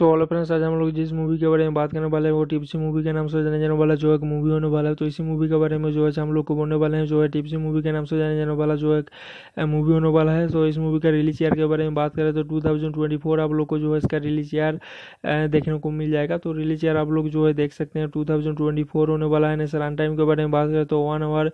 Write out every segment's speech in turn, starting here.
so all friends आज हम लोग जिस मूवी के बारे में बात करने वाले हैं वो टिप्सी मूवी के नाम से जाने जाने वाला जो एक मूवी होने वाला है तो इसी मूवी के बारे में जो है हम लोग को बोलने वाले हैं जो है टिप्सी मूवी के नाम से जाने जाने वाला जो एक मूवी होने वाला है तो इस मूवी का रिलीज ईयर के बारे में बात करें तो टू आप लोग को जो है इसका रिलीज ईयर देखने को मिल जाएगा तो रिलीज ईयर आप लोग जो है देख सकते हैं टू होने वाला है ने रन टाइम के बारे में बात करें तो वन आवर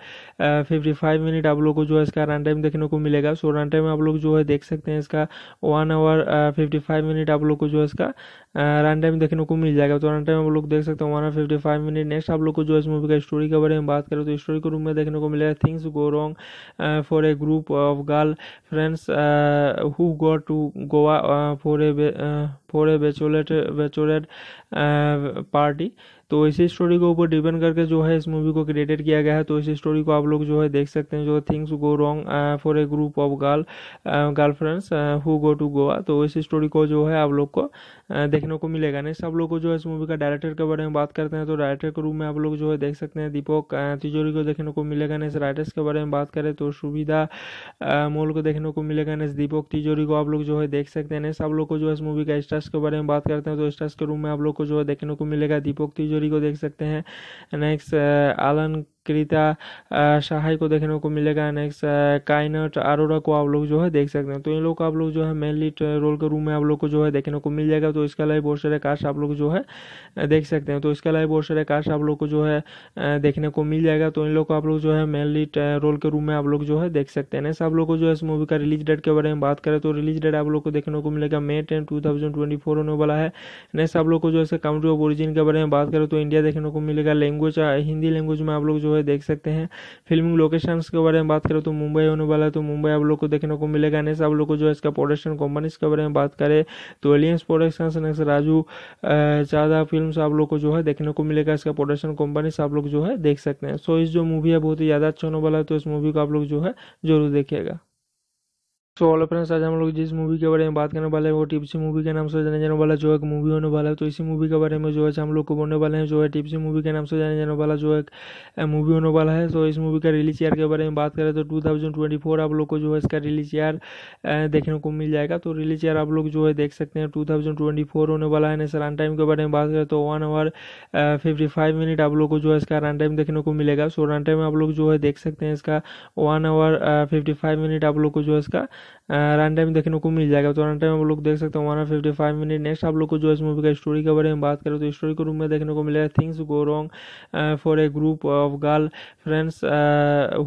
फिफ्टी मिनट आप लोग को जो है इसका रन टाइम देखने को मिलेगा सो रन टाइम आप लोग जो है देख सकते हैं इसका वन आवर फिफ्टी मिनट आप लोग को जो है इसका रन टाइम देखने को मिल जाएगा तो रन टाइम आप लोग देख सकते हैं one fifty five minute next आप लोग को जो इस मूवी का स्टोरी के बारे में बात करें तो स्टोरी के रूम में देखने को मिलेगा things go wrong for a group of girl friends who go to Goa for a for a bachelorette bachelorette party तो इसी स्टोरी के ऊपर डिपेंड करके जो है इस मूवी को क्रिएटेड किया गया है तो इसी स्टोरी को आप लोग जो है देख सकते हैं जो things go wrong for a group of girl girlfriends who go to Goa तो इस स्टोरी को जो है आप लोग को uh, देखने को मिलेगा नहीं सब लोग को जो है इस मूवी का डायरेक्टर के बारे में बात करते हैं तो डायरेक्टर के रूप में आप लोग जो है देख सकते हैं दीपक uh, तिजोरी को देखने को मिलेगा नेक्स्ट राइटर्स के बारे में बात करें तो सुविधा uh, मोल को देखने को मिलेगा नेक्स्ट दीपक तिजोरी को आप लोग जो है देख सकते हैं सब लोग को जो है इस मूवी का स्टार्स के बारे में बात करते हैं तो स्टार्स के रूम में आप लोग को जो है देखने को मिलेगा दीपक तिजोरी जोड़ी को देख सकते हैं नेक्स्ट आलन uh, क्रीता सहाय को देखने को मिलेगा नेक्स्ट काइनट आरोरा को आप लोग जो है देख सकते हैं तो इन लोग को आप लोग जो है मेन रोल के रूम में आप लोग को जो है देखने को मिल जाएगा तो इसके अलावा बहुत सारे कास्ट आप लोग जो है देख सकते हैं तो इसके अलावा बहुत सारे कास्ट आप लोग को जो है देखने को मिल जाएगा तो इन लोग को आप लोग जो है मेन रोल के रूम में आप लोग जो है देख सकते हैं नेक्स्ट आप लोग को जो है इस मूवी का रिलीज डेट के बारे में बात करें तो रिलीज डेट आप लोग को देखने को मिलेगा May ten two thousand twenty four होने वाला है नेक्स्ट आप लोग को जो है कंट्री ऑफ ओरिजिन के बारे में बात करें तो इंडिया देखने को मिलेगा लैंग्वेज हिंदी लैंग्वेज में आप लोग जो है हुए देख सकते हैं फिल्मिंग लोकेशन के बारे में बात करें तो मुंबई होने वाला है तो मुंबई आप लोग को देखने को मिलेगा नेक्स्ट आप लोग को जो है इसका प्रोडक्शन कंपनीज के बारे में बात करें तो aliens production next Raju Chadha film आप लोग को जो है देखने को मिलेगा इसका प्रोडक्शन कंपनीज आप लोग जो है देख सकते हैं सो इस जो मूवी है बहुत ही ज़्यादा अच्छा होने वाला है तो इस मूवी को आप लोग जो है जरूर देखिएगा सो ऑल फ्रेंड्स आज हम लोग जिस मूवी के बारे में बात करने वाले हैं वो टिप्सी मूवी के नाम से जाने जाने वाला जो एक मूवी होने वाला है तो इसी मूवी के बारे में जो है हम लोग को बोलने वाले हैं जो है टिप्सी मूवी के नाम से जाने जाने वाला जो एक मूवी होने वाला है सो इस मूवी का रिलीज ईयर के बारे में बात करें तो टू आप लोग को जो है इसका रिलीज ईयर देखने को मिल जाएगा तो रिलीज ईयर आप लोग जो है देख सकते हैं टू होने वाला है रन टाइम के बारे में बात करें तो one hour fifty five minute आप लोग को जो है इसका रन टाइम देखने को मिलेगा सो रन टाइम आप लोग जो है देख सकते हैं इसका one hour fifty five minute आप लोग को जो है इसका रन टाइम देखने को मिल जाएगा तो रन टाइम आप लोग देख सकते हैं one fifty five minute next आप लोग को जो इस मूवी का स्टोरी के बारे में बात करें तो स्टोरी के रूम में देखने को मिलेगा things go wrong for a group of girl friends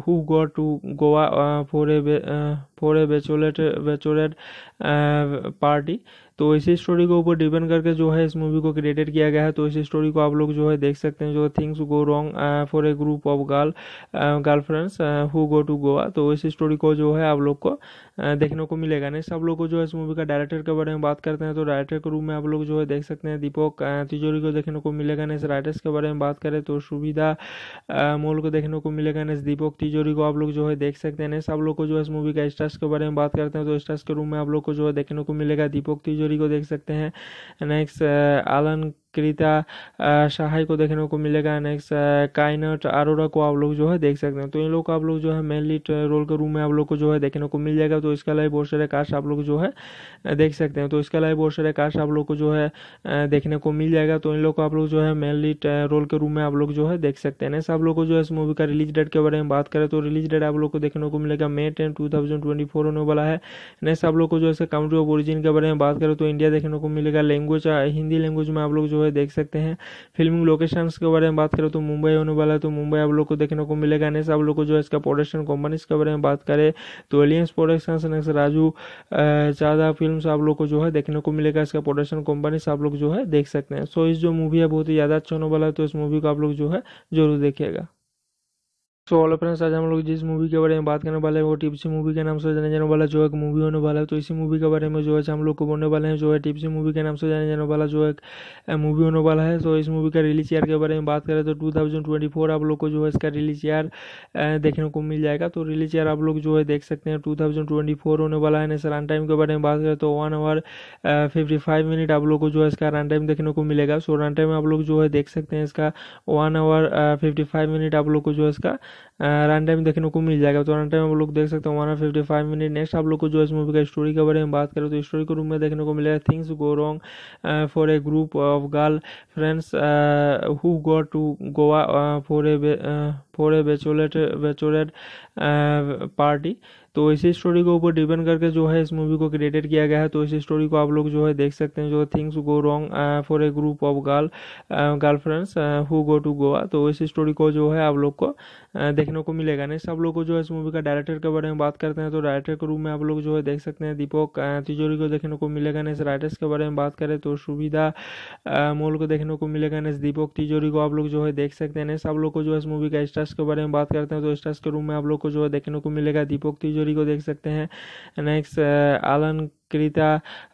who go to Goa for a for a bachelorette bachelorette party तो इसी स्टोरी के ऊपर डिपेंड करके जो है इस मूवी को क्रिएटेड किया गया है तो इसी स्टोरी को आप लोग जो है देख सकते हैं जो things go wrong for a group of girl girlfriends who go to Goa तो इसी स्टोरी को जो है आप लोग को uh, देखने को मिलेगा नेक्स्ट आप लोग को जो है इस मूवी का डायरेक्टर के बारे में बात करते हैं तो डायरेक्टर के रूप में आप लोग जो है देख सकते हैं दीपक uh, तिजोरी को देखने को मिलेगा नेक्स्ट राइटर्स के बारे में बात करें तो सुविधा uh, मोल को देखने को मिलेगा नेक्स्ट दीपक तिजोरी को आप लोग जो है देख सकते हैं नेक्स्ट आप लोग को जो है इस मूवी का स्टार्स के बारे में बात करते हैं तो स्टार्स के रूम में आप लोग को जो है देखने को मिलेगा दीपक तिजोरी को देख सकते हैं नेक्स्ट आलन uh, क्रीता सहाय को देखने को मिलेगा नेक्स्ट काइनट अरोरा को आप लोग जो है देख सकते हैं तो इन लोग को आप लोग जो है मेनली रोल के रूम में आप लोग को जो है देखने को मिल जाएगा तो इसका लाइव बहुत सारे कास्ट आप लोग जो है देख सकते हैं तो इसका लाइव बहुत सारे कास्ट आप लोग को जो है देखने को मिल जाएगा तो इन लोग को आप लोग जो है मेनली रोल के रूम में आप लोग जो है देख सकते हैं नेक्स्ट आप लोग को जो है इस मूवी का रिलीज डेट के बारे में बात करें तो रिलीज डेट आप लोग को देखने को मिलेगा मे टेन टू थाउजेंड होने वाला है नेक्स्ट आप लोग को जो है काउंट्री ऑफ ओरिजिन के बारे में बात करें तो इंडिया देखने को मिलेगा लैंग्वेज हिंदी लैंग्वेज में आप लोग जो जो है देख सकते हैं फिल्मिंग लोकेशन के बारे में बात करें तो मुंबई होने वाला है तो मुंबई आप लोग को देखने को मिलेगा नेक्स्ट आप लोग को जो है इसका प्रोडक्शन कंपनीज के बारे में बात करें तो aliens production next Raju Chadha film आप लोग को जो है देखने को मिलेगा इसका प्रोडक्शन कंपनीज आप लोग जो है देख सकते हैं सो इस जो मूवी है बहुत ही ज़्यादा अच्छा होने वाला है तो इस मूवी को आप लोग जो है जरूर देखिएगा सो ऑल फ्रेंड्स आज हम लोग जिस मूवी के बारे में बात करने वाले हैं वो टिप्सी मूवी के नाम से जाने जाने वाला जो एक मूवी होने वाला है तो इसी मूवी के बारे में जो है हम लोग को बोलने वाले हैं जो है टिप्सी मूवी के नाम से जाने जाने वाला जो एक मूवी होने वाला है सो इस मूवी का रिलीज ईयर के बारे में बात करें तो टू आप लोग को जो है इसका रिलीज ईयर देखने को मिल जाएगा तो रिलीज ईयर आप लोग जो है देख सकते हैं टू होने वाला है रन टाइम के बारे में बात करें तो वन आवर फिफ्टी मिनट आप लोग को जो है इसका रन टाइम देखने को मिलेगा सो रन टाइम आप लोग जो है देख सकते हैं इसका वन आवर फिफ्टी मिनट आप लोग को जो है इसका रन टाइम देखने को मिल जाएगा तो रन टाइम आप लोग देख सकते हैं one fifty five minute next आप लोग को जो इस मूवी का स्टोरी के बारे में बात करें तो स्टोरी के रूम में देखने को मिलेगा things go wrong for a group of girl friends who go to Goa for a for a bachelorette bachelorette party तो इसी स्टोरी के ऊपर डिपेंड करके जो है इस मूवी को क्रिएटेड किया गया है तो इसी स्टोरी को आप लोग जो है देख सकते हैं जो things go wrong for a group of girl girl friends who go to Goa तो इसी स्टोरी को जो है आप लोग को देखने को मिलेगा नहीं सब लोग को जो है इस मूवी का डायरेक्टर के बारे में बात करते हैं तो डायरेक्टर के रूप में आप लोग जो है देख सकते हैं दीपक तिजोरी को देखने को मिलेगा नेक्स्ट राइटर्स के बारे में बात करें तो सुविधा मोल को देखने को मिलेगा नेक्स्ट दीपक तिजोरी को आप लोग जो है देख सकते हैं सब लोग को जो है इस मूवी का स्टार्स के बारे में बात करते हैं तो स्टार्स के रूम में आप लोग को जो है देखने को मिलेगा दीपक तिजोरी को देख सकते हैं नेक्स्ट आलन क्रीता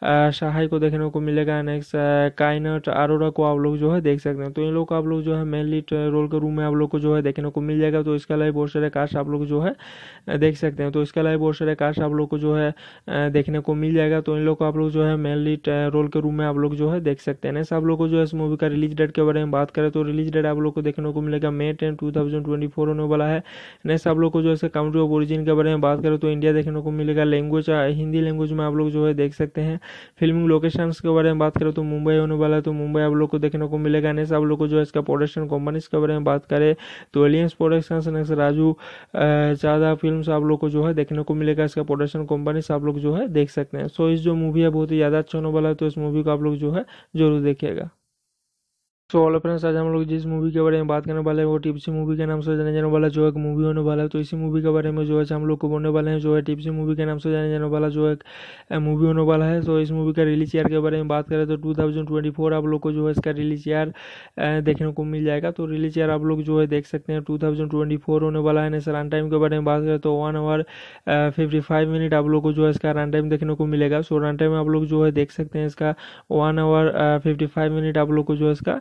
सहाय को देखने को मिलेगा नेक्स्ट काइनट अरोरा को आप लोग जो है देख सकते हैं तो इन लोग को आप लोग जो है मेन लीड रोल के रूम में आप लोग को जो है देखने को मिल जाएगा तो इसके अलावा बहुत सारे कास्ट आप लोग जो है देख सकते हैं तो इसके अलावा बहुत सारे कास्ट आप लोग को जो है देखने को मिल जाएगा तो इन लोग को आप लोग जो है मेन लीड रोल के रूम में आप लोग जो है देख सकते हैं नेक्स्ट आप लोग को जो है इस मूवी का रिलीज डेट के बारे में बात करें तो रिलीज डेट आप लोग को देखने को मिलेगा मे टेन टू होने वाला है नेक्स्ट आप लोग को जो है कंट्री ऑफ ओरिजिन के बारे में बात करें तो इंडिया देखने को मिलेगा लैंग्वेज हिंदी लैंग्वेज में आप लोग जो है हुए देख सकते हैं फिल्मिंग लोकेशन के बारे में बात करें तो मुंबई होने वाला है तो मुंबई आप लोग को देखने को मिलेगा नेक्स्ट आप लोग को जो है इसका प्रोडक्शन कंपनीज के बारे में बात करें तो aliens production next Raju Chadha film आप लोग को जो है देखने को मिलेगा इसका प्रोडक्शन कंपनीज आप लोग जो है देख सकते हैं सो इस जो मूवी है बहुत ही ज़्यादा अच्छा होने वाला है तो इस मूवी को आप लोग जो है जरूर देखिएगा सो ऑल फ्रेंड्स आज हम लोग जिस मूवी के बारे में बात करने वाले हैं वो टिप्सी मूवी के नाम से जाने जाने वाला जो एक मूवी होने वाला है तो इसी मूवी के बारे में जो है हम लोग को बोलने वाले हैं जो है टिप्सी मूवी के नाम से जाने जाने वाला जो एक मूवी होने वाला है तो इस मूवी का रिलीज ईयर के बारे में बात करें तो टू आप लोग को जो है इसका रिलीज ईयर देखने को मिल जाएगा तो रिलीज ईयर आप लोग जो है देख सकते हैं टू होने वाला है नेक्स्ट रन टाइम के बारे में बात करें तो one hour fifty five minute आप लोग को जो है इसका रन टाइम देखने को मिलेगा सो रन टाइम आप लोग जो है देख सकते हैं इसका one hour fifty five minute आप लोग को जो है इसका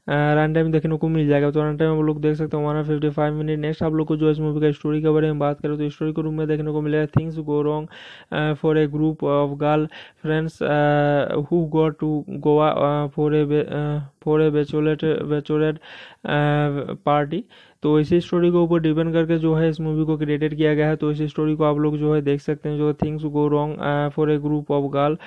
रन टाइम देखने को मिल जाएगा तो रन टाइम आप लोग देख सकते हो hour fifty five minute next आप लोग को जो इस मूवी का स्टोरी के बारे में बात करें तो स्टोरी के रूम में देखने को मिलेगा things go wrong for a group of girl friends who go to Goa for a for a bachelorette bachelorette party तो इसी स्टोरी के ऊपर डिपेंड करके जो है इस मूवी को क्रिएटेड किया गया है तो इसी स्टोरी को आप लोग जो है देख सकते हैं जो things go wrong for a group of girl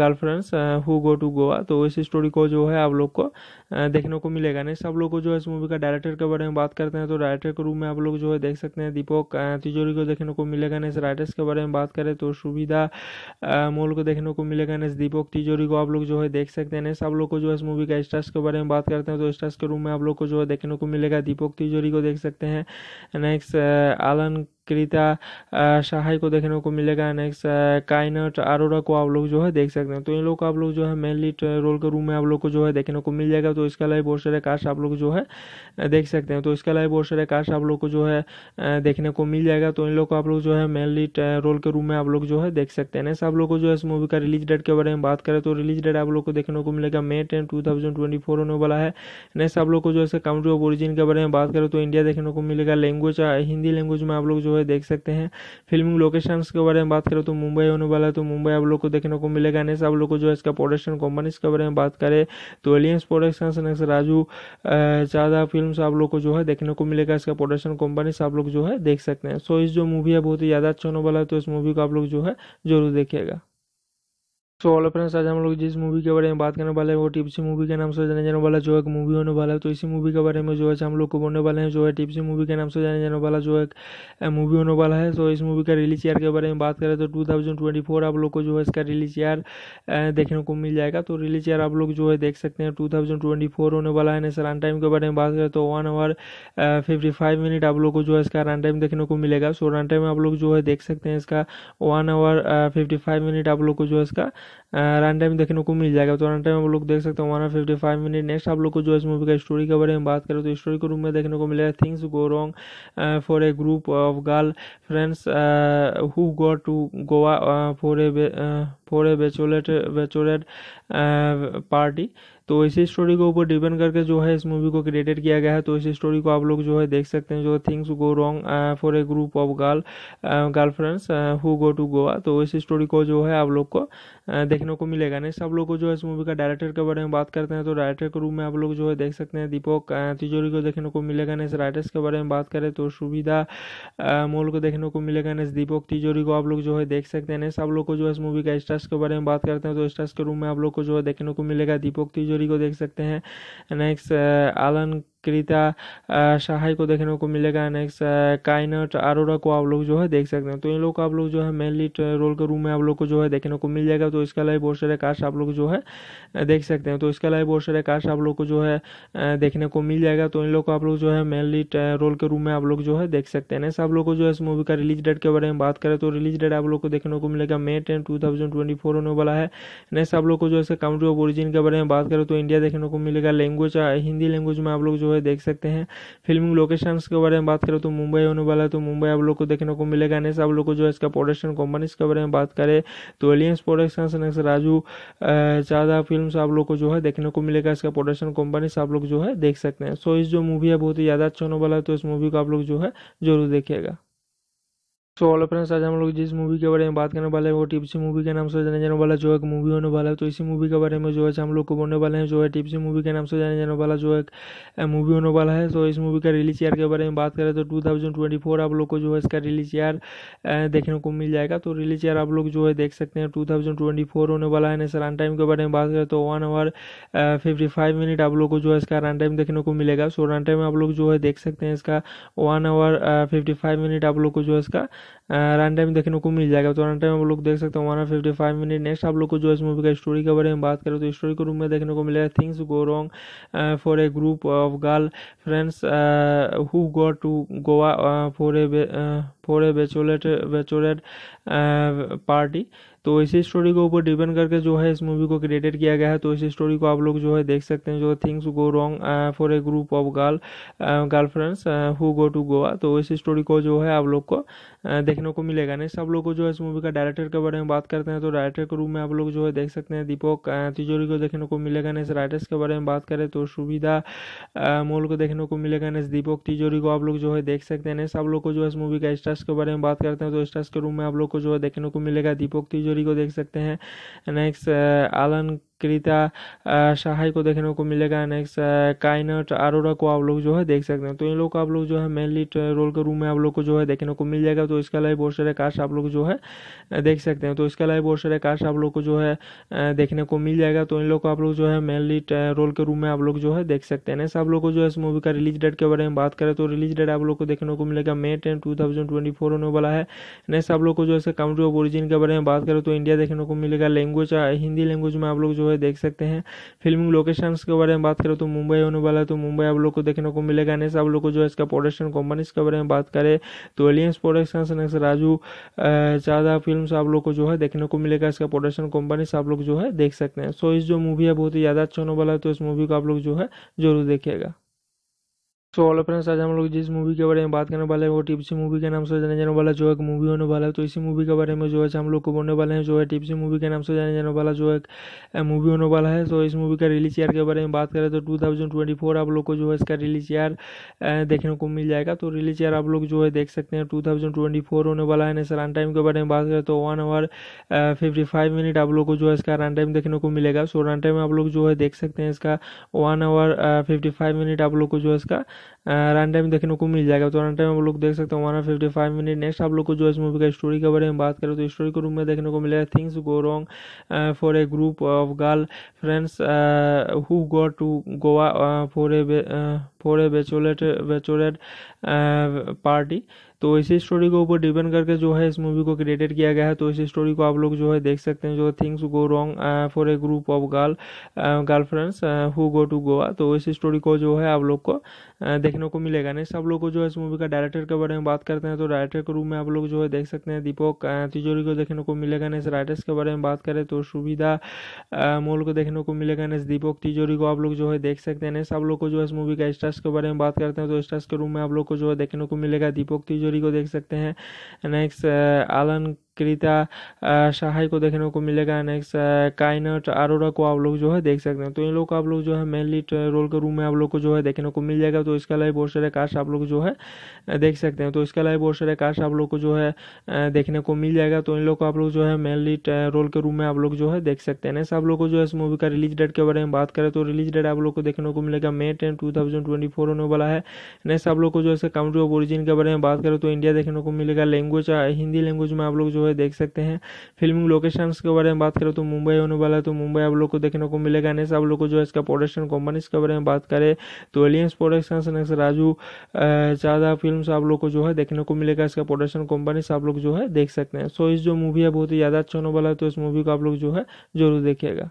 girlfriends who go to Goa तो इस स्टोरी को जो है आप लोग को देखने देखने को मिलेगा नेक्स्ट आप लोग को जो है इस मूवी का डायरेक्टर के बारे में बात करते हैं तो डायरेक्टर के रूप में आप लोग जो है देख सकते हैं दीपक तिजोरी को देखने को मिलेगा नेक्स्ट राइटर्स के बारे में बात करें तो सुविधा मोल को देखने को मिलेगा नेक्स्ट दीपक तिजोरी को आप लोग जो है देख सकते हैं नेक्स्ट आप लोग को जो है इस मूवी का स्टार्स के बारे में बात करते हैं तो स्टार्स के रूम में आप लोग को जो है देखने को मिलेगा दीपक तिजोरी को देख सकते हैं नेक्स्ट आलन क्रीता तो, सहाय को देखने को मिलेगा नेक्स्ट काइनट अरोरा को आप लोग जो है देख सकते हैं तो इन लोग को आप लोग जो है मेनली रोल के रूम में आप लोग को जो है देखने को मिल जाएगा तो इसके अलावा बहुत सारे कास्ट आप लोग जो है देख सकते हैं तो इसके अलावा बहुत सारे कास्ट आप लोग को जो है देखने को मिल जाएगा तो इन लोग को आप लोग जो है मेनली रोल के रूम में आप लोग जो है देख सकते हैं नेक्स्ट आप लोग को जो है इस मूवी का रिलीज डेट के बारे में बात करें तो रिलीज डेट आप लोग को देखने को मिलेगा May ten two thousand twenty four होने वाला है नेक्स्ट आप लोग को जो है कंट्री ऑफ ओरिजिन के बारे में बात करें तो इंडिया देखने को मिलेगा लैंग्वेज हिंदी लैंग्वेज में आप लोग जो है हुए देख सकते हैं फिल्मिंग लोकेशन के बारे में बात करें तो मुंबई होने वाला है तो मुंबई आप लोग को देखने को मिलेगा नेक्स्ट आप लोग को जो है इसका प्रोडक्शन कंपनीज के बारे में बात करें तो aliens production next Raju Chadha film आप लोग को जो है देखने को मिलेगा इसका प्रोडक्शन कंपनीज आप लोग जो है देख सकते हैं सो इस जो मूवी है बहुत ही ज़्यादा अच्छा होने वाला है तो इस मूवी को आप लोग जो है जरूर देखिएगा सो ऑल फ्रेंड्स आज हम लोग जिस मूवी के बारे में बात करने वाले हैं वो टिप्सी मूवी के नाम से जाने जाने वाला जो एक मूवी होने वाला है तो इसी मूवी के बारे में जो है हम लोग को बोलने वाले हैं जो है टिप्सी मूवी के नाम से जाने जाने वाला जो एक मूवी होने वाला है सो इस मूवी का रिलीज ईयर के बारे में बात करें तो टू आप लोग को जो है इसका रिलीज ईयर देखने को मिल जाएगा तो रिलीज ईयर आप लोग जो है देख सकते हैं टू होने वाला है रन टाइम के बारे में बात करें तो one hour fifty five minute आप लोग को जो है इसका रन टाइम देखने को मिलेगा सो रन टाइम आप लोग जो है देख सकते हैं इसका one hour fifty five minute आप लोग को जो है इसका रन टाइम देखने को मिल जाएगा तो रन टाइम आप लोग देख सकते हैं one fifty five minute next आप लोग को जो इस मूवी का स्टोरी के बारे में बात करें तो स्टोरी के रूप में देखने को मिलेगा things go wrong for a group of girl friends who go to Goa for a for a bachelorette bachelorette party तो इसी स्टोरी के ऊपर डिपेंड करके जो है इस मूवी को क्रिएटेड किया गया है तो इसी स्टोरी को आप लोग जो है देख सकते हैं जो things go wrong for a group of girl girl friends who go to Goa तो इस स्टोरी को जो है आप लोग को देखने को मिलेगा नेक्स्ट आप लोग को जो है इस मूवी का डायरेक्टर के बारे में बात करते हैं तो डायरेक्टर के रूप में आप लोग जो है देख सकते हैं दीपक तिजोरी को देखने को मिलेगा नेक्स्ट राइटर्स के बारे में बात करें तो सुविधा मोल को देखने को मिलेगा नेक्स्ट दीपक तिजोरी को आप लोग जो है देख सकते हैं सब लोग को जो है इस मूवी का स्टार्स के बारे में बात करते हैं तो स्टार्स के रूम में आप लोग को जो है देखने को मिलेगा दीपक तिजोरी को देख सकते हैं नेक्स्ट आलन क्रीता सहाय को देखने को मिलेगा नेक्स्ट काइनट अरोरा को आप लोग जो है देख सकते हैं तो इन लोग को आप लोग जो है मेनली रोल के रूम में आप लोग को जो है देखने को मिल जाएगा तो इसका लाइव बहुत सारे कास्ट आप लोग जो है देख सकते हैं तो इसका लाइव बहुत सारे कास्ट आप लोग को जो है देखने को मिल जाएगा तो इन लोग को आप लोग जो है मेनली रोल के रूम में आप लोग जो है देख सकते हैं नेक्स्ट आप लोग को जो है इस मूवी का रिलीज डेट के बारे में बात करें तो रिलीज डेट आप लोग को देखने को मिलेगा May ten two thousand twenty four होने वाला है नेक्स्ट आप लोग को जो है कंट्री ऑफ ओरिजिन के बारे में बात करें तो इंडिया देखने को मिलेगा लैंग्वेज हिंदी लैंग्वेज में आप लोग जो हुए देख सकते हैं फिल्मिंग लोकेशंस के बारे में बात करें तो मुंबई होने वाला है तो मुंबई आप लोग को देखने को मिलेगा नेक्स्ट आप लोग को जो है इसका प्रोडक्शन कंपनीज के बारे में बात करें तो एलियंस प्रोडक्शन नेक्स्ट राजू ज़्यादा फिल्म आप लोग को जो है देखने को मिलेगा इसका प्रोडक्शन कंपनीज आप लोग जो है देख सकते हैं सो इस जो मूवी है बहुत ही ज़्यादा अच्छा होने वाला है तो इस मूवी को आप लोग जो है जरूर देखिएगा सो ऑल फ्रेंड्स आज हम लोग जिस मूवी के बारे में बात करने वाले हैं वो टिप्सी मूवी के नाम से जाने जाने वाला जो एक मूवी होने वाला है तो इसी मूवी के बारे में जो है हम लोग को बोलने वाले हैं जो है टिप्सी मूवी के नाम से जाने जाने वाला जो एक मूवी होने वाला है तो इस मूवी का रिलीज ईयर के बारे में बात करें तो टू आप लोग को जो है इसका रिलीज ईयर देखने को मिल जाएगा तो रिलीज ईयर आप लोग जो है देख सकते हैं टू होने वाला है नेक्स्ट रन टाइम के बारे में बात करें तो वन आवर फिफ्टी मिनट आप लोग को जो है इसका रन टाइम देखने को मिलेगा सो रन टाइम आप लोग जो है देख सकते हैं इसका वन आवर फिफ्टी मिनट आप लोग को जो है इसका रन टाइम देखने को मिल जाएगा तो रन टाइम आप लोग देख सकते हैं one fifty five minute next आप लोग को जो इस मूवी का स्टोरी के बारे में बात करें तो स्टोरी के रूम में देखने को मिलेगा things go wrong for a group of girl friends who go to Goa for a for a bachelorette bachelorette party तो इसी स्टोरी के ऊपर डिपेंड करके जो है इस मूवी को क्रिएटेड किया गया है तो इसी स्टोरी को आप लोग जो है देख सकते हैं जो things go wrong for a group of girl girlfriends who go to Goa तो इस स्टोरी को जो है आप लोग को uh, देखने को मिलेगा नहीं सब लोग को जो है इस मूवी का डायरेक्टर के बारे में बात करते हैं तो डायरेक्टर के रूप में आप लोग जो है देख सकते हैं दीपक uh, तिजोरी को देखने को मिलेगा इस राइटर्स के बारे में बात करें तो सुविधा uh, मोल को देखने को मिलेगा नेक्स्ट दीपक तिजोरी को आप लोग जो है देख सकते हैं सब लोग को जो है इस मूवी का स्टार्स के बारे में बात करते हैं तो स्टार्स के रूम में आप लोग को जो है देखने को मिलेगा दीपक तिजोरी जोड़ी को देख सकते हैं नेक्स्ट आलन uh, क्रीता सहाय को देखने को मिलेगा नेक्स्ट काइनट अरोरा को आप लोग जो है देख सकते हैं तो इन लोग को आप लोग जो है मेन लीड रोल के रूम में आप लोग को जो है देखने को मिल जाएगा तो इसके अलावा बहुत सारे कास्ट आप लोग जो है देख सकते हैं तो इसके अलावा बहुत सारे कास्ट आप लोग को जो है देखने को मिल जाएगा तो इन लोग को आप लोग जो है मेन लीड रोल के रूम में आप लोग जो है देख सकते हैं नेक्स्ट आप लोग को जो है इस मूवी का रिलीज डेट के बारे में बात करें तो रिलीज डेट आप लोग को देखने को मिलेगा May ten two twenty four होने वाला है नेक्स्ट आप लोग को जो है कंट्री ऑफ ओरिजिन के बारे में बात करें तो इंडिया देखने को मिलेगा लैंग्वेज हिंदी लैंग्वेज में आप लोग जो है हुए देख सकते हैं फिल्मिंग लोकेशन के बारे में बात करें तो मुंबई होने वाला है तो मुंबई आप लोग को देखने को मिलेगा नेक्स्ट आप लोग को जो है इसका प्रोडक्शन कंपनीज के बारे में बात करें तो aliens production next Raju Chadha film आप लोग को जो है देखने को मिलेगा इसका प्रोडक्शन कंपनीज आप लोग जो है देख सकते हैं सो इस जो मूवी है बहुत ही ज़्यादा अच्छा होने वाला है तो इस मूवी को आप लोग जो है जरूर देखिएगा सो ऑल फ्रेंड्स आज हम लोग जिस मूवी के बारे में बात करने वाले हैं वो टिप्सी मूवी के नाम से जाने जाने वाला जो एक मूवी होने वाला है तो इसी मूवी के बारे में जो है हम लोग को बोलने वाले हैं जो है टिप्सी मूवी के नाम से जाने जाने वाला जो एक मूवी होने वाला है तो इस मूवी का रिलीज ईयर के बारे में बात करें तो टू आप लोग को जो है इसका रिलीज ईयर देखने को मिल जाएगा तो रिलीज ईयर आप लोग जो है देख सकते हैं टू होने वाला है नेक्स्ट रन टाइम के बारे में बात करें तो वन आवर फिफ्टी मिनट आप लोग को जो है इसका रन टाइम देखने को मिलेगा सो रन टाइम आप लोग जो है देख सकते हैं इसका वन आवर फिफ्टी मिनट आप लोग को जो है इसका रन टाइम देखने को मिल जाएगा तो रन टाइम आप लोग देख सकते हो हमारा फिफ्टी फाइव मिनट नेक्स्ट आप लोग को जो इस मूवी का स्टोरी के बारे में बात करें तो स्टोरी के रूम में देखने को मिलेगा things go wrong for a group of girl friends who go to Goa for a for a bachelorette bachelorette party तो इसी स्टोरी के ऊपर डिपेंड करके जो है इस मूवी को क्रिएटेड किया गया है तो इसी स्टोरी को आप लोग जो है देख सकते हैं जो things go wrong for a group of girl girlfriends who go to Goa तो इसी स्टोरी को जो है आप लोग को uh, देखने को मिलेगा नेक्स्ट आप लोग को जो है इस मूवी का डायरेक्टर के बारे में बात करते हैं तो डायरेक्टर के रूप में आप लोग जो है देख सकते हैं दीपक uh, तिजोरी को देखने को मिलेगा नेक्स्ट राइटर्स के बारे में बात करें तो सुविधा uh, मोल को देखने को मिलेगा नेक्स्ट दीपक तिजोरी को आप लोग जो है देख सकते हैं नेक्स्ट आप लोग को जो है इस मूवी का स्टार्स के बारे में बात करते हैं तो स्टार्स के रूम में आप लोग को जो है देखने को मिलेगा दीपक तिजोरी कैटेगरी को देख सकते हैं नेक्स्ट आलन uh, क्रीता तो, सहाय को देखने को मिलेगा नेक्स्ट काइनट अरोरा को आप लोग जो है देख सकते हैं तो इन लोग को आप लोग जो है मेनली रोल के रूम में आप लोग को जो है देखने को मिल जाएगा तो इसके अलावा बहुत सारे कास्ट आप लोग जो है देख सकते हैं तो इसके अलावा बहुत सारे कास्ट आप लोग को जो है देखने को मिल जाएगा तो इन लोग को आप लोग जो है मेनली रोल के रूम में आप लोग जो है देख सकते हैं नेक्स्ट आप लोग को जो है इस मूवी का रिलीज डेट के बारे में बात करें तो रिलीज डेट आप लोग को देखने को मिलेगा May ten two thousand twenty four होने वाला है नेक्स्ट आप लोग को जो है कंट्री ऑफ ओरिजिन के बारे में बात करें तो इंडिया देखने को मिलेगा लैंग्वेज हिंदी लैंग्वेज में आप लोग जो है हुए देख सकते हैं फिल्मिंग लोकेशन के बारे में बात करें तो मुंबई होने वाला है तो मुंबई आप लोग को देखने को मिलेगा नेक्स्ट आप लोग को जो है इसका प्रोडक्शन कंपनीज के बारे में बात करें तो aliens production next Raju Chadha film आप लोग को जो है देखने को मिलेगा इसका प्रोडक्शन कंपनीज आप लोग जो है देख सकते हैं सो इस जो मूवी है बहुत ही ज़्यादा अच्छा होने वाला है तो इस मूवी को आप लोग जो है जरूर देखिएगा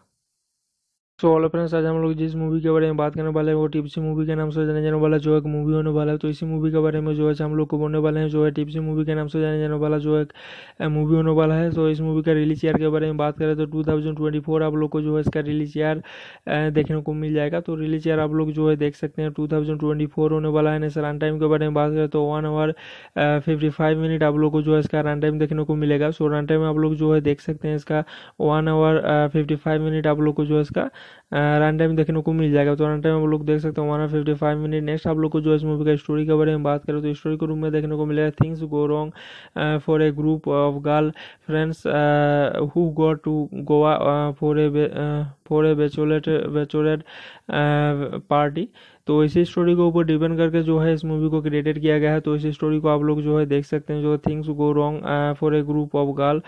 सो ऑल फ्रेंड्स आज हम लोग जिस मूवी के बारे में बात करने वाले हैं वो टिप्सी मूवी के नाम से जाने जाने वाला जो एक मूवी होने वाला है तो इसी मूवी के बारे में जो है हम लोग को बोलने वाले हैं जो है टिप्सी मूवी के नाम से जाने जाने वाला जो एक मूवी होने वाला है सो इस मूवी का रिलीज ईयर के बारे में बात करें तो टू आप लोग को जो है इसका रिलीज ईयर देखने को मिल जाएगा तो रिलीज ईयर आप लोग जो है देख सकते हैं टू होने वाला है सर रन टाइम के बारे में बात करें तो one hour fifty five minute आप लोग को जो है इसका रन टाइम देखने को मिलेगा सो रन टाइम आप लोग जो है देख सकते हैं इसका one hour fifty five minute आप लोग को जो है इसका रन टाइम देखने को मिल जाएगा तो रन टाइम आप लोग देख सकते हो हमारा फिफ्टी फाइव मिनट नेक्स्ट आप लोग को जो इस मूवी का स्टोरी के बारे में बात करें तो स्टोरी के रूम में देखने को मिलेगा things go wrong for a group of girl friends who go to Goa for a for a bachelorette bachelorette party तो इसी स्टोरी के ऊपर डिपेंड करके जो है इस मूवी को क्रिएटेड किया गया है तो इसी स्टोरी को आप लोग जो है देख सकते हैं जो things go wrong for a group of girl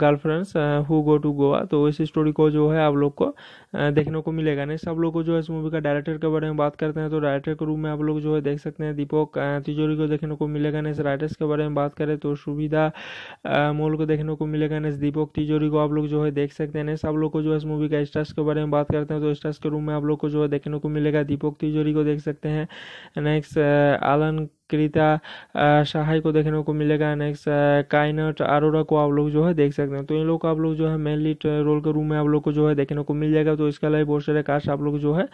girlfriends who go to Goa तो इस स्टोरी को जो है आप लोग को uh, देखने को मिलेगा नहीं सब लोग को जो है इस मूवी का डायरेक्टर के बारे में बात करते हैं तो डायरेक्टर के रूप में आप लोग जो है देख सकते हैं दीपक uh, तिजोरी को देखने को मिलेगा नेक्स्ट राइटर्स के बारे में बात करें तो सुविधा uh, मोल को देखने को मिलेगा नेक्स्ट दीपक तिजोरी को आप लोग जो है देख सकते हैं सब लोग को जो है इस मूवी का स्टार्स के बारे में बात करते हैं तो स्टार्स के रूम में आप लोग को जो है देखने को मिलेगा दीपक तिजोरी को देख सकते हैं नेक्स्ट आलन uh, क्रीता सहाय को देखने को मिलेगा नेक्स्ट काइनट अरोरा को आप लोग जो है देख सकते हैं तो इन लोग को आप लोग जो है मेनली रोल के रूम में आप लोग को जो है देखने को मिल जाएगा तो इसका लाइव बहुत सारे कास्ट आप लोग जो है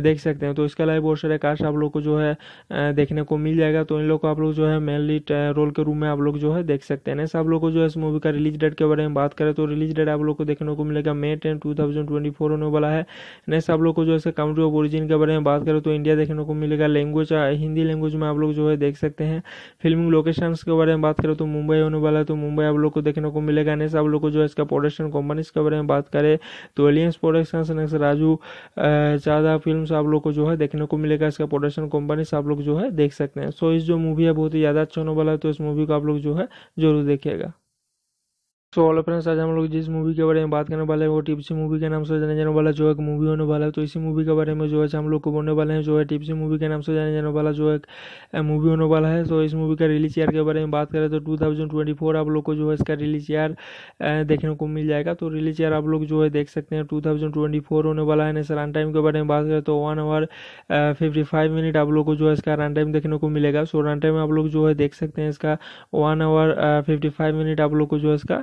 देख सकते हैं तो इसका लाइव बहुत सारे कास्ट आप लोग को जो है देखने को मिल जाएगा तो इन लोग को आप लोग जो है मेनली रोल के रूम में आप लोग जो है देख सकते हैं नेक्स्ट आप लोग को जो है इस मूवी का रिलीज डेट के बारे में बात करें तो रिलीज डेट आप लोग को देखने को मिलेगा May ten two thousand twenty four होने वाला है नेक्स्ट आप लोग को जो है कंट्री ऑफ ओरिजिन के बारे में बात करें तो इंडिया देखने को मिलेगा लैंग्वेज हिंदी लैंग्वेज में आप लोग जो हुए देख सकते हैं फिल्मिंग लोकेशन के बारे में बात करें तो मुंबई होने वाला है तो मुंबई आप लोग को देखने को मिलेगा नेक्स्ट आप लोग को जो है इसका प्रोडक्शन कंपनीज के बारे में बात करें तो aliens production next Raju Chadha film आप लोग को जो है देखने को मिलेगा इसका प्रोडक्शन कंपनीज आप लोग जो है देख सकते हैं सो इस जो मूवी है बहुत ही ज़्यादा अच्छा होने वाला है तो इस मूवी को आप लोग जो है जरूर देखिएगा सो ऑल फ्रेंड्स आज हम लोग जिस मूवी के बारे में बात करने वाले हैं वो टिप्सी मूवी के नाम से जाने जाने वाला जो एक मूवी होने वाला है तो इसी मूवी के बारे में जो है हम लोग को बोलने वाले हैं जो है टिप्सी मूवी के नाम से जाने जाने वाला जो एक मूवी होने वाला है तो इस मूवी का रिलीज ईयर के बारे में बात करें तो टू आप लोग को जो है इसका रिलीज ईयर देखने को मिल जाएगा तो रिलीज ईयर आप लोग जो है देख सकते हैं टू होने वाला है नेक्स्ट रन टाइम के बारे में बात करें तो वन आवर फिफ्टी मिनट आप लोग को जो है इसका रन टाइम देखने को मिलेगा सो रन टाइम आप लोग जो है देख सकते हैं इसका वन आवर फिफ्टी मिनट आप लोग को जो है इसका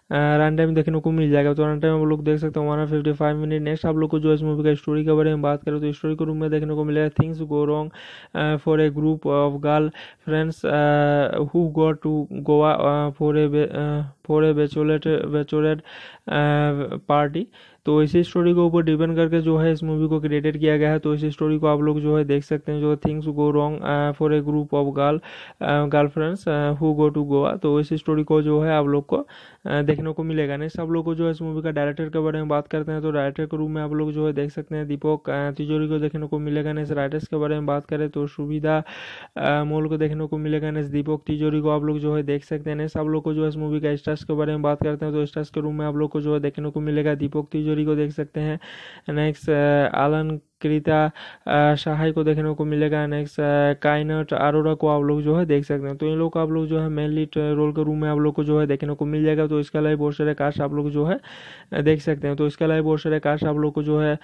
रन टाइम देखने को मिल जाएगा तो रन टाइम आप लोग देख सकते हैं one fifty five minute next आप लोग को जो इस मूवी का स्टोरी के बारे में बात करें तो स्टोरी के रूम में देखने को मिलेगा things go wrong for a group of girl friends who go to Goa for a for a bachelorette bachelorette party तो इसी स्टोरी के ऊपर डिपेंड करके जो है इस मूवी को क्रिएटेड किया गया है तो इसी स्टोरी को आप लोग जो है देख सकते हैं जो things go wrong for a group of girl girl friends who go to Goa तो इस स्टोरी को जो है आप लोग को देख देखने को मिलेगा नहीं सब लोग को जो है इस मूवी का डायरेक्टर के बारे में बात करते हैं तो डायरेक्टर के रूप में आप लोग जो है देख सकते हैं दीपक तिजोरी को देखने को मिलेगा नहीं राइटर्स के बारे में बात करें तो सुविधा मोल को देखने को मिलेगा नहीं दीपक तिजोरी को आप लोग जो है देख सकते हैं सब लोग को जो है इस मूवी का स्टार्स के बारे में बात करते हैं तो स्टार्स के रूप में आप लोग को जो है देखने को मिलेगा दीपक तिजोरी को देख सकते हैं नेक्स्ट आलन क्रीता सहाय को देखने को मिलेगा नेक्स्ट काइनट आरोरा को आप लोग जो है देख सकते हैं तो इन लोग को आप लोग जो है मेनली रोल के रूम में आप लोग को जो है देखने को मिल जाएगा तो इसके अलावा बहुत सारे कास्ट आप लोग जो है देख सकते हैं तो इसके अलावा बहुत सारे कास्ट आप लोग को जो है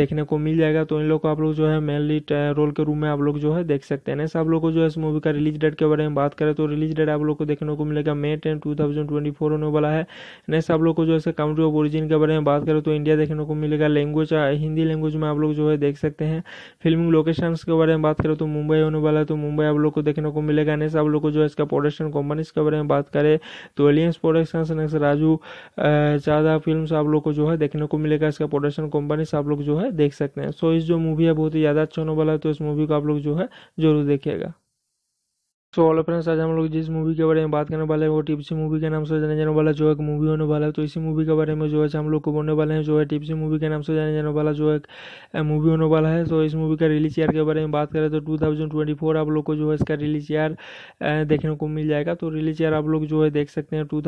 देखने को मिल जाएगा तो इन लोग को आप लोग जो है मेन रोल के रूम में आप लोग जो है देख सकते हैं नेक्स्ट आप लोग को जो है इस मूवी का रिलीज डेट के बारे में बात करें तो रिलीज डेट आप लोग को देखने को मिलेगा May ten two twenty four होने वाला है नेक्स्ट आप लोग को जो है कंट्री ऑफ ओरिजिन के बारे में बात करें तो इंडिया देखने को मिलेगा लैंग्वेज हिंदी लैंग्वेज में आप लोग जो है हुए देख सकते हैं फिल्मिंग लोकेशन के बारे में बात करें तो मुंबई होने वाला है तो मुंबई आप लोग को देखने को मिलेगा नेक्स्ट आप लोग को जो है इसका प्रोडक्शन कंपनीज के बारे में बात करें तो aliens production next Raju Chadha film आप लोग को जो है देखने को मिलेगा इसका प्रोडक्शन कंपनीज आप लोग जो है देख सकते हैं सो इस जो मूवी है बहुत ही ज़्यादा अच्छा होने वाला है तो इस मूवी को आप लोग जो है जरूर देखिएगा सो ऑल फ्रेंड्स आज हम लोग जिस मूवी के बारे में बात करने वाले हैं वो टिप्सी मूवी के नाम से जाने जाने वाला जो है मूवी होने वाला है तो इसी मूवी के बारे में जो है हम लोग को बोलने वाले हैं जो है टिप्सी मूवी के नाम से जाने जाने वाला जो एक मूवी होने वाला है तो इस मूवी का रिलीज ईयर के बारे में बात करें तो टू आप लोग को जो है इसका रिलीज ईयर देखने को मिल जाएगा तो रिलीज ईयर आप लोग जो है देख सकते हैं टू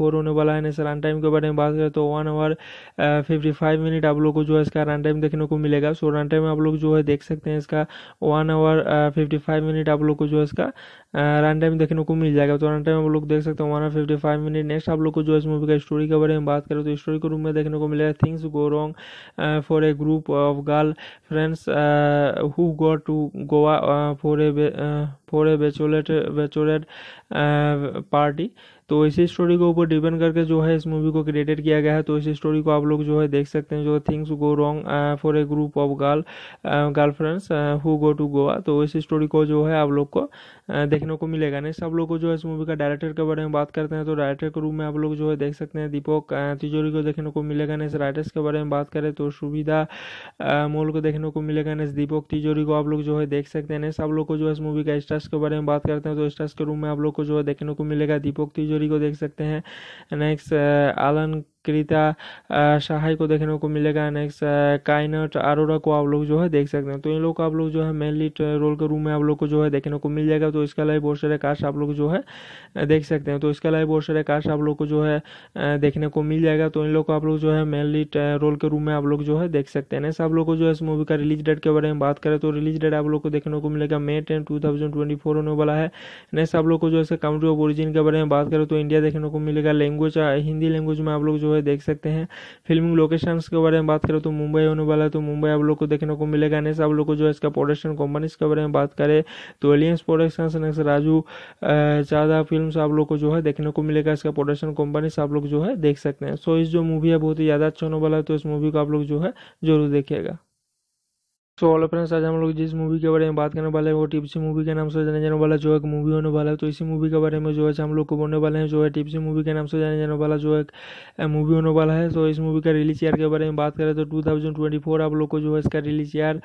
होने वाला है नेशनल रन टाइम के बारे में बात करें तो वन आवर फिफ्टी मिनट आप लोग को जो है इसका रन टाइम देखने को मिलेगा सो रन टाइम आप लोग जो है देख सकते हैं इसका वन आवर फिफ्टी मिनट आप लोग को जो है इसका रन टाइम देखने को मिल जाएगा तो रन टाइम आप लोग देख सकते हो हमारा फिफ्टी फाइव मिनट नेक्स्ट आप लोग को जो इस मूवी का स्टोरी के बारे में बात करें तो स्टोरी के रूम में देखने को मिलेगा things go wrong for a group of girl friends who go to Goa for a for a bachelorette bachelorette party तो इसी स्टोरी के ऊपर डिपेंड करके जो है इस मूवी को क्रिएटेड किया गया है तो इसी स्टोरी को आप लोग जो है देख सकते हैं जो things go wrong for a group of girl girl friends who go to Goa तो इस स्टोरी को जो है आप लोग को देखने को मिलेगा नेक्स्ट आप लोग को जो है इस मूवी का डायरेक्टर के बारे में बात करते हैं तो डायरेक्टर के रूप में आप लोग जो है देख सकते हैं दीपक तिजोरी को देखने को मिलेगा नेक्स्ट राइटर्स के बारे में बात करें तो सुविधा मोल को देखने को मिलेगा नेक्स्ट दीपक तिजोरी को आप लोग जो है देख सकते हैं नेक्स्ट आप लोग को जो है इस मूवी का स्टार्स के बारे में बात करते हैं तो स्टार्स के रूप में आप लोग को जो है देखने को मिलेगा दीपक तिजोरी को देख सकते हैं नेक्स्ट आलन क्रीता सहाय को देखने को मिलेगा नेक्स्ट काइनट अरोरा को आप लोग जो है देख सकते हैं तो इन लोग को आप लोग जो है मेनली रोल के रूम में आप लोग को जो है देखने को मिल जाएगा तो इसके अलावा बहुत सारे कास्ट आप लोग जो है देख सकते हैं तो इसके अलावा बहुत सारे कास्ट आप लोग को जो है देखने को मिल जाएगा तो इन लोग को आप लोग जो है मेन रोल के रूम में आप लोग जो है देख सकते हैं नेक्स्ट आप लोग को जो है इस मूवी का रिलीज डेट के बारे में बात करें तो रिलीज डेट आप लोग को देखने को मिलेगा May ten two thousand twenty four होने वाला है नेक्स्ट आप लोग को जो है कंट्री ऑफ ओरिजिन के बारे में बात करें तो इंडिया देखने को मिलेगा लैंग्वेज हिंदी लैंग्वेज में आप लोग जो जो है देख सकते हैं फिल्मिंग लोकेशन के बारे में बात करें तो मुंबई होने वाला है तो मुंबई आप लोग को देखने को मिलेगा नेक्स्ट आप लोग को जो है इसका प्रोडक्शन कंपनीज के बारे में बात करें तो aliens production next Raju Chadha film आप लोग को जो है देखने को मिलेगा इसका प्रोडक्शन कंपनीज आप लोग जो है देख सकते हैं सो इस जो मूवी है बहुत ही ज़्यादा अच्छा होने वाला है तो इस मूवी को आप लोग जो है जरूर देखिएगा सो ऑल फ्रेंड्स आज हम लोग जिस मूवी के बारे में बात करने वाले हैं वो टिप्सी मूवी के नाम से जाने जाने वाला जो एक मूवी होने वाला है तो इसी मूवी के बारे में जो है हम लोग को बोलने वाले हैं जो है टिप्सी मूवी के नाम से जाने जाने वाला जो एक मूवी होने वाला है सो तो इस मूवी का रिलीज ईयर के बारे में बात करें तो टू आप लोग को जो है इसका रिलीज ईयर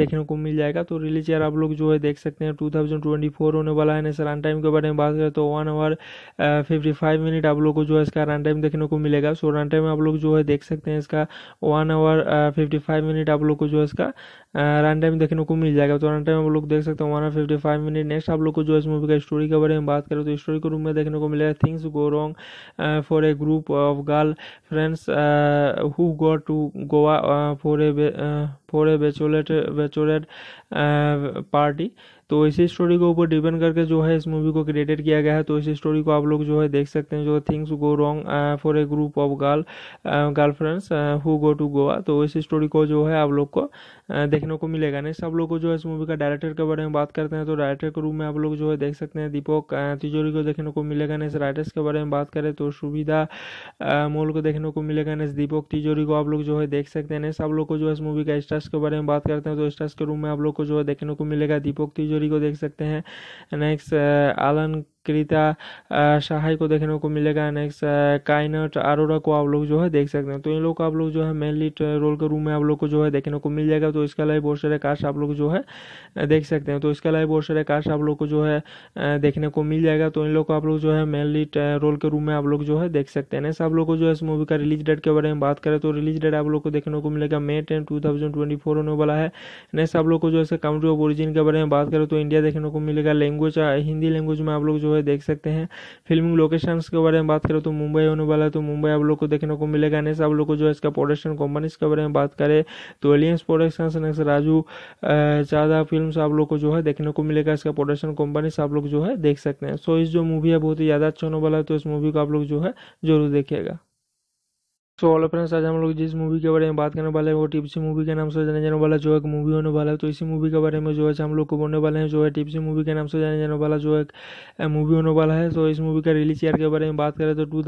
देखने को मिल जाएगा तो रिलीज ईयर आप लोग जो है देख सकते हैं टू होने वाला है सर रन टाइम के बारे में बात करें तो वन आवर फिफ्टी मिनट आप लोग को जो है इसका रन टाइम देखने को मिलेगा सो रन टाइम आप लोग जो है देख सकते हैं इसका वन आवर फिफ्टी मिनट आप लोग को जो है इसका रन टाइम देखने को मिल जाएगा तो रन टाइम आप लोग देख सकते हैं one fifty five minute next आप लोग को जो इस मूवी का स्टोरी के बारे में बात करें तो स्टोरी के रूप में देखने को मिलेगा things go wrong for a group of girl friends who go to Goa for a for a bachelorette bachelorette party तो इसी स्टोरी के ऊपर डिपेंड करके जो है इस मूवी को क्रिएटेड किया गया है तो इसी स्टोरी को आप लोग जो है देख सकते हैं जो things go wrong for a group of girl girl friends who go to Goa तो इस स्टोरी को जो है आप लोग को देखने को मिलेगा नहीं सब लोग को जो है इस मूवी का डायरेक्टर के बारे में बात करते हैं तो डायरेक्टर के रूप में आप लोग जो है देख सकते हैं दीपक तिजोरी को देखने को मिलेगा नहीं राइटर्स के बारे में बात करें तो सुविधा मोल को देखने को मिलेगा नहीं दीपक तिजोरी को आप लोग जो है देख सकते हैं सब लोग को जो है इस मूवी का स्टार्स के बारे में बात करते हैं तो स्टार्स के रूम में आप लोग को जो है देखने को मिलेगा दीपक तिजोरी को देख सकते हैं नेक्स्ट आलन क्रीता सहाय को देखने को मिलेगा नेक्स्ट काइनट अरोरा को आप लोग जो है देख सकते हैं तो इन लोग को आप लोग जो है मेनली रोल के रूम में आप लोग को जो है देखने को मिल जाएगा तो इसके अलावा बहुत सारे कास्ट आप लोग जो है देख सकते हैं तो इसके अलावा बहुत सारे कास्ट आप लोग को जो है देखने को मिल जाएगा तो इन लोग को आप लोग जो है मेनली रोल के रूम में आप लोग जो है देख सकते हैं नेक्स्ट आप लोग को जो है इस मूवी का रिलीज डेट के बारे में बात करें तो रिलीज डेट आप लोग को देखने को मिलेगा May ten two thousand twenty four होने वाला है नेक्स्ट आप लोग को जो है कंट्री ऑफ ओरिजिन के बारे में बात करें तो इंडिया देखने को मिलेगा लैंग्वेज हिंदी लैंग्वेज में आप लोग जो हुए देख सकते हैं फिल्मिंग लोकेशन के बारे में बात करें तो मुंबई होने वाला है तो मुंबई आप लोग को देखने को मिलेगा नेक्स्ट आप लोग को जो है इसका प्रोडक्शन कंपनीज के बारे में बात करें तो aliens production next Raju Chadha film आप लोग को जो है देखने को मिलेगा इसका प्रोडक्शन कंपनीज आप लोग जो है देख सकते हैं सो इस जो मूवी है बहुत ही ज़्यादा अच्छा होने वाला है तो इस मूवी को आप लोग जो है जरूर देखिएगा सो ऑल फ्रेंड्स आज हम लोग जिस मूवी के बारे में बात करने वाले हैं वो टिप्सी मूवी के नाम से जाने जाने वाला जो एक मूवी होने वाला है तो इसी मूवी के बारे में जो है हम लोग को बोलने वाले हैं जो है टिप्सी मूवी के नाम से जाने जाने वाला जो एक मूवी होने वाला है तो इस मूवी का रिलीज ईयर के बारे में बात करें तो टू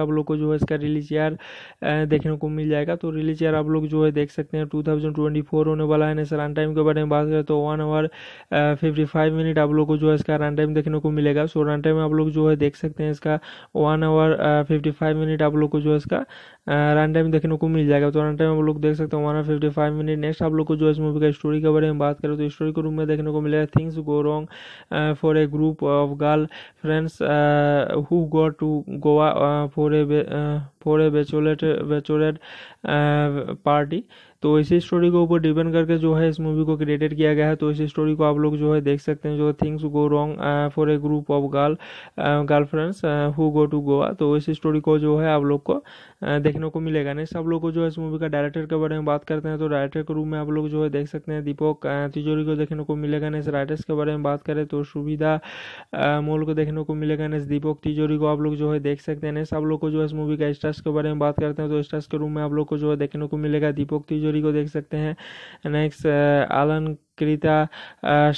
आप लोग को जो है इसका रिलीज ईयर देखने को मिल जाएगा तो रिलीज ईयर आप लोग जो है देख सकते हैं टू होने वाला है नेक्स्ट रन टाइम के बारे में बात करें तो वन आवर फिफ्टी मिनट आप लोग को जो है इसका रन टाइम देखने को मिलेगा सो रन टाइम आप लोग जो है देख सकते हैं इसका वन आवर फिफ्टी मिनट आप लोग को जो है इसका रन टाइम देखने को मिल जाएगा तो रन टाइम आप लोग देख सकते हैं one fifty five minute next आप लोग को जो इस मूवी का स्टोरी के बारे में बात करें तो स्टोरी के रूम में देखने को मिलेगा things go wrong for a group of girl friends who go to Goa for a for a bachelorette bachelorette party तो इसी स्टोरी के ऊपर डिपेंड करके जो है इस मूवी को क्रिएटेड किया गया है तो इसी स्टोरी को आप लोग जो है देख सकते हैं जो things go wrong for a group of girl girlfriends who go to Goa तो इस स्टोरी को जो है आप लोग को uh, देखने को मिलेगा नहीं सब लोग को जो है इस मूवी का डायरेक्टर के बारे में बात करते हैं तो डायरेक्टर के रूप में आप लोग जो है देख सकते हैं दीपक uh, तिजोरी को देखने को मिलेगा नहीं राइटर्स के बारे में बात करें तो सुविधा uh, मोल को देखने को मिलेगा नहीं दीपक तिजोरी को आप लोग जो है देख सकते हैं सब लोग को जो है इस मूवी का स्टार्स के बारे में बात करते हैं तो स्टार्स के रूम में आप लोग को जो है देखने को मिलेगा दीपक तिजोरी जोड़ी को देख सकते हैं नेक्स्ट आलन uh, क्रीता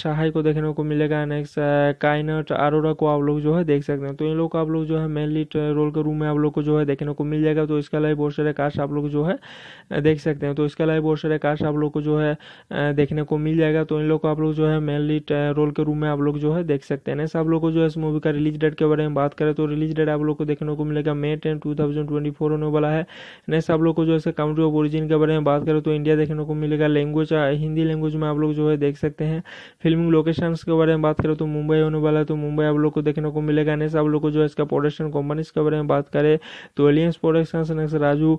सहाय को देखने को मिलेगा नेक्स्ट काइनट अरोरा को आप लोग जो है देख सकते हैं तो इन लोग को आप लोग जो है मेन रोल के रूम में आप लोग को जो है देखने को मिल जाएगा तो इसके अलावा बहुत सारे कास्ट आप लोग जो है देख सकते हैं तो इसके अलावा बहुत सारे कास्ट आप लोग को जो है देखने को मिल जाएगा तो इन लोग को आप लोग जो है मेन रोल के रूम में आप लोग जो है देख सकते हैं नेक्स्ट आप लोग को जो है इस मूवी का रिलीज डेट के बारे में बात करें तो रिलीज डेट आप लोग को देखने को मिलेगा May ten two thousand twenty four होने वाला है नेक्स्ट आप लोग को जो है कंट्री ऑफ ओरिजिन के बारे में बात करें तो इंडिया देखने को मिलेगा लैंग्वेज हिंदी लैंग्वेज में आप लोग जो है हुए देख सकते हैं फिल्मिंग लोकेशन के बारे में बात करें तो मुंबई होने वाला है तो मुंबई आप लोग को देखने को मिलेगा नेक्स्ट आप लोग को जो है इसका प्रोडक्शन कंपनीज के बारे में बात करें तो aliens production next Raju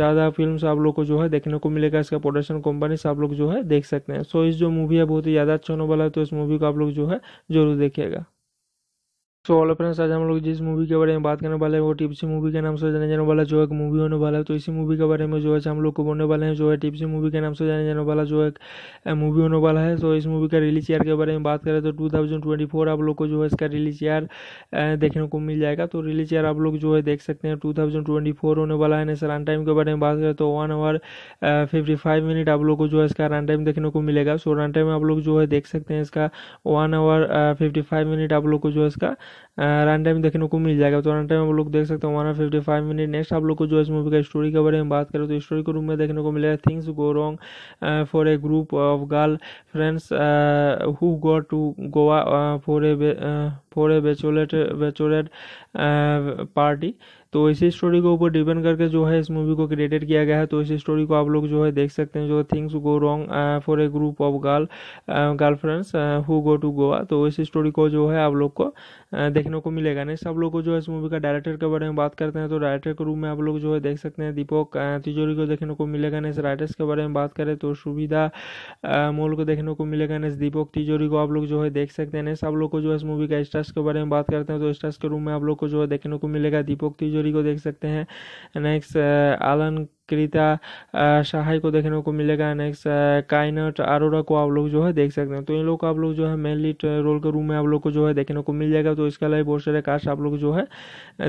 Chadha film आप लोग को जो है देखने को मिलेगा इसका प्रोडक्शन कंपनीज आप लोग जो है देख सकते हैं सो इस जो मूवी है बहुत ही ज़्यादा अच्छा होने वाला है तो इस मूवी को आप लोग जो है जरूर देखिएगा सो ऑल फ्रेंड्स आज हम लोग जिस मूवी के बारे में बात करने वाले हैं वो टिप्सी मूवी के नाम से जाने जाने वाला जो एक मूवी होने वाला है तो इसी मूवी के बारे में जो है हम लोग को बोलने वाले हैं जो है टिप्सी मूवी के नाम से जाने जाने वाला जो एक मूवी होने वाला है तो इस मूवी का रिलीज ईयर के बारे में बात करें तो टू आप लोग को जो है इसका रिलीज ईयर देखने को मिल जाएगा तो रिलीज ईयर आप लोग जो है देख सकते हैं टू होने वाला है नेक्स्ट रन टाइम के बारे में बात करें तो वन आवर फिफ्टी मिनट आप लोग को जो है इसका रन टाइम देखने को मिलेगा सो रन टाइम आप लोग जो है देख सकते हैं इसका वन आवर फिफ्टी मिनट आप लोग को जो है इसका रन टाइम देखने को मिल जाएगा तो रन टाइम आप लोग देख सकते हो one fifty five minute next आप लोग को जो इस मूवी का स्टोरी के बारे में बात करें तो स्टोरी के रूम में देखने को मिलेगा things go wrong for a group of girl friends who go to Goa for a for a bachelorette bachelorette party तो इसी स्टोरी के ऊपर डिपेंड करके जो है इस मूवी को क्रिएटेड किया गया है तो इसी स्टोरी को आप लोग जो है देख सकते हैं जो things go wrong for a group of girl girlfriends who go to Goa तो इसी स्टोरी को जो है आप लोग को uh, देखने को मिलेगा नेक्स्ट आप लोग को जो है इस मूवी का डायरेक्टर के बारे में बात करते हैं तो डायरेक्टर के रूप में आप लोग जो है देख सकते हैं दीपक uh, तिजोरी को देखने को मिलेगा नेक्स्ट राइटर्स के बारे में बात करें तो सुविधा uh, मोल को देखने को मिलेगा नेक्स्ट दीपक तिजोरी को आप लोग जो है देख सकते हैं नेक्स्ट आप लोग को जो है इस मूवी का स्टार्स के बारे में बात करते हैं तो स्टार्स के रूप में आप लोग को जो है देखने को मिलेगा दीपक तिजोरी दूरी को देख सकते हैं नेक्स्ट आलन uh, विक्रेता सहाय को देखने को मिलेगा नेक्स्ट काइनट अरोरा को आप लोग जो है देख सकते हैं तो इन लोग को आप लोग जो है मेनली रोल के रूम में आप लोग को जो है देखने को मिल जाएगा तो इसके अलावा बहुत सारे कास्ट आप लोग जो है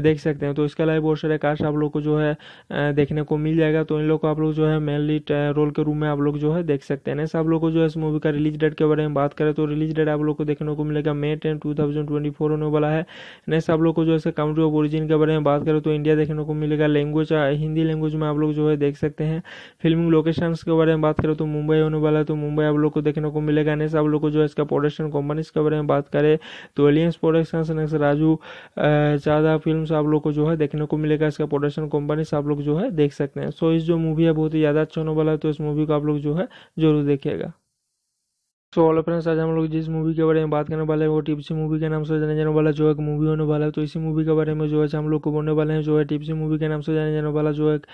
देख सकते हैं तो इसके अलावा बहुत सारे कास्ट आप लोग को जो है देखने को मिल जाएगा तो इन लोग को आप लोग जो है मेनली रोल के रूम में आप लोग जो है देख सकते हैं नेक्स्ट आप लोग को जो है इस मूवी का रिलीज डेट के बारे में बात करें तो रिलीज डेट आप लोग को देखने को मिलेगा May ten two thousand twenty four होने वाला है नेक्स्ट आप लोग को जो है कंट्री ऑफ ओरिजिन के बारे में बात करें तो इंडिया देखने को मिलेगा लैंग्वेज हिंदी लैंग्वेज में आप लोग जो है हुए देख सकते हैं फिल्मिंग लोकेशन के बारे में बात करें तो मुंबई होने वाला है तो मुंबई आप लोग को देखने को मिलेगा नेक्स्ट आप लोग को जो है इसका प्रोडक्शन कंपनीज के बारे में बात करें तो aliens production next Raju Chadha film आप लोग को जो है देखने को मिलेगा इसका प्रोडक्शन कंपनीज आप लोग जो है देख सकते हैं सो इस जो मूवी है बहुत ही ज़्यादा अच्छा होने वाला है तो इस मूवी को आप लोग जो है जरूर देखिएगा सो ऑल फ्रेंड्स आज हम लोग जिस मूवी के बारे में बात करने वाले हैं वो टिप्सी मूवी के नाम से जाने जाने वाला जो एक मूवी होने वाला है तो इसी मूवी के बारे में जो है हम लोग को बोलने वाले हैं जो है टिप्सी मूवी के नाम से जाने जाने वाला जो एक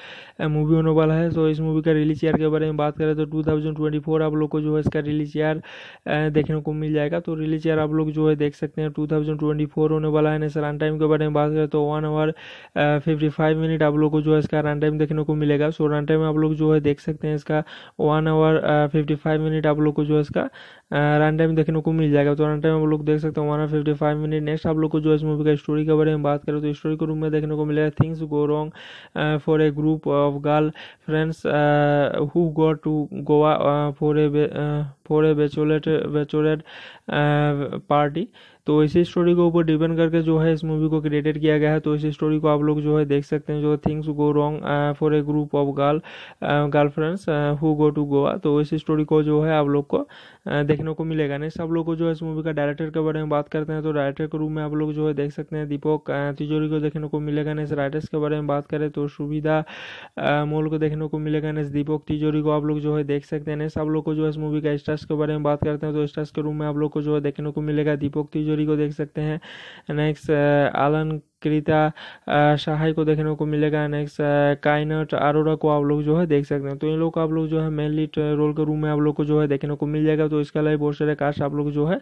मूवी होने वाला है सो तो इस मूवी का रिलीज ईयर के बारे में बात करें तो टू आप लोग को जो है इसका रिलीज ईयर देखने को मिल जाएगा तो रिलीज ईयर आप लोग जो है देख सकते हैं टू होने वाला है रन टाइम के बारे में बात करें तो one hour fifty five minute आप लोग को जो है इसका रन टाइम देखने को मिलेगा सो रन टाइम आप लोग जो है देख सकते हैं इसका one hour fifty five minute आप लोग को जो है इसका रन टाइम देखने को मिल जाएगा तो रन टाइम आप लोग देख सकते हो हमारा फिफ्टी फाइव मिनट नेक्स्ट आप लोग को जो इस मूवी का स्टोरी के बारे में बात करें तो स्टोरी के रूम में देखने को मिलेगा things go wrong for a group of girl friends who go to Goa for a for a bachelorette bachelorette party तो इसी स्टोरी के ऊपर डिपेंड करके जो है इस मूवी को क्रिएटेड किया गया है तो इसी स्टोरी को आप लोग जो है देख सकते हैं जो things go wrong for a group of girl girlfriends who go to Goa तो इस स्टोरी को जो है आप लोग को uh, देखने को मिलेगा नहीं सब लोग को जो है इस मूवी का डायरेक्टर के बारे में बात करते हैं तो डायरेक्टर के रूप में आप लोग जो है देख सकते हैं दीपक uh, तिजोरी को देखने को मिलेगा इस राइटर्स के बारे में बात करें तो सुविधा uh, मोल को देखने को मिलेगा नेक्स्ट दीपक तिजोरी को आप लोग जो है देख सकते हैं सब लोग को जो है इस मूवी का स्टार्स के बारे में बात करते हैं तो स्टार्स के रूम में आप लोग को जो है देखने को मिलेगा दीपक तिजोरी तिजोरी को देख सकते हैं नेक्स्ट आलन uh, क्रीता सहाय को देखने को मिलेगा नेक्स्ट काइनट अरोरा को आप लोग जो है देख सकते हैं तो इन लोग को आप लोग जो है मेनली रोल के रूम में आप लोग को जो है देखने को मिल जाएगा तो इसके अलावा बहुत सारे कास्ट आप लोग जो है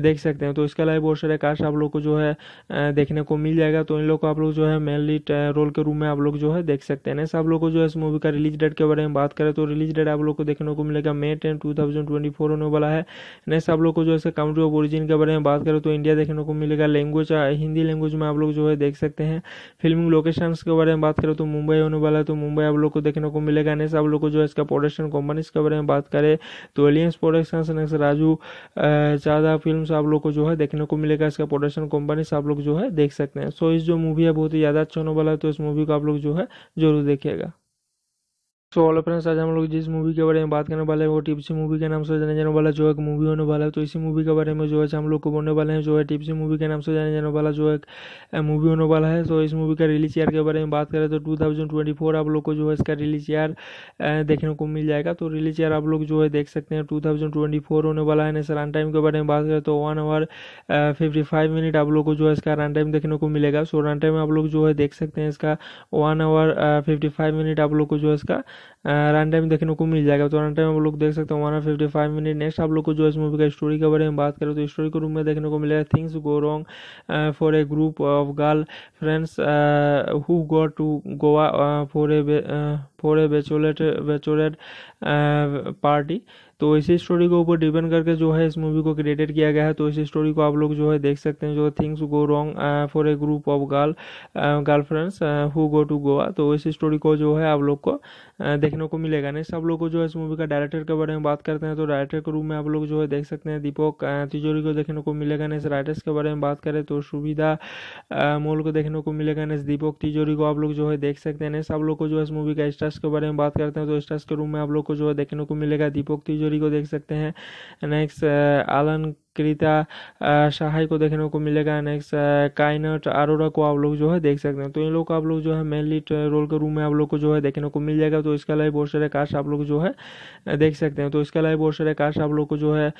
देख सकते हैं तो इसके अलावा बहुत सारे कास्ट आप लोग को जो है देखने को मिल जाएगा तो इन लोग को आप लोग जो है मेनली रोल के रूम में आप लोग जो है देख सकते हैं नेक्स्ट आप लोग को जो है इस मूवी का रिलीज डेट के बारे में बात करें तो रिलीज डेट आप लोग को देखने को मिलेगा May ten two thousand twenty four होने वाला है नेक्स्ट आप लोग को जो है काउंट्री ऑफ ओरिजिन के बारे में बात करें तो इंडिया देखने को मिलेगा लैंग्वेज हिंदी लैंग्वेज में आप लोग जो हुए देख सकते हैं फिल्मिंग लोकेशन के बारे में बात करें तो मुंबई होने वाला है तो मुंबई आप लोग को देखने को मिलेगा नेक्स्ट आप लोग को जो है इसका प्रोडक्शन कंपनीज के बारे में बात करें तो aliens production Raju Chadha film आप लोग को जो है देखने को मिलेगा इसका प्रोडक्शन कंपनी आप लोग जो है देख सकते हैं सो इस जो मूवी है बहुत ही ज़्यादा अच्छा होने वाला है तो इस मूवी को आप लोग जो है जरूर देखिएगा सो ऑल फ्रेंड्स आज हम लोग जिस मूवी के बारे में बात करने वाले हैं वो टिप्सी मूवी के नाम से जाने जाने वाला जो एक मूवी होने वाला है तो इसी मूवी के बारे में जो है हम लोग को बोलने वाले हैं जो है टिप्सी मूवी के नाम से जाने जाने वाला जो एक मूवी होने वाला है तो इस मूवी का रिलीज ईयर के बारे में बात करें तो टू आप लोग को जो है इसका रिलीज ईयर देखने को मिल जाएगा तो रिलीज ईयर आप लोग जो है देख सकते हैं टू होने वाला है नेक्स्ट रन टाइम के बारे में बात करें तो वन आवर फिफ्टी मिनट आप लोग को जो है इसका रन टाइम देखने को मिलेगा सो रन टाइम आप लोग जो है देख सकते हैं इसका वन आवर फिफ्टी मिनट आप लोग को जो है इसका रन टाइम देखने को मिल जाएगा तो रन टाइम आप लोग देख सकते वन हमारा फिफ्टी फाइव मिनट नेक्स्ट आप लोग को जो इस मूवी का स्टोरी के बारे में बात करें तो स्टोरी के रूम में देखने को मिलेगा things go wrong for a group of girl friends who go to Goa for a for a bachelorette bachelorette party तो इसी स्टोरी के ऊपर डिपेंड करके जो है इस मूवी को क्रिएटेड किया गया है तो इसी स्टोरी को आप लोग जो है देख सकते हैं जो things go wrong for a group of girl girl friends who go to Goa तो इस स्टोरी को जो है आप लोग को देखने को मिलेगा नहीं सब लोग को जो है इस मूवी का डायरेक्टर के बारे में बात करते हैं तो डायरेक्टर के रूप में आप लोग जो है देख सकते हैं दीपक तिजोरी को देखने को मिलेगा नेक्स्ट राइटर्स के बारे में बात करें तो सुविधा मोल को देखने को मिलेगा नेक्स्ट दीपक तिजोरी को आप लोग जो है देख सकते हैं सब लोग को जो है इस मूवी का स्टार्स के बारे में बात करते हैं तो स्टार्स के रूप में आप लोग को जो है देखने को मिलेगा दीपक तिजोरी को देख सकते हैं नेक्स्ट आलन क्रीता सहाय को देखने को मिलेगा नेक्स्ट काइनट आरोरा को आप लोग जो है देख सकते हैं तो इन लोग को आप लोग जो है मेन रोल के रूम में आप लोग को जो है देखने को मिल जाएगा तो इसके अलावा बहुत सारे कास्ट आप लोग जो है देख सकते हैं तो इसके अलावा बहुत सारे कास्ट आप लोग को जो है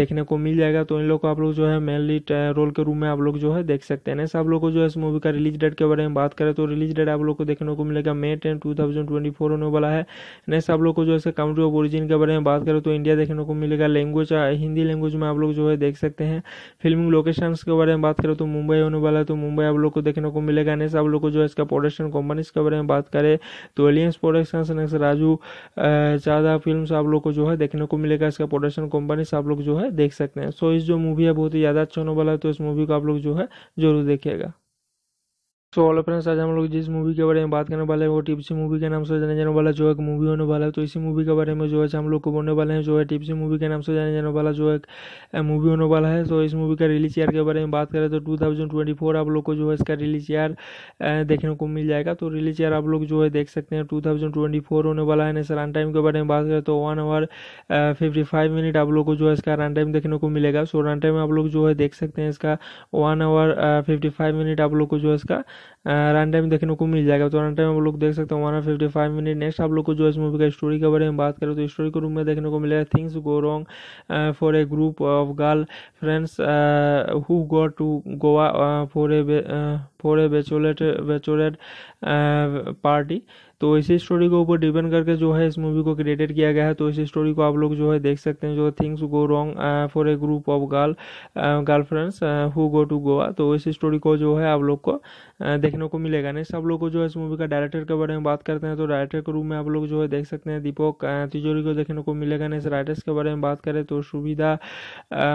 देखने को मिल जाएगा तो इन लोग को आप लोग जो है मेन रोल के रूम में आप लोग जो है देख सकते हैं आप लोग को जो है इस मूवी का रिलीज डेट के बारे में बात करें तो रिलीज डेट आप लोग को देखने को मिलेगा May ten two thousand twenty four होने वाला है नेक्स्ट आप लोग को जो है कंट्री ऑफ ओरिजिन के बारे में बात करें तो इंडिया देखने को मिलेगा लैंग्वेज हिंदी लैंग्वेज में आप लोग जो है हुए देख सकते हैं फिल्मिंग लोकेशन के बारे में बात करें तो मुंबई होने वाला तो मुंबई आप लोग को देखने को मिलेगा नेक्स्ट आप लोग को जो है इसका प्रोडक्शन कंपनीज के बारे में बात करें तो aliens production next Raju Chadha film आप लोग को जो है देखने को मिलेगा इसका प्रोडक्शन कंपनी आप लोग जो है देख सकते हैं सो इस जो मूवी है बहुत ही ज़्यादा अच्छा होने वाला है तो इस मूवी को आप लोग जो है जरूर देखिएगा सो ऑल फ्रेंड्स आज हम लोग जिस मूवी के बारे में बात करने वाले हैं वो टिप्सी मूवी के नाम से जाने जाने वाला जो एक मूवी होने वाला है तो इसी मूवी के बारे में जो है हम लोग को बोलने वाले हैं जो है टिप्सी मूवी के नाम से जाने जाने वाला जो एक मूवी होने वाला है तो इस मूवी का रिलीज ईयर के बारे में बात करें तो टू आप लोग को जो है इसका रिलीज ईयर देखने को मिल जाएगा तो रिलीज ईयर आप लोग जो है देख सकते हैं टू होने वाला है सर रन टाइम के बारे में बात करें तो वन आवर फिफ्टी मिनट आप लोग को जो है इसका रन टाइम देखने को मिलेगा सो रन टाइम आप लोग जो है देख सकते हैं इसका वन आवर फिफ्टी मिनट आप लोग को जो है इसका रन टाइम देखने को मिल जाएगा तो रन टाइम आप लोग देख सकते हैं one fifty five minute next आप लोग को जो इस मूवी का स्टोरी के बारे में बात करें तो स्टोरी के रूम में देखने को मिलेगा things go wrong for a group of girl friends who go to Goa for a for a bachelorette bachelorette party तो इसी स्टोरी के ऊपर डिपेंड करके जो है इस मूवी को क्रिएटेड किया गया है तो इसी स्टोरी को आप लोग जो है देख सकते हैं जो things go wrong for a group of girl girl friends who go to Goa तो इस स्टोरी को जो है आप लोग को देखने को मिलेगा नेक्स्ट आप लोग को जो है इस मूवी का डायरेक्टर के बारे में बात करते हैं तो डायरेक्टर के रूप में आप लोग जो है देख सकते हैं दीपक तिजोरी को देखने को मिलेगा नेक्स्ट राइटर्स के बारे में बात करें तो सुविधा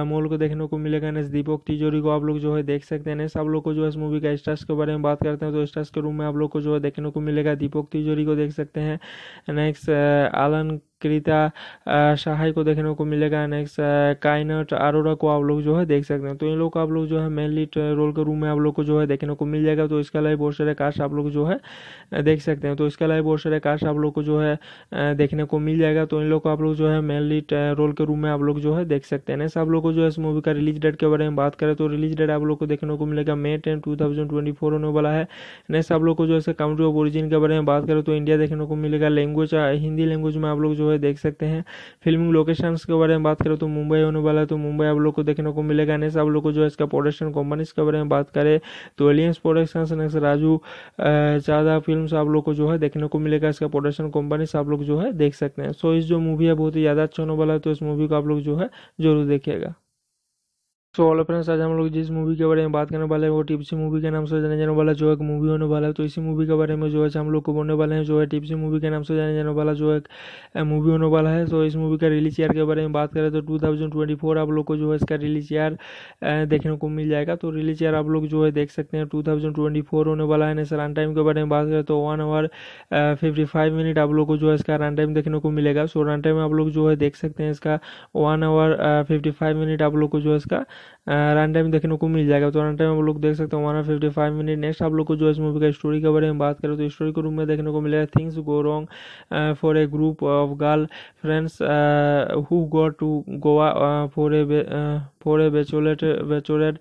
मोल को देखने को मिलेगा नेक्स्ट दीपक तिजोरी को आप लोग जो है देख सकते हैं नेक्स्ट आप लोग को जो है इस मूवी का स्टार्स के बारे में बात करते हैं तो स्टार्स के रूप में आप लोग को जो है देखने को मिलेगा दीपक तिजोरी को देख सकते हैं नेक्स्ट आलन क्रीता सहाय को देखने को मिलेगा नेक्स्ट काइनट अरोरा को आप लोग जो है देख सकते हैं तो इन लोग को आप लोग जो है मेनली रोल के रूम में आप लोग को जो है देखने को मिल जाएगा तो इसका लाइव बहुत सारे कास्ट आप लोग जो है देख सकते हैं तो इसका लाइव बहुत सारे कास्ट आप लोग को जो है देखने को मिल जाएगा तो इन लोग को आप लोग जो है मेनली रोल के रूम में आप लोग जो है देख सकते हैं नेक्स्ट आप लोग को जो है इस मूवी का रिलीज डेट के बारे में बात करें तो रिलीज डेट आप लोग को देखने को मिलेगा May ten two thousand twenty four होने वाला है नेक्स्ट आप लोग को जो है कंट्री ऑफ ओरिजिन के बारे में बात करें तो इंडिया देखने को मिलेगा लैंग्वेज हिंदी लैंग्वेज में आप लोग जो जो है देख सकते हैं फिल्मिंग लोकेशंस के बारे में बात करें तो मुंबई होने वाला है तो मुंबई आप लोग को देखने को मिलेगा नेक्स्ट तो आप लोग को जो है इसका प्रोडक्शन कंपनीज के बारे में बात करें तो aliens production next Raju Chadha film आप लोग को जो है देखने को मिलेगा इसका प्रोडक्शन कंपनीज आप लोग जो है देख सकते हैं सो इस जो मूवी है बहुत ही ज़्यादा अच्छा होने वाला है तो इस मूवी को आप लोग जो है जरूर देखिएगा सो ऑल फ्रेंड्स आज हम लोग जिस मूवी के बारे में बात करने वाले हैं वो टिप्सी मूवी के नाम से जाने जाने वाला जो एक मूवी होने वाला है तो इसी मूवी के बारे में जो है हम लोग को बोलने वाले हैं जो है टिप्सी मूवी के नाम से जाने जाने वाला जो एक मूवी होने वाला है सो तो इस मूवी का रिलीज ईयर के बारे में बात करें तो टू आप लोग को जो है इसका रिलीज ईयर देखने को मिल जाएगा तो रिलीज ईयर आप लोग जो है देख सकते हैं टू होने वाला है रन टाइम के बारे में बात करें तो one hour fifty five minute आप लोग को जो है इसका रन टाइम देखने को मिलेगा सो रन टाइम आप लोग जो है देख सकते हैं इसका one hour fifty five minute आप लोग को जो है इसका रन टाइम देखने को मिल जाएगा तो रन टाइम आप लोग देख सकते हो हमारा फिफ्टी फाइव मिनट नेक्स्ट आप लोग को जो इस मूवी का स्टोरी के बारे में बात करें तो स्टोरी के रूम में देखने को मिलेगा things go wrong for a group of girl friends who go to Goa for a for a bachelorette bachelorette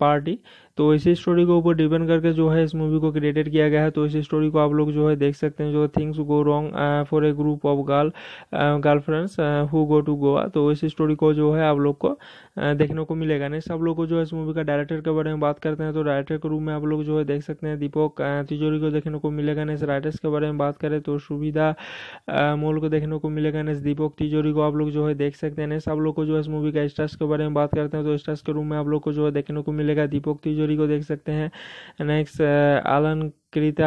party तो इसी स्टोरी के ऊपर डिपेंड करके जो है इस मूवी को क्रिएटेड किया गया है तो इसी स्टोरी को आप लोग जो है देख सकते हैं जो things go wrong for a group of girl girlfriends who go to Goa तो इस स्टोरी को जो है आप लोग को uh, देखने को मिलेगा नहीं सब लोग को जो है इस मूवी का डायरेक्टर के बारे में बात करते हैं तो डायरेक्टर के रूप में आप लोग जो है देख सकते हैं दीपक uh, तिजोरी को देखने को मिलेगा इस राइटर्स के बारे में बात करें तो सुविधा uh, मोल को देखने को मिलेगा नेक्स्ट दीपक तिजोरी को आप लोग जो है देख सकते हैं नेक्स्ट आप लोग को जो है इस मूवी का स्टार्स के बारे में बात करते हैं तो स्टार्स के रूम में आप लोग को जो है देखने को मिलेगा दीपक तिजोरी को देख सकते हैं नेक्स्ट आलन uh, क्रीता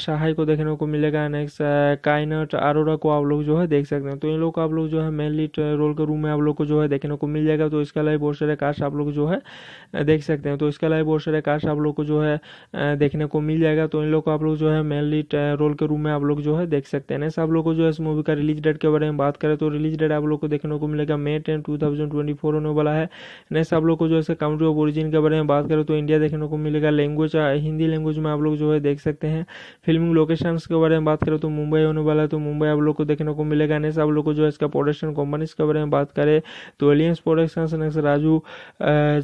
सहाय को देखने को मिलेगा नेक्स्ट काइनट अरोरा को आप लोग जो है देख सकते हैं तो इन लोग को आप लोग जो है मेनली रोल के रूम में आप लोग को जो है देखने को मिल जाएगा तो इसके अलावा बहुत सारे कास्ट आप लोग जो है देख सकते हैं तो इसके अलावा बहुत सारे कास्ट आप लोग को जो है देखने को मिल जाएगा तो इन लोग को आप लोग जो है मेनली रोल के रूम में आप लोग जो है देख सकते हैं नेक्स्ट आप लोग को जो है इस मूवी का रिलीज डेट के बारे में बात करें तो रिलीज डेट आप लोग को देखने को मिलेगा मे टेन टू थाउजेंड होने वाला है नेक्स्ट आप लोग को जो है काउंट्री ऑफ ओरिजिन के बारे में बात करें तो इंडिया देखने को मिलेगा लैंग्वेज हिंदी लैंग्वेज में आप लोग जो हुए देख सकते हैं फिल्मिंग लोकेशन के बारे में बात करें तो मुंबई होने वाला है तो मुंबई आप लोग को देखने को मिलेगा नेक्स्ट आप लोग को जो है इसका प्रोडक्शन कंपनीज के बारे में बात करें तो aliens production next Raju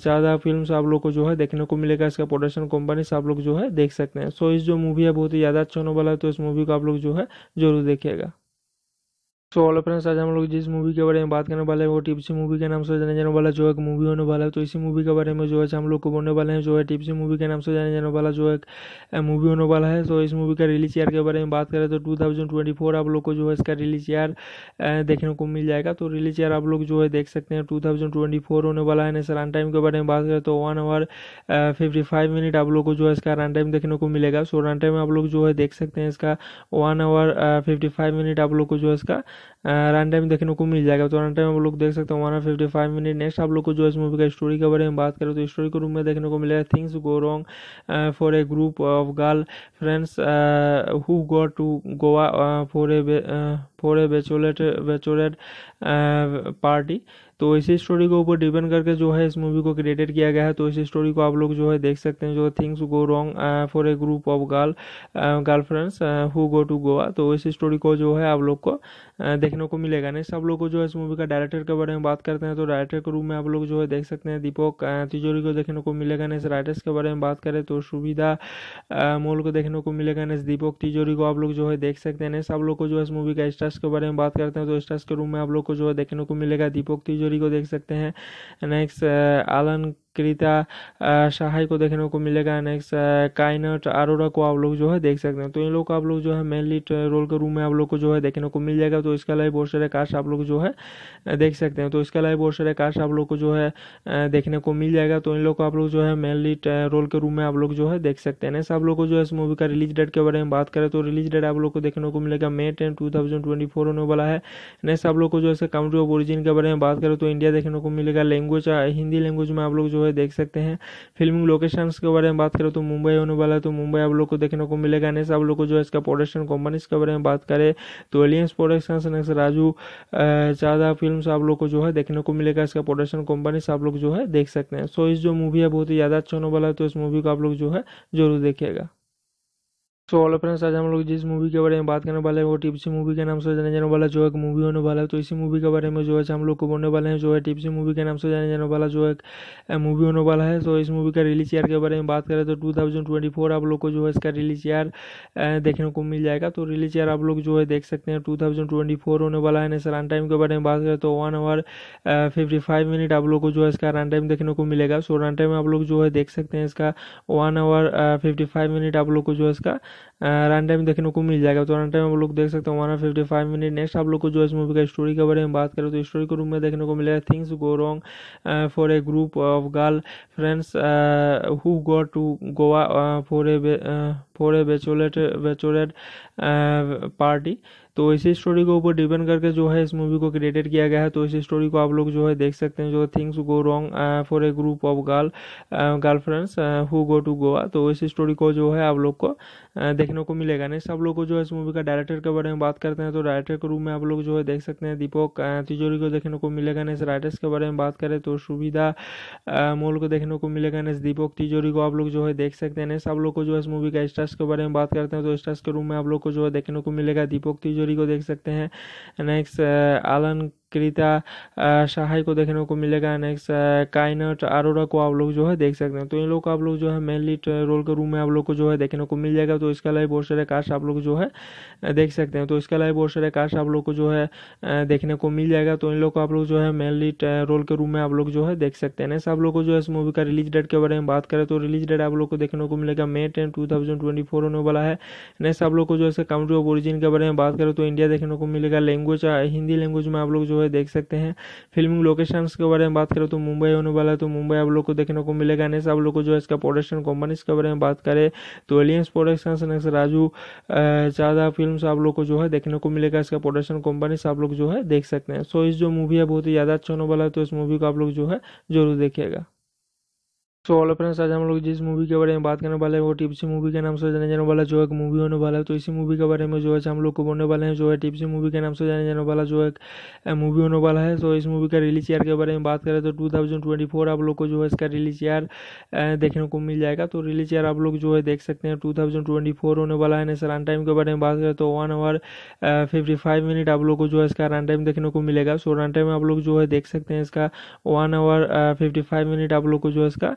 Chadha film आप लोग को जो है देखने को मिलेगा इसका प्रोडक्शन कंपनीज आप लोग जो है देख सकते हैं सो इस जो मूवी है बहुत ही ज़्यादा अच्छा होने वाला है तो इस मूवी को आप लोग जो है जरूर देखिएगा सो ऑल फ्रेंड्स आज हम लोग जिस मूवी के बारे में बात करने वाले हैं वो टिप्सी मूवी के नाम से जाने जाने वाला जो एक मूवी होने वाला है तो इसी मूवी के बारे में जो है हम लोग को बोलने वाले हैं जो है टिप्सी मूवी के नाम से जाने जाने वाला जो एक मूवी होने वाला है तो इस मूवी का रिलीज ईयर के बारे में बात करें तो टू आप लोग को जो है इसका रिलीज ईयर देखने को मिल जाएगा तो रिलीज ईयर आप लोग जो है देख सकते हैं टू होने वाला है नेक्स्ट रन टाइम के बारे में बात करें तो वन आवर फिफ्टी मिनट आप लोग को जो है इसका रन टाइम देखने को मिलेगा सो रन टाइम आप लोग जो है देख सकते हैं इसका वन आवर फिफ्टी मिनट आप लोग को जो है इसका रन टाइम देखने को मिल जाएगा तो रन टाइम आप लोग देख सकते हो हमारा फिफ्टी फाइव मिनट नेक्स्ट आप लोग को जो इस मूवी का स्टोरी के बारे में बात करें तो स्टोरी के रूम में देखने को मिलेगा things go wrong for a group of girl friends who go to Goa for a for a bachelorette bachelorette party तो इसी स्टोरी के ऊपर डिपेंड करके जो है इस मूवी को क्रिएटेड किया गया है तो इसी स्टोरी को आप लोग जो है देख सकते हैं जो things go wrong for a group of girl girlfriends who go to Goa तो इस स्टोरी को जो है आप लोग को uh, देखने को मिलेगा नहीं सब लोग को जो है इस मूवी का डायरेक्टर के बारे में बात करते हैं तो डायरेक्टर के रूप में आप लोग जो है देख सकते हैं दीपक uh, तिजोरी को देखने को मिलेगा नहीं राइटर्स के बारे में बात करें तो सुविधा uh, मोल को देखने को मिलेगा नहीं दीपक तिजोरी को आप लोग जो है देख सकते हैं सब लोग को जो है इस मूवी का स्टार्स के बारे में बात करते हैं तो स्टार्स के रूम में आप लोग को जो है देखने को मिलेगा दीपक तिजोरी जोड़ी को देख सकते हैं नेक्स्ट आलन uh, क्रीता सहाय को देखने को मिलेगा नेक्स्ट काइनट अरोरा को आप लोग जो है देख सकते हैं तो इन लोग को आप लोग जो है मेन रोल के रूम में आप लोग को जो है देखने को मिल जाएगा तो इसके अलावा बहुत सारे कास्ट आप लोग जो है देख सकते हैं तो इसके अलावा बहुत सारे कास्ट आप लोग को जो है देखने को मिल जाएगा तो इन लोग को आप लोग जो है मेन रोल के रूम में आप लोग जो है देख सकते हैं नेक्स्ट आप लोग को जो है इस मूवी का रिलीज डेट के बारे में बात करें तो रिलीज डेट आप लोग को देखने को मिलेगा May ten two thousand twenty four होने वाला है नेक्स्ट आप लोग को जो है कंट्री ऑफ ओरिजिन के बारे में बात करें तो इंडिया देखने को मिलेगा लैंग्वेज हिंदी लैंग्वेज में आप लोग जो है हुए देख सकते हैं फिल्मिंग लोकेशन के बारे में बात करें तो मुंबई होने वाला है तो मुंबई आप लोग को देखने को मिलेगा नेक्स्ट आप लोग को जो है इसका प्रोडक्शन कंपनीज के बारे में बात करें तो aliens production next Raju Chadha film आप लोग को जो है देखने को मिलेगा इसका प्रोडक्शन कंपनी आप लोग जो है देख सकते हैं सो इस जो मूवी है बहुत ही ज़्यादा अच्छा होने वाला है तो इस मूवी को आप लोग जो है जरूर देखिएगा सो ऑल फ्रेंड्स आज हम लोग जिस मूवी के बारे में बात करने वाले हैं वो टिप्सी मूवी के नाम से जाने जाने वाला जो एक मूवी होने वाला है तो इसी मूवी के बारे में जो है हम लोग को बोलने वाले हैं जो है टिप्सी मूवी के नाम से जाने जाने वाला जो एक मूवी होने वाला है तो इस मूवी का रिलीज ईयर के बारे में बात करें तो टू आप लोग को जो है इसका रिलीज ईयर देखने को मिल जाएगा तो रिलीज ईयर आप लोग जो है देख सकते हैं टू होने वाला है सर रन टाइम के बारे में बात करें तो वन आवर फिफ्टी मिनट आप लोग को जो है इसका रन टाइम देखने को मिलेगा सो रन टाइम आप लोग जो है देख सकते हैं इसका वन आवर फिफ्टी मिनट आप लोग को जो है इसका रन टाइम देखने को मिल जाएगा तो रन टाइम आप लोग देख सकते हैं one fifty five minute next आप लोग को जो इस मूवी का स्टोरी के बारे में बात करें तो स्टोरी के रूम में देखने को मिलेगा things go wrong for a group of girl friends who go to Goa for a for a bachelorette bachelorette party तो इसी स्टोरी के ऊपर डिपेंड करके जो है इस मूवी को क्रिएटेड किया गया है तो इसी स्टोरी को आप लोग जो है देख सकते हैं जो things go wrong for a group of girl girl friends who go to Goa तो इस स्टोरी को जो है आप लोग को देखने को मिलेगा नेक्स्ट आप लोग को जो है इस मूवी का डायरेक्टर के बारे में बात करते हैं तो डायरेक्टर के रूप में आप लोग जो है देख सकते हैं दीपक तिजोरी को देखने को मिलेगा नेक्स्ट राइटर्स के बारे में बात करें तो सुविधा मोल को देखने को मिलेगा नेक्स्ट दीपक तिजोरी को आप लोग जो है देख सकते हैं नेक्स्ट आप लोग को जो है इस मूवी का स्टार्स के बारे में बात करते हैं तो स्टार्स के रूप में आप लोग को जो है देखने को मिलेगा दीपक तिजोरी को देख सकते हैं नेक्स्ट आलन क्रीता सहाय को देखने को मिलेगा नेक्स्ट काइनट अरोरा को आप लोग जो है देख सकते हैं तो इन लोग को आप लोग जो है मेनली रोल के रूम में आप लोग को जो है देखने को मिल जाएगा तो इसका लाइव बहुत सारे कास्ट आप लोग जो है देख सकते हैं तो इसका लाइव बहुत सारे कास्ट आप लोग को जो है देखने को मिल जाएगा तो इन लोग को आप लोग जो है मेनली रोल के रूम में आप लोग जो है देख सकते हैं नेक्स्ट आप लोग को जो है इस मूवी का रिलीज डेट के बारे में बात करें तो रिलीज डेट आप लोग को देखने को मिलेगा May ten two thousand twenty four होने वाला है नेक्स्ट आप लोग को जो है कंट्री ऑफ ओरिजिन के बारे में बात करें तो इंडिया देखने को मिलेगा लैंग्वेज हिंदी लैंग्वेज में आप लोग जो जो है देख सकते हैं फिल्मिंग लोकेशंस के बारे में बात करें तो मुंबई होने वाला है तो मुंबई आप लोग को देखने को मिलेगा नेक्स्ट तो आप लोग को जो है इसका प्रोडक्शन कंपनीज के बारे में बात करें तो aliens production next Raju Chadha film आप लोग को जो है देखने को मिलेगा इसका प्रोडक्शन कंपनीज आप लोग जो है देख सकते हैं सो इस जो मूवी है बहुत ही ज़्यादा अच्छा होने वाला है तो इस मूवी को आप लोग जो है जरूर देखिएगा सो ऑल फ्रेंड्स आज हम लोग जिस मूवी के बारे में बात करने वाले हैं वो टिप्सी मूवी के नाम से जाने जाने वाला जो एक मूवी होने वाला है तो इसी मूवी के बारे में जो है हम लोग को बोलने वाले हैं जो है टिप्सी मूवी के नाम से जाने जाने वाला जो एक मूवी होने वाला है सो तो इस मूवी का रिलीज ईयर के बारे में बात करें तो टू आप लोग को जो है इसका रिलीज ईयर देखने को मिल जाएगा तो रिलीज ईयर आप लोग जो है देख सकते हैं टू होने वाला है रन टाइम के बारे में बात करें तो वन आवर फिफ्टी मिनट आप लोग को जो है इसका रन टाइम देखने को मिलेगा सो रन टाइम आप लोग जो है देख सकते हैं इसका वन आवर फिफ्टी मिनट आप लोग को जो है इसका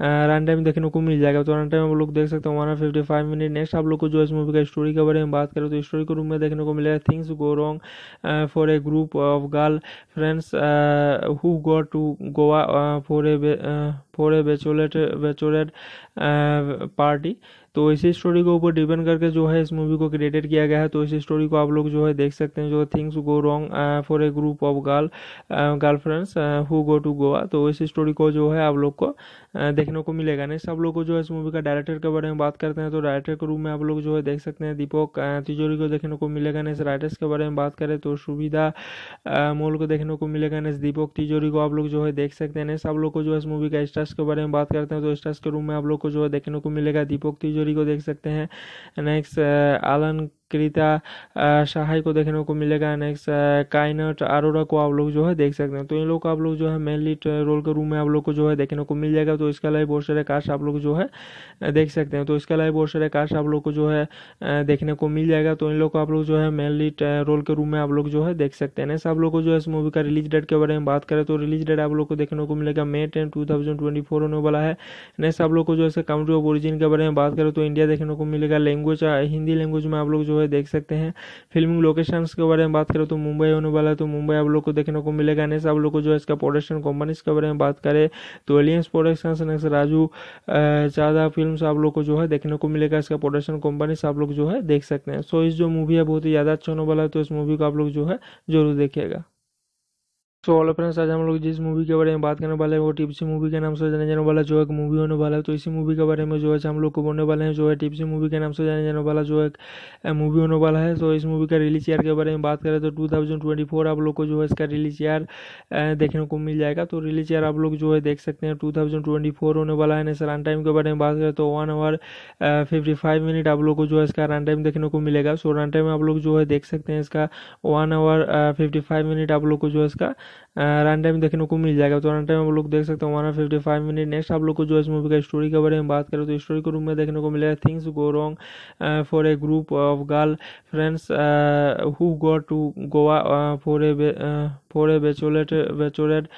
रन टाइम देखने को मिल जाएगा तो रन टाइम आप लोग देख सकते हैं one fifty five minute next आप लोग को जो इस मूवी का स्टोरी के बारे में बात करें तो स्टोरी के रूप में देखने को मिलेगा things go wrong for a group of girl friends who go to Goa for a for a bachelorette bachelorette party तो इसी स्टोरी के ऊपर डिपेंड करके जो है इस मूवी को क्रिएटेड किया गया है तो इसी स्टोरी को आप लोग जो है देख सकते हैं जो things go wrong for a group of girl girl friends who go to Goa तो इस स्टोरी को जो है आप लोग को देख देखने को मिलेगा नेक्स्ट आप लोग को जो है इस मूवी का डायरेक्टर के बारे में बात करते हैं तो डायरेक्टर के रूप में आप लोग जो है देख सकते हैं दीपक तिजोरी को देखने को मिलेगा नेक्स्ट राइटर्स के बारे में बात करें तो सुविधा मोल को देखने को मिलेगा नेक्स्ट दीपक तिजोरी को आप लोग जो है देख सकते हैं नेक्स्ट आप लोग को जो है इस मूवी का स्टार्स के बारे में बात करते हैं तो स्टार्स के रूम में आप लोग को जो है देखने को मिलेगा दीपक तिजोरी को देख सकते हैं नेक्स्ट आलन क्रीता सहाय को देखने को मिलेगा नेक्स्ट काइनट अरोरा को आप लोग जो है देख सकते हैं तो इन लोग को आप लोग जो है मेनली रोल के रूम में आप लोग को जो है देखने को मिल जाएगा तो इसके अलावा बहुत सारे कास्ट आप लोग जो है देख सकते हैं तो इसके अलावा बहुत सारे कास्ट आप लोग को जो है देखने को मिल जाएगा तो इन लोग को आप लोग जो है मेनली रोल के रूम में आप लोग जो है देख सकते हैं नेक्स्ट आप लोग को जो है इस मूवी का रिलीज डेट के बारे में बात करें तो रिलीज डेट आप लोग को देखने को मिलेगा मे टेन टू थाउजेंड होने वाला है नेक्स्ट आप लोग को जो है कंट्री ऑफ ओरिजिन के बारे में बात करें तो इंडिया देखने को मिलेगा लैंग्वेज हिंदी लैंग्वेज में आप लोग जो हुए देख सकते हैं फिल्मिंग लोकेशन के बारे में बात करें तो मुंबई होने वाला है तो मुंबई आप लोग को देखने को मिलेगा नेक्स्ट आप लोग को जो है इसका प्रोडक्शन कंपनीज के बारे में बात करें तो aliens production next Raju Chadha film आप लोग को जो है देखने को मिलेगा इसका प्रोडक्शन कंपनीज आप लोग जो है देख सकते हैं सो इस जो मूवी है बहुत ही ज़्यादा अच्छा होने वाला है तो इस मूवी को आप लोग जो है जरूर देखिएगा सो ऑल फ्रेंड्स आज हम लोग जिस मूवी के बारे में बात करने वाले हैं वो टिप्सी मूवी के नाम से जाने जाने वाला जो एक मूवी होने वाला है तो इसी मूवी के बारे में जो है हम लोग को बोलने वाले हैं जो है टिप्सी मूवी के नाम से जाने जाने वाला जो एक मूवी होने वाला है तो इस मूवी का रिलीज ईयर के बारे में बात करें तो टू आप लोग को जो है इसका रिलीज ईयर देखने को मिल जाएगा तो रिलीज ईयर आप लोग जो है देख सकते हैं टू होने वाला है नेक्स्ट रन टाइम के बारे में बात करें तो वन आवर फिफ्टी मिनट आप लोग को जो है इसका रन टाइम देखने को मिलेगा सो रन टाइम आप लोग जो है देख सकते हैं इसका वन आवर फिफ्टी मिनट आप लोग को जो है इसका रन टाइम देखने को मिल जाएगा तो रन टाइम आप लोग देख सकते हो हमारा फिफ्टी फाइव मिनट नेक्स्ट आप लोग को जो इस मूवी का स्टोरी के बारे में बात करें तो स्टोरी के रूम में देखने को मिलेगा things go wrong for a group of girl friends who go to Goa for a for a bachelorette bachelorette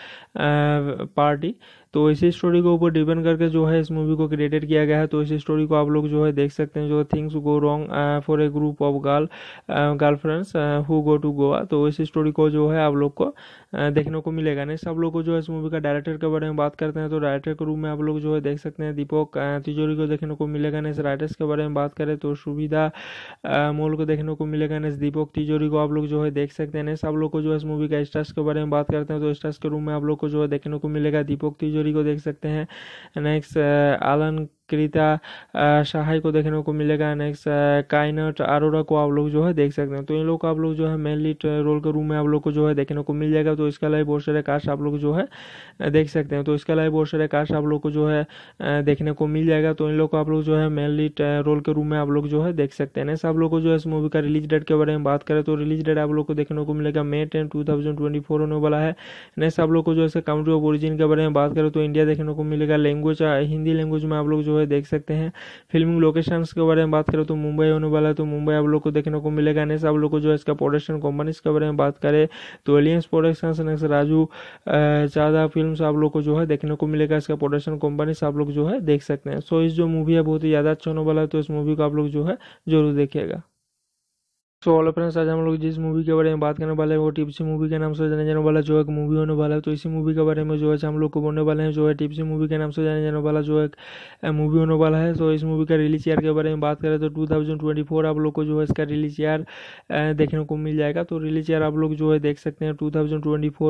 party तो इसी स्टोरी के ऊपर डिपेंड करके जो है इस मूवी को क्रिएटेड किया गया है तो इसी स्टोरी को आप लोग जो है देख सकते हैं जो things go wrong for a group of girl girlfriends who go to Goa तो इस स्टोरी को जो है आप लोग को uh, देखने को मिलेगा नहीं सब लोग को जो है इस मूवी का डायरेक्टर के बारे में बात करते हैं तो डायरेक्टर के रूप में आप लोग जो है देख सकते हैं दीपक uh, तिजोरी को देखने को मिलेगा नहीं राइटर्स के बारे में बात करें तो सुविधा uh, मोल को देखने को मिलेगा नहीं दीपक तिजोरी को आप लोग जो है देख सकते हैं सब लोग को जो है इस मूवी का स्टार्स के बारे में बात करते हैं तो स्टार्स के रूम में आप लोग को जो है देखने को मिलेगा दीपक तिजोरी जोड़ी को देख सकते हैं नेक्स्ट आलन uh, क्रीता सहाय को देखने को मिलेगा नेक्स्ट काइनट अरोरा को आप लोग जो है देख सकते हैं तो इन लोग को आप लोग जो है मेनली रोल के रूम में आप लोग को जो है देखने को मिल जाएगा तो इसके अलावा बहुत सारे कास्ट आप लोग जो है देख सकते हैं तो इसके अलावा बहुत सारे कास्ट आप लोग को जो है देखने को मिल जाएगा तो इन लोग को आप लोग जो है मेनली रोल के रूम में आप लोग जो है देख सकते हैं नेक्स्ट आप लोग को जो है इस मूवी का रिलीज डेट के बारे में बात करें तो रिलीज डेट आप लोग को देखने को मिलेगा May ten two thousand twenty four होने वाला है नेक्स्ट आप लोग को जो है कंट्री ऑफ ओरिजिन के बारे में बात करें तो इंडिया देखने को मिलेगा लैंग्वेज हिंदी लैंग्वेज में आप लोग जो है हुए देख सकते हैं फिल्मिंग लोकेशन के बारे में बात करें तो मुंबई होने वाला है तो मुंबई आप लोग को देखने को मिलेगा नेक्स्ट आप लोग को जो है इसका प्रोडक्शन कंपनीज के बारे में बात करें तो aliens production next Raju Chadha film आप लोग को जो है देखने को मिलेगा इसका प्रोडक्शन कंपनी आप लोग जो है देख सकते हैं सो इस जो मूवी है बहुत ही ज़्यादा अच्छा होने वाला है तो इस मूवी को आप लोग जो है जरूर देखिएगा सो ऑल फ्रेंड्स आज हम लोग जिस मूवी के बारे में बात करने वाले हैं वो टिप्सी मूवी के नाम से जाने जाने वाला जो एक मूवी होने वाला है तो इसी मूवी के बारे में जो है हम लोग को बोलने वाले हैं जो है टिप्सी मूवी के नाम से जाने जाने वाला जो एक मूवी होने वाला है तो इस मूवी का रिलीज ईयर के बारे में बात करें तो टू आप लोग को जो है इसका रिलीज ईयर देखने को मिल जाएगा तो रिलीज ईयर आप लोग जो है देख सकते हैं टू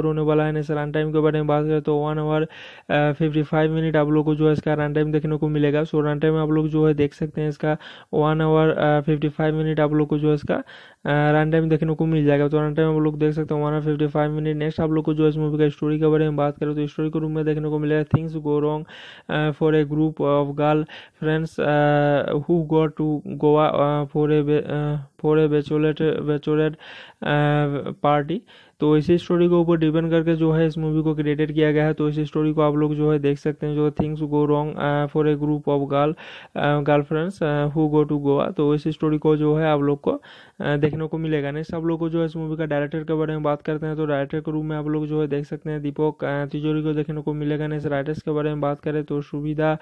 होने वाला है सर रन टाइम के बारे में बात करें तो वन आवर फिफ्टी मिनट आप लोग को जो है इसका रन टाइम देखने को मिलेगा सो रन टाइम आप लोग जो है देख सकते हैं इसका वन आवर फिफ्टी मिनट आप लोग को जो है इसका रन टाइम देखने को मिल जाएगा तो रन टाइम आप लोग देख सकते हैं one fifty five minute next आप लोग को जो इस मूवी का स्टोरी के बारे में बात करें तो स्टोरी के रूम में देखने को मिलेगा things go wrong for a group of girl friends who go to Goa for a for a bachelorette bachelorette party तो इसी स्टोरी के ऊपर डिपेंड करके जो है इस मूवी को क्रिएटेड किया गया है तो इसी स्टोरी को आप लोग जो है देख सकते हैं जो things go wrong for a group of girl girl friends who go to Goa तो इस स्टोरी को जो है आप लोग को देखने को मिलेगा नेक्स्ट आप लोग को जो है इस मूवी का डायरेक्टर के बारे में बात करते हैं तो डायरेक्टर के रूप में आप लोग जो है देख सकते हैं दीपक तिजोरी को देखने को मिलेगा नेक्स्ट राइटर्स के बारे में बात करें तो सुविधा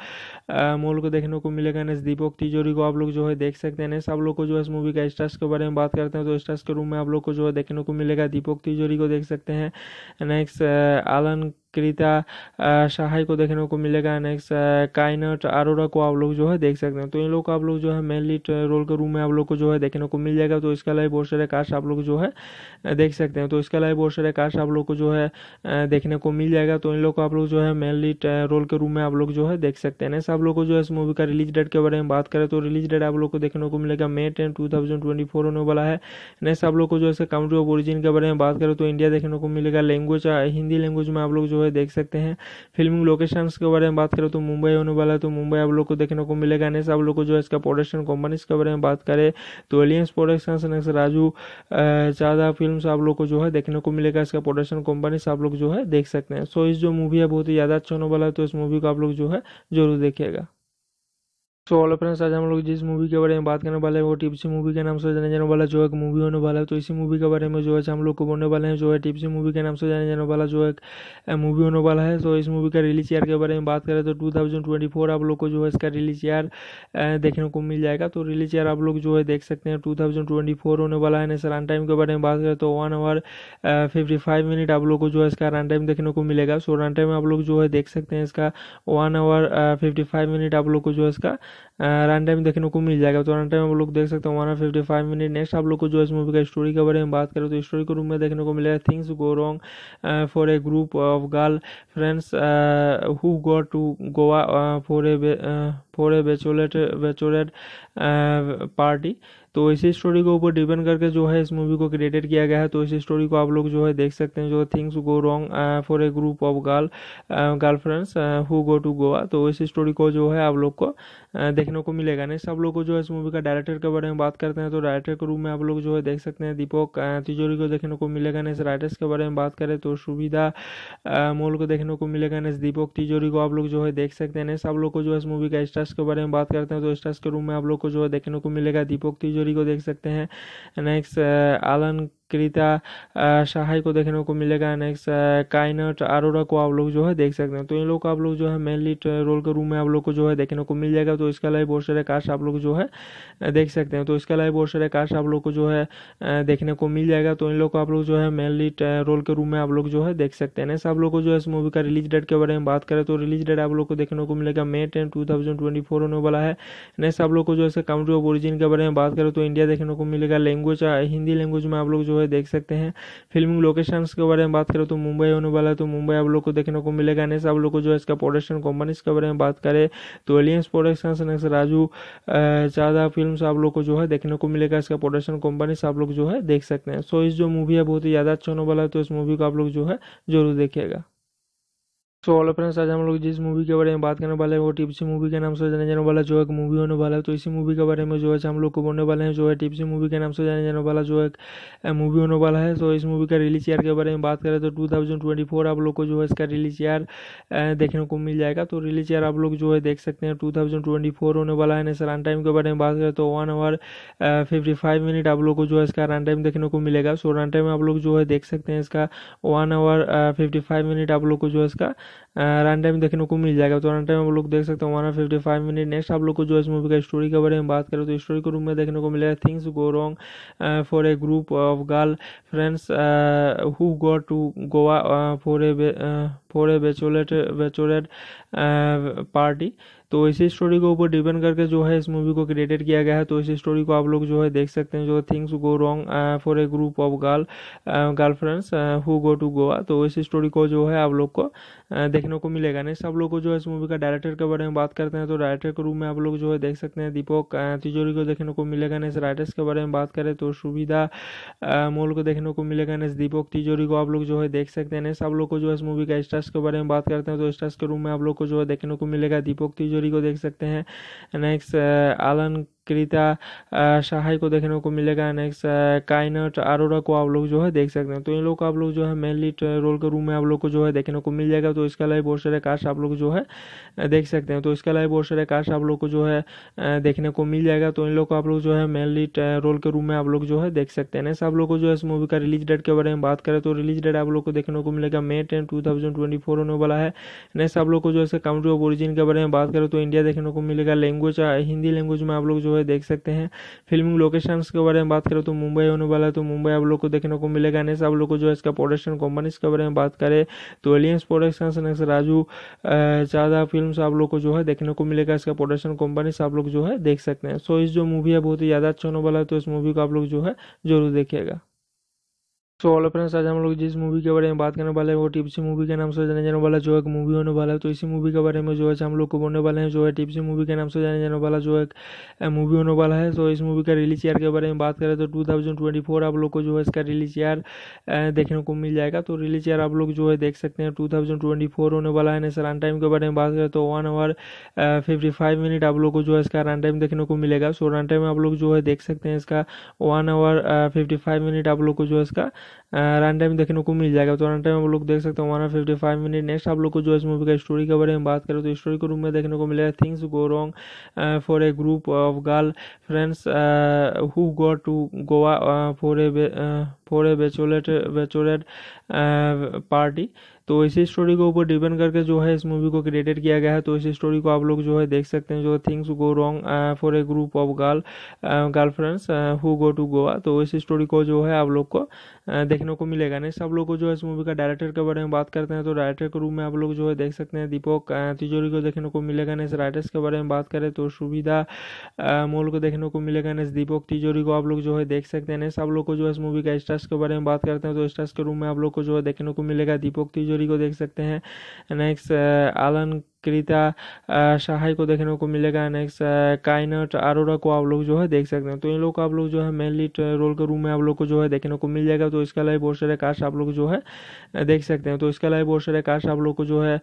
मोल को देखने को मिलेगा नेक्स्ट दीपक तिजोरी को आप लोग जो है देख सकते हैं नेक्स्ट आप लोग को जो है इस मूवी का स्टार्स के बारे में बात करते हैं तो स्टार्स के रूप में आप लोग को जो है देखने को मिलेगा दीपक तिजोरी को देख सकते हैं नेक्स्ट आलन विक्रेता सहाय को देखने को मिलेगा नेक्स्ट काइनट अरोरा को आप लोग जो है देख सकते हैं तो इन लोग को आप लोग जो है मेनली रोल के रूम में आप लोग को जो है देखने को मिल जाएगा तो इसका अलावा बहुत सारे कास्ट आप लोग जो है देख सकते हैं तो इसके अलावा बहुत सारे कास्ट आप लोग को जो है देखने को मिल जाएगा तो इन लोग को आप लोग जो है मेनली रोल के रूम में आप लोग जो है देख सकते हैं नेक्स्ट आप लोग को जो है इस मूवी का रिलीज डेट के बारे में बात करें तो रिलीज डेट आप लोग को देखने को मिलेगा May ten two thousand twenty four होने वाला है नेक्स्ट आप लोग को जो है कंट्री ऑफ ओरिजिन के बारे में बात करें तो इंडिया देखने को मिलेगा लैंग्वेज हिंदी लैंग्वेज में आप लोग जो है हुए देख सकते हैं फिल्मिंग लोकेशंस के बारे में बात करें तो मुंबई होने वाला है तो मुंबई आप लोग को देखने को मिलेगा नहीं आप लोग को जो है इसका प्रोडक्शन कंपनीज के बारे में बात करें तो aliens production next Raju Chadha film आप लोग को जो है देखने को मिलेगा इसका प्रोडक्शन कंपनीज आप लोग जो है देख सकते हैं सो इस जो मूवी है बहुत ही ज़्यादा अच्छा होने वाला है तो इस मूवी को आप लोग जो है जरूर देखिएगा सो ऑल फ्रेंड्स आज हम लोग जिस मूवी के बारे में बात करने वाले हैं वो टिप्सी मूवी के नाम से जाने जाने वाला जो एक मूवी होने वाला है तो इसी मूवी के बारे में जो है हम लोग को बोलने वाले हैं जो है टिप्सी मूवी के नाम से जाने जाने वाला जो एक मूवी होने वाला है तो इस मूवी का रिलीज ईयर के बारे में बात करें तो टू आप लोग को जो है इसका रिलीज ईयर देखने को मिल जाएगा तो रिलीज ईयर आप लोग जो है देख सकते हैं टू होने वाला है रन टाइम के बारे में बात करें तो वन आवर फिफ्टी मिनट आप लोग को जो है इसका रन टाइम देखने को मिलेगा सो रन टाइम आप लोग जो है देख सकते हैं इसका वन आवर फिफ्टी मिनट आप लोग को जो है इसका रन टाइम देखने को मिल जाएगा तो रन टाइम आप लोग देख सकते हैं one fifty five minute next आप लोग को जो इस मूवी का स्टोरी के बारे में बात करें तो स्टोरी के रूम में देखने को मिलेगा things go wrong for a group of girl friends who go to Goa for a for a bachelorette bachelorette party तो इसी स्टोरी के ऊपर डिपेंड करके जो है इस मूवी को क्रिएटेड किया गया है तो इसी स्टोरी को आप लोग जो है देख सकते हैं जो things go wrong for a group of girl girlfriends who go to Goa तो इस स्टोरी को जो है आप लोग को uh, देखने को मिलेगा नहीं सब लोग को जो है इस मूवी का डायरेक्टर के बारे में बात करते हैं तो डायरेक्टर के रूप में आप लोग जो है देख सकते हैं दीपक uh, तिजोरी को देखने को मिलेगा इस राइटर्स के बारे में बात करें तो सुविधा uh, मोल को देखने को मिलेगा इस दीपक तिजोरी को आप लोग जो है देख सकते हैं सब लोग को जो है इस मूवी का स्टार्स के बारे में बात करते हैं तो स्टार्स के रूम में आप लोग को जो है देखने को मिलेगा दीपक तिजोरी स्टोरी को देख सकते हैं नेक्स्ट आलन uh, क्रीता सहाय को देखने को मिलेगा नेक्स्ट काइनट अरोरा को आप लोग जो है देख सकते हैं तो इन लोग को आप लोग जो है मेनली रोल के रूम में आप लोग को जो है देखने को मिल जाएगा तो इसके अलावा बहुत सारे कास्ट आप लोग जो है देख सकते हैं तो इसके अलावा बहुत सारे कास्ट आप लोग को जो है देखने को मिल जाएगा तो इन लोग को आप लोग जो है मेनली रोल के रूम में आप लोग जो है देख सकते हैं नेक्स्ट आप लोग को जो है इस मूवी का रिलीज डेट के बारे में बात करें तो रिलीज डेट आप लोग को देखने को मिलेगा मे टेन टू होने वाला है नेक्स्ट आप लोग को जो है काउंट्री ऑफ ओरिजिन के बारे में बात करें तो इंडिया देखने को मिलेगा लैंग्वेज हिंदी लैंग्वेज में आप लोग जो हुए देख सकते हैं फिल्मिंग लोकेशन के बारे में बात करें तो मुंबई होने वाला है तो मुंबई आप लोग को देखने को मिलेगा नेक्स्ट आप लोग को जो है इसका प्रोडक्शन कंपनीज के बारे में बात करें तो aliens production next Raju Chadha film आप लोग को जो है देखने को मिलेगा इसका प्रोडक्शन कंपनीज आप लोग जो है देख सकते हैं सो इस जो मूवी है बहुत ही ज़्यादा अच्छा होने वाला है तो इस मूवी को आप लोग जो है जरूर देखिएगा सो ऑल फ्रेंड्स आज हम लोग जिस मूवी के बारे में बात करने वाले हैं वो टिप्सी मूवी के नाम से जाने जाने वाला जो एक मूवी होने वाला है तो इसी मूवी के बारे में जो है हम लोग को बोलने वाले हैं जो है टिप्सी मूवी के नाम से जाने जाने वाला जो एक मूवी होने वाला है तो इस मूवी का रिलीज ईयर के बारे में बात करें तो टू आप लोग को जो है इसका रिलीज ईयर देखने को मिल जाएगा तो रिलीज ईयर आप लोग जो है देख सकते हैं टू होने वाला है नेक्स्ट रन टाइम के बारे में बात करें तो वन आवर फिफ्टी मिनट आप लोग को जो है इसका रन टाइम देखने को मिलेगा सो रन टाइम आप लोग जो है देख सकते हैं इसका वन आवर फिफ्टी मिनट आप लोग को जो है इसका रन टाइम देखने को मिल जाएगा तो रन टाइम हम लोग देख सकते हैं हमारा फिफ्टी फाइव मिनट नेक्स्ट आप लोग को जो इस मूवी का स्टोरी के बारे में बात करें तो स्टोरी के रूम में देखने को मिलेगा things go wrong for a group of girl friends who go to Goa for a for a bachelorette bachelorette party तो इसी स्टोरी के ऊपर डिपेंड करके जो है इस मूवी को क्रिएटेड किया गया है तो इस स्टोरी को आप लोग जो है देख सकते हैं जो things go wrong for a group of girl girlfriends who go to Goa तो इस स्टोरी को जो है आप लोग को uh, देखने को मिलेगा नहीं सब लोग को जो है इस मूवी का डायरेक्टर के बारे में बात करते हैं तो डायरेक्टर के रूप में आप लोग जो है देख सकते हैं दीपक uh, तिजोरी को देखने को मिलेगा नहीं राइटर्स के बारे में बात करें तो सुविधा uh, मोल को देखने को मिलेगा नहीं दीपक तिजोरी को आप लोग जो है देख सकते हैं सब लोग को जो है इस मूवी का स्टार्स के बारे में बात करते हैं तो स्टार्स के रूम में आप लोग को जो है देखने को मिलेगा दीपक तिजोरी जोड़ी को देख सकते हैं नेक्स्ट आलन uh, क्रीता सहाय को देखने को मिलेगा नेक्स्ट काइनट आरोरा को आप लोग जो है देख सकते हैं तो इन लोग को आप लोग जो है मेनली रोल के रूम में आप लोग को जो है देखने को मिल जाएगा तो इसके अलावा बहुत सारे कास्ट आप लोग जो है देख सकते हैं तो इसके अलावा बहुत सारे कास्ट आप लोग को जो है देखने को मिल जाएगा तो इन लोग को आप लोग जो है मेनली रोल के रूम में आप लोग जो है देख सकते हैं नेक्स्ट आप लोग को जो है इस मूवी का रिलीज डेट के बारे में बात करें तो रिलीज डेट आप लोग को देखने को मिलेगा May ten two thousand twenty four होने वाला है नेक्स्ट आप लोग को जो है कंट्री ऑफ ओरिजिन के बारे में बात करें तो इंडिया देखने को मिलेगा लैंग्वेज हिंदी लैंग्वेज में आप लोग जो है हुए देख सकते हैं फिल्मिंग लोकेशन के बारे में बात करें तो मुंबई होने वाला है तो मुंबई आप लोग को देखने को मिलेगा नेक्स्ट आप लोग को जो है इसका प्रोडक्शन कंपनीज के बारे में बात करें तो aliens production next Raju Chadha film आप लोग को जो है देखने को मिलेगा इसका प्रोडक्शन कंपनी आप लोग जो है देख सकते हैं सो इस जो मूवी है बहुत ही ज़्यादा अच्छा होने वाला है तो इस मूवी को आप लोग जो है जरूर देखिएगा सो ऑल फ्रेंड्स आज हम लोग जिस मूवी के बारे में बात करने वाले हैं वो टिप्सी मूवी के नाम से जाने जाने वाला जो एक मूवी होने वाला है तो इसी मूवी के बारे में जो है हम लोग को बोलने वाले हैं जो है टिप्सी मूवी के नाम से जाने जाने वाला जो एक मूवी होने वाला है सो इस मूवी का रिलीज ईयर के बारे में बात करें तो टू आप लोग को जो है इसका रिलीज ईयर देखने को मिल जाएगा तो रिलीज ईयर आप लोग जो है देख सकते हैं टू होने वाला है सर रन टाइम के बारे में बात करें तो वन आवर फिफ्टी मिनट आप लोग को जो है इसका रन टाइम देखने को मिलेगा सो रन टाइम आप लोग जो है देख सकते हैं इसका वन आवर फिफ्टी मिनट आप लोग को जो है इसका रन टाइम देखने को मिल जाएगा तो रन टाइम आप लोग देख सकते हैं one fifty five minute next आप लोग को जो इस मूवी का स्टोरी के बारे में बात करें तो स्टोरी के रूम में देखने को मिलेगा things go wrong for a group of girl friends who go to Goa for a for a bachelorette bachelorette party तो इसी स्टोरी के ऊपर डिपेंड करके जो है इस मूवी को क्रिएटेड किया गया है तो इसी स्टोरी को आप लोग जो है देख सकते हैं जो things go wrong for a group of girl girlfriends who go to Goa तो इस स्टोरी को जो है आप लोग को uh, देखने को मिलेगा नेक्स्ट आप लोग को जो है इस मूवी का डायरेक्टर के बारे में बात करते हैं तो डायरेक्टर के रूप में आप लोग जो है देख सकते हैं दीपक uh, तिजोरी को देखने को मिलेगा नेक्स्ट राइटर्स के बारे में बात करें तो सुविधा uh, मोल को देखने को मिलेगा नेक्स्ट दीपक तिजोरी को आप लोग जो है देख सकते हैं नेक्स्ट आप लोग को जो है इस मूवी का स्टार्स के बारे में बात करते हैं तो स्टार्स के रूम में आप लोग को जो है देखने को मिलेगा दीपक तिजोरी को देख सकते हैं नेक्स्ट आलन uh, क्रीता सहाय को देखने को मिलेगा नेक्स्ट काइनट अरोरा को आप लोग जो है देख सकते हैं तो इन लोग को आप लोग जो है मेनली रोल के रूम में आप लोग को जो है देखने को मिल जाएगा तो इसका लाइव बहुत सारे कास्ट आप लोग जो है देख सकते हैं तो इसका लाइव बहुत सारे कास्ट आप लोग को जो है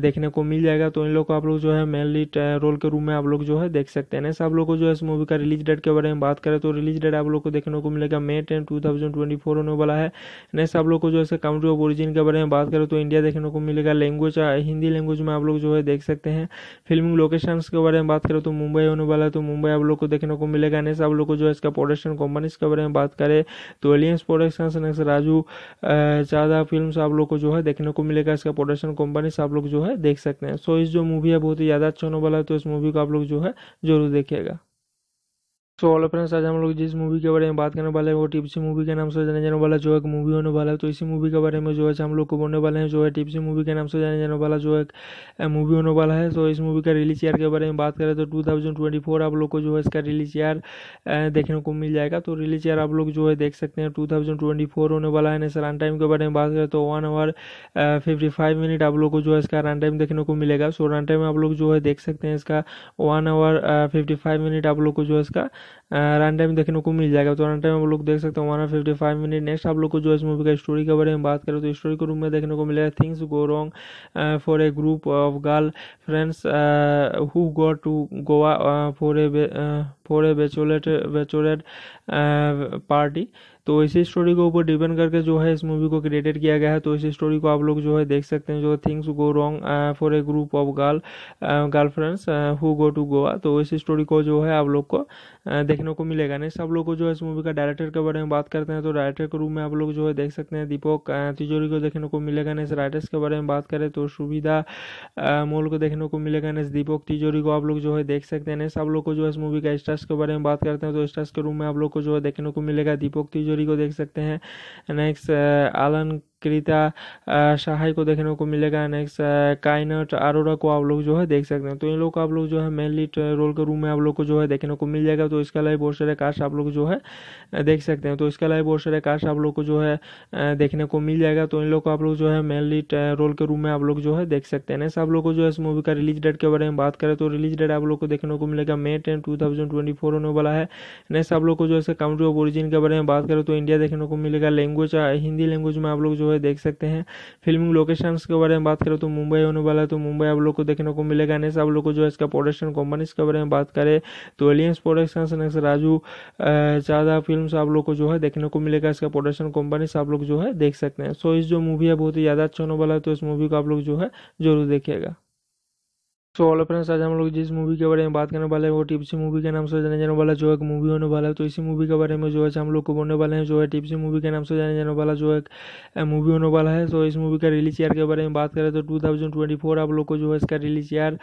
देखने को मिल जाएगा तो इन लोग को आप लोग जो है मेनली रोल के रूम में आप लोग जो है देख सकते हैं नेक्स्ट आप लोग को जो है इस मूवी का रिलीज डेट के बारे में बात करें तो रिलीज डेट आप लोग को देखने को मिलेगा May ten two thousand twenty four होने वाला है नेक्स्ट आप लोग को जो है कंट्री ऑफ ओरिजिन के बारे में बात करें तो इंडिया देखने को मिलेगा लैंग्वेज हिंदी लैंग्वेज में आप लोग जो है देख सकते हैं फिल्मिंग लोकेशंस के बारे में बात करें तो मुंबई होने वाला है तो मुंबई आप लोग को देखने को मिलेगा नेक्स्ट तो आप लोग को जो है इसका प्रोडक्शन कंपनीज के बारे में बात करें तो aliens production next Raju Chadha film आप लोग को जो है देखने को मिलेगा इसका प्रोडक्शन कंपनीज आप लोग जो है देख सकते हैं सो इस जो मूवी है बहुत ही ज़्यादा अच्छा होने वाला है तो इस मूवी को आप लोग जो है जरूर देखिएगा सो ऑल फ्रेंड्स आज हम लोग जिस मूवी के बारे में बात करने वाले हैं वो टिप्सी मूवी के नाम से जाने जाने वाला जो एक मूवी होने वाला है तो इसी मूवी के बारे में जो है हम लोग को बोलने वाले हैं जो है टिप्सी मूवी के नाम से जाने जाने वाला जो एक मूवी होने वाला है सो तो इस मूवी का रिलीज ईयर के बारे में बात करें तो टू आप लोग को जो है इसका रिलीज ईयर देखने को मिल जाएगा तो रिलीज ईयर आप लोग जो है देख सकते हैं टू होने वाला है रन टाइम के बारे में बात करें तो वन आवर फिफ्टी मिनट आप लोग को जो है इसका रन टाइम देखने को मिलेगा सो रन टाइम आप लोग जो है देख सकते हैं इसका वन आवर फिफ्टी मिनट आप लोग को जो है इसका रन टाइम देखने को मिल जाएगा तो रन टाइम आप लोग देख सकते हैं one fifty five minute next आप लोग को जो इस मूवी का स्टोरी के बारे में बात करें तो स्टोरी के रूम में देखने को मिलेगा things go wrong for a group of girl friends who go to Goa for a for a bachelorette bachelorette party तो इसी स्टोरी के ऊपर डिपेंड करके जो है इस मूवी को क्रिएटेड किया गया है तो इसी स्टोरी को आप लोग जो है देख सकते हैं जो things go wrong for a group of girl girl friends who go to Goa तो इस स्टोरी को जो है आप लोग को देखने को मिलेगा नेक्स्ट आप लोग को जो है इस मूवी का डायरेक्टर के बारे में बात करते हैं तो डायरेक्टर के रूप में आप लोग जो है देख सकते हैं दीपक तिजोरी को देखने को मिलेगा नेक्स्ट राइटर्स के बारे में बात करें तो सुविधा मोल को देखने को मिलेगा नेक्स्ट दीपक तिजोरी को आप लोग जो है देख सकते हैं नेक्स्ट आप लोग को जो है इस मूवी का स्टार्स के बारे में बात करते हैं तो स्टार्स के रूम में आप लोग को जो है देखने को मिलेगा दीपक तिजोरी को देख सकते हैं नेक्स्ट आलन क्रीता सहाय को देखने को मिलेगा नेक्स्ट काइनट अरोरा को आप लोग जो है देख सकते हैं तो इन लोग को आप लोग जो है मेनली रोल के रूम में आप लोग को जो है देखने को मिल जाएगा तो इसके अलावा बहुत सारे कास्ट आप लोग जो है देख सकते हैं तो इसके अलावा बहुत सारे कास्ट आप लोग को जो है देखने को मिल जाएगा तो इन लोग को आप लोग जो है मेन रोल के रूम में आप लोग जो है देख सकते हैं नेक्स्ट आप लोग को जो है इस मूवी का रिलीज डेट के बारे में बात करें तो रिलीज डेट आप लोग को देखने को मिलेगा May ten two thousand twenty four होने वाला है नेक्स्ट आप लोग को जो है काउंट्री ऑफ ओरिजिन के बारे में बात करें तो इंडिया देखने को मिलेगा लैंग्वेज हिंदी लैंग्वेज में आप लोग जो हुए देख सकते हैं फिल्मिंग लोकेशन के बारे में बात करें तो मुंबई होने वाला है तो मुंबई आप लोग को देखने को मिलेगा नेक्स्ट आप लोग को जो है इसका प्रोडक्शन कंपनीज के बारे में बात करें तो aliens production next Raju Chadha film आप लोग को जो है देखने को मिलेगा इसका प्रोडक्शन कंपनीज आप लोग जो है देख सकते हैं सो इस जो मूवी है बहुत ही ज़्यादा अच्छा होने वाला है तो इस मूवी को आप लोग जो है जरूर देखिएगा सो ऑल फ्रेंड्स आज हम लोग जिस मूवी के बारे में बात करने वाले हैं वो टिप्सी मूवी के नाम से जाने जाने वाला जो एक मूवी होने वाला है तो इसी मूवी के बारे में जो है हम लोग को बोलने वाले हैं जो है टिप्सी मूवी के नाम से जाने जाने वाला जो एक मूवी होने वाला है तो इस मूवी का रिलीज ईयर के बारे में बात करें तो टू आप लोग को जो है इसका रिलीज ईयर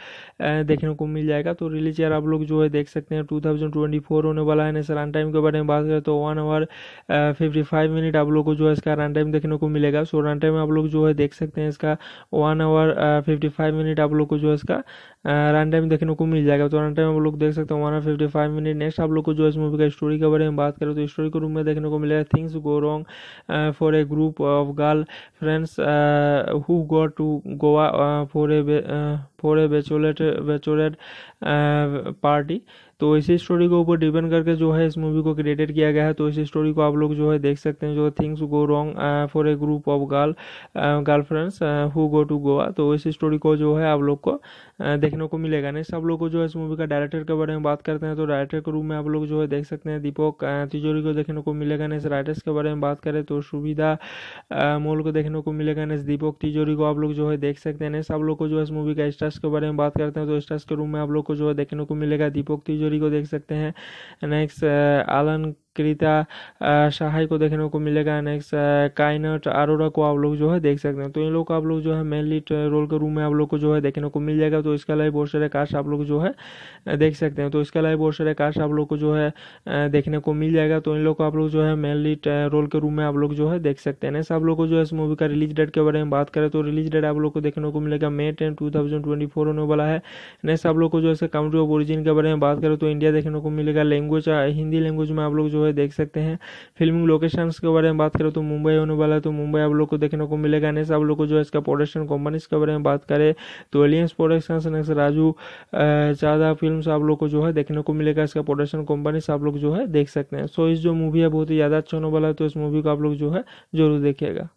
देखने को मिल जाएगा तो रिलीज ईयर आप लोग जो है देख सकते हैं टू होने वाला है नेक्स्ट रन टाइम के बारे में बात करें तो वन आवर फिफ्टी मिनट आप लोग को जो है इसका रन टाइम देखने को मिलेगा सो रन टाइम आप लोग जो है देख सकते हैं इसका वन आवर फिफ्टी मिनट आप लोग को जो है इसका रन टाइम देखने को मिल जाएगा तो रन टाइम आप लोग देख सकते हो हमारा फिफ्टी फाइव मिनट नेक्स्ट आप लोग को जो इस मूवी का स्टोरी के बारे में बात करें तो स्टोरी के रूम में देखने को मिलेगा things go wrong for a group of girl friends who go to Goa for a for a bachelorette bachelorette party तो इसी स्टोरी के ऊपर डिपेंड करके जो है इस मूवी को क्रिएटेड किया गया है तो इसी स्टोरी को आप लोग जो है देख सकते हैं जो things go wrong for a group of girl girl friends who go to Goa तो इस स्टोरी को जो है आप लोग को देखने को मिलेगा नहीं सब लोग को जो है इस मूवी का डायरेक्टर के बारे में बात करते हैं तो डायरेक्टर के रूप में आप लोग जो है देख सकते हैं दीपक तिजोरी को देखने को मिलेगा नहीं राइटर्स के बारे में बात करें तो सुविधा मोल को देखने को मिलेगा नहीं दीपक तिजोरी को आप लोग जो है देख सकते हैं सब लोग को जो है इस मूवी का स्टार्स के बारे में बात करते हैं तो स्टार्स के रूप में आप लोग को जो है देखने को मिलेगा दीपक तिजोरी को देख सकते हैं नेक्स्ट आलन क्रीता सहाय को देखने को मिलेगा नेक्स्ट काइनट आरोरा को आप लोग जो है देख सकते हैं तो इन लोग को आप लोग जो है मेनली रोल के रूम में आप लोग को जो है देखने को मिल जाएगा तो इसके अलावा बहुत सारे कास्ट आप लोग जो है देख सकते हैं तो इसके अलावा बहुत सारे कास्ट आप लोग को जो है देखने को मिल जाएगा तो इन लोग को आप लोग जो है मेनली रोल के रूम में आप लोग जो है देख सकते हैं नेक्स्ट आप लोग को जो है इस मूवी का रिलीज डेट के बारे में बात करें तो रिलीज डेट आप लोग को देखने को मिलेगा May ten two thousand twenty four होने वाला है नेक्स्ट आप लोग को जो है कंट्री ऑफ ओरिजिन के बारे में बात करें तो इंडिया देखने को मिलेगा लैंग्वेज हिंदी लैंग्वेज में आप लोग जो है हुए देख सकते हैं फिल्मिंग लोकेशन के बारे में बात करें तो मुंबई होने वाला है तो मुंबई आप लोग को देखने को मिलेगा नेक्स्ट आप लोग को जो है इसका प्रोडक्शन कंपनीज के बारे में बात करें तो aliens production next Raju Chadha film आप लोग को जो है देखने को मिलेगा इसका प्रोडक्शन कंपनी आप लोग जो है देख सकते हैं सो इस जो मूवी है बहुत ही ज़्यादा अच्छा होने वाला है तो इस मूवी को आप लोग जो है जरूर देखिएगा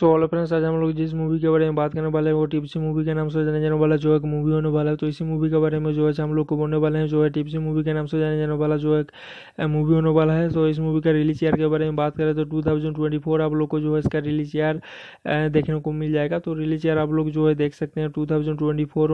सो ऑल फ्रेंड्स आज हम लोग जिस मूवी के बारे में बात करने वाले हैं वो टिप्सी मूवी के नाम से जाने जाने वाला जो एक मूवी होने वाला है तो इसी मूवी के बारे में जो है हम लोग को बोलने वाले हैं जो है टिप्सी मूवी के नाम से जाने जाने वाला जो एक मूवी होने वाला है तो इस मूवी का रिलीज ईयर के बारे में बात करें तो टू आप लोग को जो है इसका रिलीज ईयर देखने को मिल जाएगा तो रिलीज ईयर आप लोग जो है देख सकते हैं टू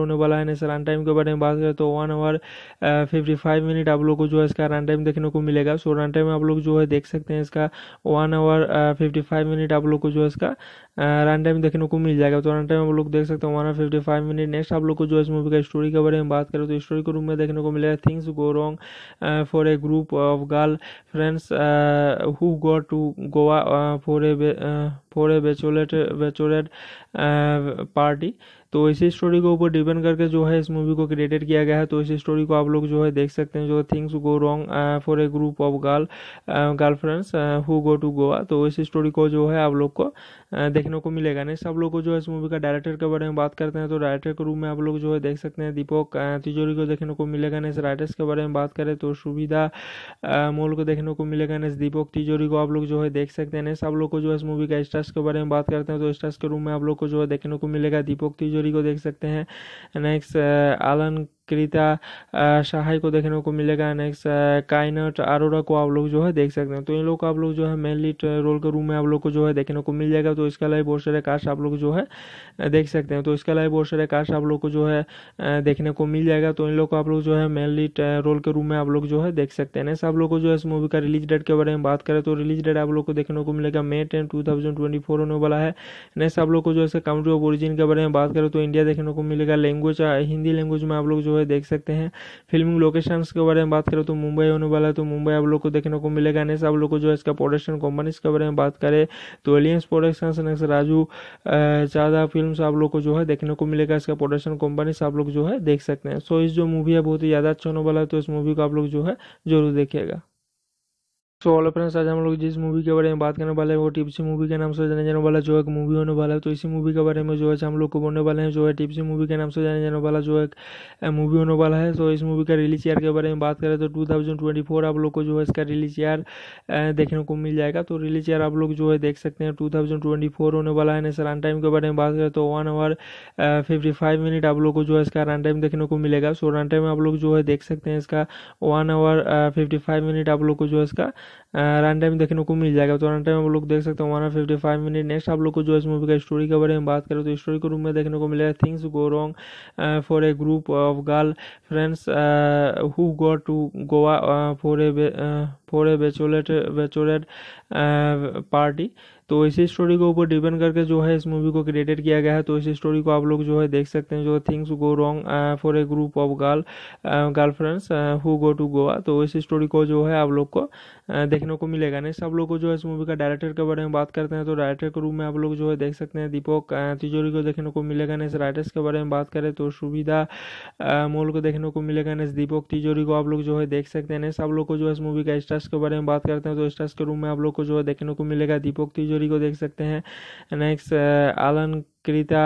होने वाला है नेसर रन टाइम के बारे में बात करें तो one hour fifty five minute आप लोग को जो है इसका रन टाइम देखने को मिलेगा सो रन टाइम आप लोग जो है देख सकते हैं इसका one hour fifty five minute आप लोग को जो है इसका रन टाइम देखने को मिल जाएगा तो रन टाइम आप लोग देख सकते हैं one fifty five minute next आप लोग को जो इस मूवी का स्टोरी के बारे में बात करें तो स्टोरी के रूम में देखने को मिलेगा things go wrong for a group of girl friends who go to Goa for a for a bachelorette bachelorette party तो इसी स्टोरी के ऊपर डिपेंड करके जो है इस मूवी को क्रिएटेड किया गया है तो इसी स्टोरी को आप लोग जो है देख सकते हैं जो things go wrong for a group of girl girlfriends who go to Goa तो इस स्टोरी को जो है आप लोग को uh, देखने को मिलेगा नेक्स्ट आप लोग को जो है इस मूवी का डायरेक्टर के बारे में बात करते हैं तो डायरेक्टर के रूप में आप लोग जो है देख सकते हैं दीपक uh, तिजोरी को देखने को मिलेगा नेक्स्ट राइटर्स के बारे में बात करें तो सुविधा uh, मोल को देखने को मिलेगा नेक्स्ट दीपक तिजोरी को आप लोग जो है देख सकते हैं नेक्स्ट आप लोग को जो है इस मूवी का स्टार्स के बारे में बात करते हैं तो स्टार्स के रूम में आप लोग को जो है देखने को मिलेगा दीपक तिजोरी को देख सकते हैं नेक्स्ट आलन uh, क्रीता सहाय को देखने को मिलेगा नेक्स्ट काइनट अरोरा को आप लोग जो है देख सकते हैं तो इन लोग को आप लोग जो है मेनली रोल के रूम में आप लोग को जो है देखने को मिल जाएगा तो इसका लाइव बहुत सारे कास्ट आप लोग जो है देख सकते हैं तो इसका लाइव बहुत सारे कास्ट आप लोग को जो है देखने को मिल जाएगा तो इन लोग को आप लोग जो है मेनली रोल के रूम में आप लोग जो है देख सकते हैं नेक्स्ट आप लोग को जो है इस मूवी का रिलीज डेट के बारे में बात करें तो रिलीज डेट आप लोग को देखने को मिलेगा May ten two thousand twenty four होने वाला है नेक्स्ट आप लोग को जो है कंट्री ऑफ ओरिजिन के बारे में बात करें तो इंडिया देखने को मिलेगा लैंग्वेज हिंदी लैंग्वेज में आप लोग जो है हुए देख सकते हैं फिल्मिंग लोकेशंस के बारे में बात करें तो मुंबई होने वाला है तो मुंबई आप लोग को देखने को मिलेगा नेक्स्ट आप लोग को जो है इसका प्रोडक्शन कंपनीज के बारे में बात करें तो aliens productions next Raju Chadha film आप लोग को जो है देखने को मिलेगा इसका प्रोडक्शन कंपनीज आप लोग जो है देख सकते हैं सो इस जो मूवी है बहुत ही ज़्यादा अच्छा होने वाला है तो इस मूवी को आप लोग जो है जरूर देखिएगा सो ऑल फ्रेंड्स आज हम लोग जिस मूवी के बारे में बात करने वाले हैं वो टिप्सी मूवी के नाम से जाने जाने वाला जो एक मूवी होने वाला है तो इसी मूवी के बारे में जो है हम लोग को बोलने वाले हैं जो है टिप्सी मूवी के नाम से जाने जाने वाला जो एक मूवी होने वाला है तो इस मूवी का रिलीज ईयर के बारे में बात करें तो टू आप लोग को जो है इसका रिलीज ईयर देखने को मिल जाएगा तो रिलीज ईयर आप लोग जो है देख सकते हैं टू होने वाला है रन टाइम के बारे में बात करें तो वन आवर फिफ्टी मिनट आप लोग को जो है इसका रन टाइम देखने को मिलेगा सो रन टाइम आप लोग जो है देख सकते हैं इसका वन आवर फिफ्टी मिनट आप लोग को जो है इसका रन टाइम देखने को मिल जाएगा तो रन टाइम आप लोग देख सकते हैं one fifty five minute next आप लोग को जो इस मूवी का स्टोरी के बारे में बात करें तो स्टोरी के रूम में देखने को मिलेगा things go wrong for a group of girl friends who go to Goa for a for a bachelorette bachelorette party तो इसी स्टोरी के ऊपर डिपेंड करके जो है इस मूवी को क्रिएटेड किया गया है तो इसी स्टोरी को आप लोग जो है देख सकते हैं जो things go wrong for a group of girl girlfriends who go to Goa तो इस स्टोरी को जो है आप लोग को uh, देखने को मिलेगा नहीं सब लोग को जो है इस मूवी का डायरेक्टर के बारे में बात करते हैं तो डायरेक्टर के रूप में आप लोग जो है देख सकते हैं दीपक uh, तिजोरी को देखने को मिलेगा नेक्स्ट राइटर्स के बारे में बात करें तो सुविधा uh, मोल को देखने को मिलेगा नेक्स्ट दीपक तिजोरी को आप लोग जो है देख सकते हैं सब लोग को जो है इस मूवी का स्टार्स के बारे में बात करते हैं तो स्टार्स के रूम में आप लोग को जो है देखने को मिलेगा दीपक तिजोरी तिजोरी को देख सकते हैं नेक्स्ट आलन uh, क्रीता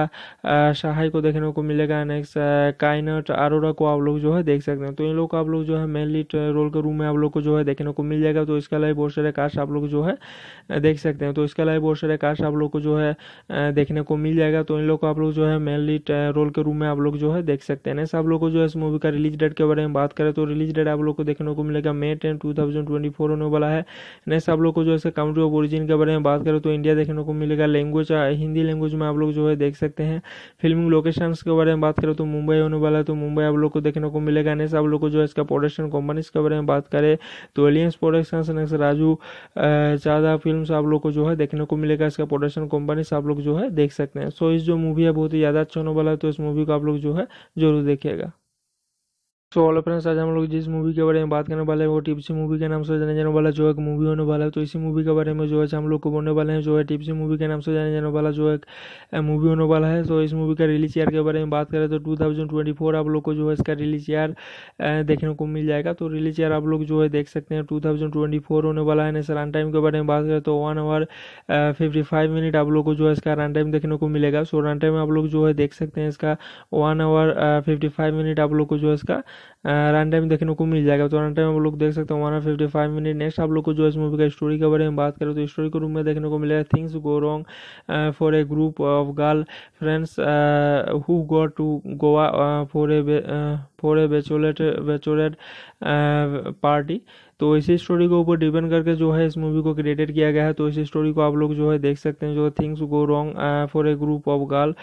सहाय को देखने को मिलेगा नेक्स्ट काइनट अरोरा को आप लोग जो है देख सकते हैं तो इन लोग को आप लोग जो है मेनली रोल के रूम में आप लोग को जो है देखने को मिल जाएगा तो इसके अलावा बहुत सारे कास्ट आप लोग जो है देख सकते हैं तो इसके अलावा बहुत सारे कास्ट आप लोग को जो है देखने को मिल जाएगा तो इन लोग को आप लोग जो है मेनली रोल के रूम में आप लोग जो है देख सकते हैं नेक्स्ट आप लोग को जो है इस मूवी का रिलीज डेट के बारे में बात करें तो रिलीज डेट आप लोग को देखने को मिलेगा May ten two thousand twenty four होने वाला है नेक्स्ट आप लोग को जो है काउंट्री ऑफ ओरिजिन के बारे में बात करें तो इंडिया देखने को मिलेगा लैंग्वेज हिंदी लैंग्वेज में आप लोग जो हुए देख सकते हैं फिल्मिंग लोकेशन के बारे में बात करें तो मुंबई होने वाला है तो मुंबई आप लोग को देखने को मिलेगा नेक्स्ट आप लोग को जो है इसका प्रोडक्शन कंपनीज के बारे में बात करें तो aliens production Raju Chadha film आप लोग को जो है देखने को मिलेगा इसका प्रोडक्शन कंपनीज आप लोग जो है देख सकते हैं सो इस जो मूवी है बहुत ही ज़्यादा अच्छा होने वाला है तो इस मूवी को आप लोग जो है जरूर देखिएगा सो ऑल फ्रेंड्स आज हम लोग जिस मूवी के बारे में बात करने वाले हैं वो टिप्सी मूवी के नाम से जाने जाने वाला जो एक मूवी होने वाला है तो इसी मूवी के बारे में जो है हम लोग को बोलने वाले हैं जो है टिप्सी मूवी के नाम से जाने जाने वाला जो एक मूवी होने वाला है तो इस मूवी का रिलीज ईयर के बारे में बात करें तो टू आप लोग को जो है इसका रिलीज ईयर देखने को मिल जाएगा तो रिलीज ईयर आप लोग जो है देख सकते हैं टू होने वाला है सर रन टाइम के बारे में बात करें तो वन आवर फिफ्टी मिनट आप लोग को जो है इसका रन टाइम देखने को मिलेगा सो रन टाइम आप लोग जो है देख सकते हैं इसका वन आवर फिफ्टी मिनट आप लोग को जो है इसका रन टाइम देखने को मिल जाएगा तो रन टाइम आप लोग देख सकते हो हमारा फिफ्टी फाइव मिनट नेक्स्ट आप लोग को जो इस मूवी का स्टोरी के बारे में बात करें तो स्टोरी के रूम में देखने को मिलेगा things go wrong for a group of girl friends who go to Goa for a for a bachelorette bachelorette party तो इसी स्टोरी के ऊपर डिपेंड करके जो है इस मूवी को क्रिएटेड किया गया है तो इसी स्टोरी को आप लोग जो है देख सकते हैं जो things go wrong for a group of girl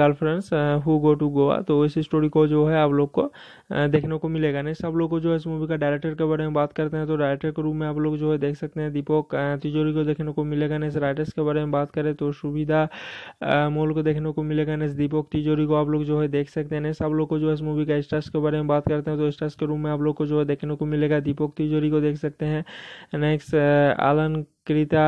girl friends who go to Goa तो इसी स्टोरी को जो है आप लोग को देखने को मिलेगा नहीं सब लोग को जो है इस मूवी का डायरेक्टर के बारे में बात करते हैं तो डायरेक्टर के रूप में आप लोग जो है देख सकते हैं दीपक तिजोरी को देखने को मिलेगा नहीं राइटर्स के बारे में बात करें तो सुविधा मोल को देखने को मिलेगा नहीं दीपक तिजोरी को आप लोग जो है देख सकते हैं सब लोग को जो है इस मूवी का स्टार्स के बारे में बात करते हैं तो स्टार्स के रूप में आप लोग को जो है देखने को मिलेगा दीपक तिजोरी को देख सकते हैं नेक्स्ट आलन क्रीता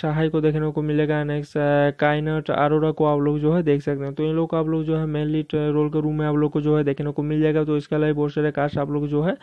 सहाय को देखने को मिलेगा नेक्स्ट काइनट अरोरा को आप लोग जो है देख सकते हैं तो इन लोग को आप लोग जो है मेनली रोल के रूम में आप लोग को जो है देखने को मिल जाएगा तो इसके अलावा बहुत सारे कास्ट आप लोग जो है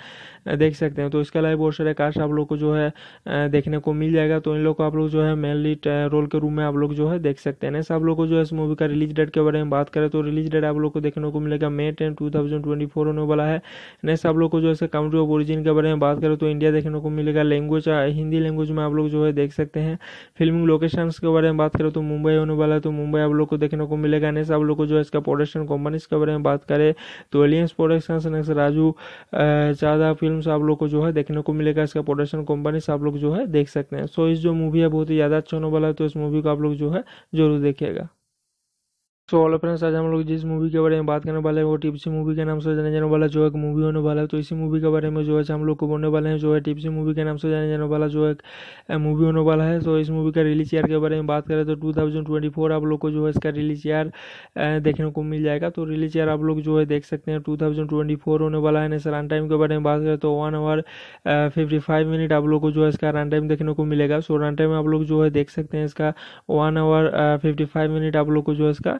देख सकते हैं तो इसके अलावा बहुत सारे कास्ट आप लोग को जो है देखने को मिल जाएगा तो इन लोग को आप लोग जो है मेनली रोल के रूम में आप लोग जो है देख सकते हैं नेक्स्ट आप लोग को जो है इस मूवी का रिलीज डेट के बारे में बात करें तो रिलीज डेट आप लोग को देखने को मिलेगा May ten two thousand twenty four होने वाला है नेक्स्ट आप लोग को जो है कंट्री ऑफ ओरिजिन के बारे में बात करें तो इंडिया देखने को मिलेगा लैंग्वेज हिंदी लैंग्वेज में आप लोग जो है हुए देख सकते हैं फिल्मिंग लोकेशन के बारे में बात करें तो मुंबई होने वाला है तो मुंबई आप लोग को देखने को मिलेगा नेक्स्ट आप लोग को जो है इसका प्रोडक्शन कंपनीज के बारे में बात करें तो aliens production next Raju Chadha film आप लोग को जो है देखने को मिलेगा इसका प्रोडक्शन कंपनी आप लोग जो है देख सकते हैं सो इस जो मूवी है बहुत ही ज़्यादा अच्छा होने वाला है तो इस मूवी को आप लोग जो है जरूर देखिएगा सो ऑल फ्रेंड्स आज हम लोग जिस मूवी के बारे में बात करने वाले हैं वो टिप्सी मूवी के नाम से जाने जाने वाला जो एक मूवी होने वाला है तो इसी मूवी के बारे में जो है हम लोग को बोलने वाले हैं जो है टिप्सी मूवी के नाम से जाने जाने वाला जो एक मूवी होने वाला है तो इस मूवी का रिलीज ईयर के बारे में बात करें तो टू आप लोग को जो है इसका रिलीज ईयर देखने को मिल जाएगा तो रिलीज ईयर आप लोग जो है देख सकते हैं टू होने वाला है नेशर रन टाइम के बारे में बात करें तो one hour fifty five minute आप लोग को जो है इसका रन टाइम देखने को मिलेगा सो रन टाइम आप लोग जो है देख सकते हैं इसका one hour fifty five minute आप लोग को जो है इसका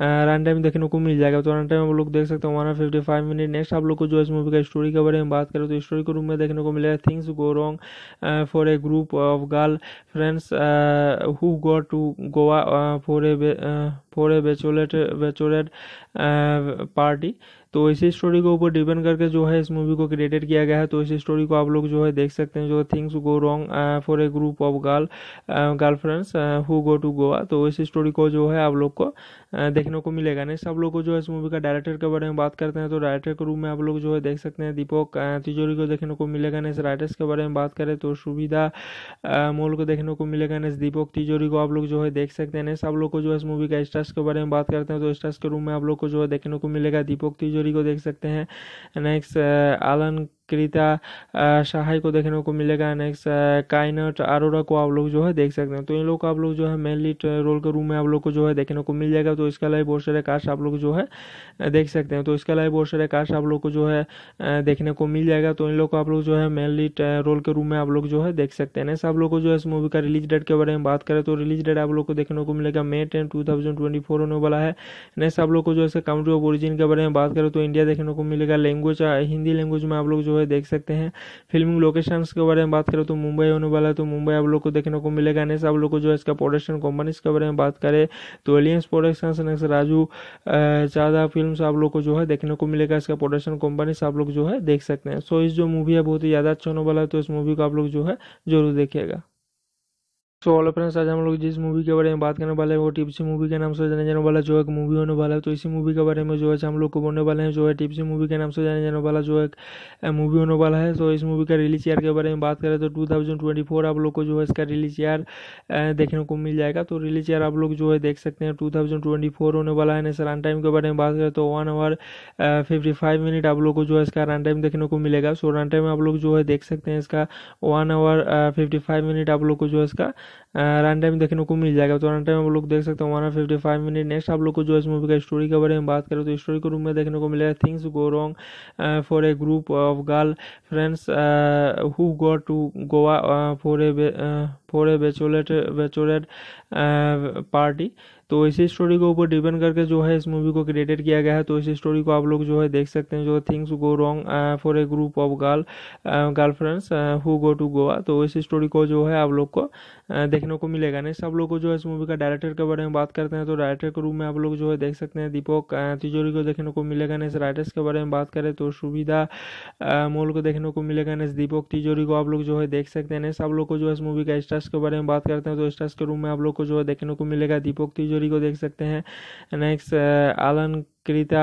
रन टाइम देखने को मिल जाएगा तो रन टाइम आप लोग देख सकते हैं one fifty five minute next आप लोग को जो इस मूवी का स्टोरी के बारे में बात करें तो स्टोरी के रूम में देखने को मिलेगा things go wrong for a group of girl friends who go to Goa for a for a bachelorette bachelorette party तो इसी स्टोरी के ऊपर डिपेंड करके जो है इस मूवी को क्रिएटेड किया गया है तो इसी स्टोरी को आप लोग जो है देख सकते हैं जो things go wrong for a group of girl girl friends who go to Goa तो इस स्टोरी को जो है आप लोग को देख देखने को मिलेगा नेक्स्ट आप लोग को जो है इस मूवी का डायरेक्टर के बारे में बात करते हैं तो डायरेक्टर के रूप में आप लोग जो है देख सकते हैं दीपक तिजोरी को देखने को मिलेगा नेक्स्ट राइटर्स के बारे में बात करें तो सुविधा मोल को देखने को मिलेगा नेक्स्ट दीपक तिजोरी को आप लोग जो है देख सकते हैं नेक्स्ट आप लोग को जो है इस मूवी का स्टार्स के बारे में बात करते हैं तो स्टार्स के रूप में आप लोग को जो है देखने को मिलेगा दीपक तिजोरी को देख सकते हैं नेक्स्ट आलन क्रीता सहाय को देखने को मिलेगा नेक्स्ट काइनट आरोरा को आप लोग जो है देख सकते हैं तो इन लोग को आप लोग जो है मेनली रोल के रूम में आप लोग को जो है देखने को मिल जाएगा तो इसका लाइव बहुत सारे कास्ट आप लोग जो है देख सकते हैं तो इसका लाइव बहुत सारे कास्ट आप लोग को जो है देखने को मिल जाएगा तो इन लोग को आप लोग जो है मेनली रोल के रूम में आप लोग जो है देख सकते हैं नेक्स्ट आप लोग को जो है इस मूवी का रिलीज डेट के बारे में बात करें तो रिलीज डेट आप लोग को देखने को मिलेगा May ten two thousand twenty four होने वाला है नेक्स्ट आप लोग को जो है कंट्री ऑफ ओरिजिन के बारे में बात करें तो इंडिया देखने को मिलेगा लैंग्वेज हिंदी लैंग्वेज में आप लोग जो जो है देख सकते हैं फिल्मिंग लोकेशंस के बारे में बात करें तो मुंबई होने वाला है तो मुंबई आप लोग को देखने को मिलेगा नेक्स्ट तो आप लोग को जो है इसका प्रोडक्शन कंपनीज के बारे में बात करें तो एलियंस प्रोडक्शन नेक्स्ट राजू ज़्यादा फिल्म आप लोग को जो है देखने को मिलेगा इसका प्रोडक्शन कंपनीज आप लोग जो है देख सकते हैं सो इस जो मूवी है बहुत ही ज़्यादा अच्छा होने वाला है तो इस मूवी को आप लोग जो है जरूर देखिएगा सो ऑल फ्रेंड्स आज हम लोग जिस मूवी के बारे में बात करने वाले हैं वो टिप्सी मूवी के नाम से जाने जाने वाला जो एक मूवी होने वाला है तो इसी मूवी के बारे में जो है हम लोग को बोलने वाले हैं जो है टिप्सी मूवी के नाम से जाने जाने वाला जो एक मूवी होने वाला है तो इस मूवी का रिलीज ईयर के बारे में बात करें तो टू आप लोग को जो है इसका रिलीज ईयर देखने को मिल जाएगा तो रिलीज ईयर आप लोग जो है देख सकते हैं टू होने वाला है रन टाइम के बारे में बात करें तो वन आवर फिफ्टी मिनट आप लोग को जो है इसका रन टाइम देखने को मिलेगा सो रन टाइम आप लोग जो है देख सकते हैं इसका वन आवर फिफ्टी मिनट आप लोग को जो है इसका रन टाइम देखने को मिल जाएगा तो रन टाइम आप लोग देख सकते हो one fifty five minute next आप लोग को जो इस मूवी का स्टोरी के बारे में बात करें तो स्टोरी के रूम में देखने को मिलेगा things go wrong for a group of girl friends who go to Goa for a for a bachelorette bachelorette party तो इसी स्टोरी के ऊपर डिपेंड करके जो है इस मूवी को क्रिएटेड किया गया है तो इसी स्टोरी को आप लोग जो है देख सकते हैं जो things go wrong for a group of girl girl friends who go to Goa तो इसी स्टोरी को जो है आप लोग को देखने को मिलेगा नहीं सब लोग को जो है इस मूवी का डायरेक्टर के बारे में बात करते हैं तो डायरेक्टर के रूप में आप लोग जो है देख सकते हैं दीपक तिजोरी को देखने को मिलेगा नहीं राइटर्स के बारे में बात करें तो सुविधा मोल को देखने को मिलेगा नहीं दीपक तिजोरी को आप लोग जो है देख सकते हैं सब लोग को जो है इस मूवी का स्टार्स के बारे में बात करते हैं तो स्टार्स के रूम में आप लोग को जो है देखने को मिलेगा दीपक तिजोरी को देख सकते हैं नेक्स्ट आलन क्रीता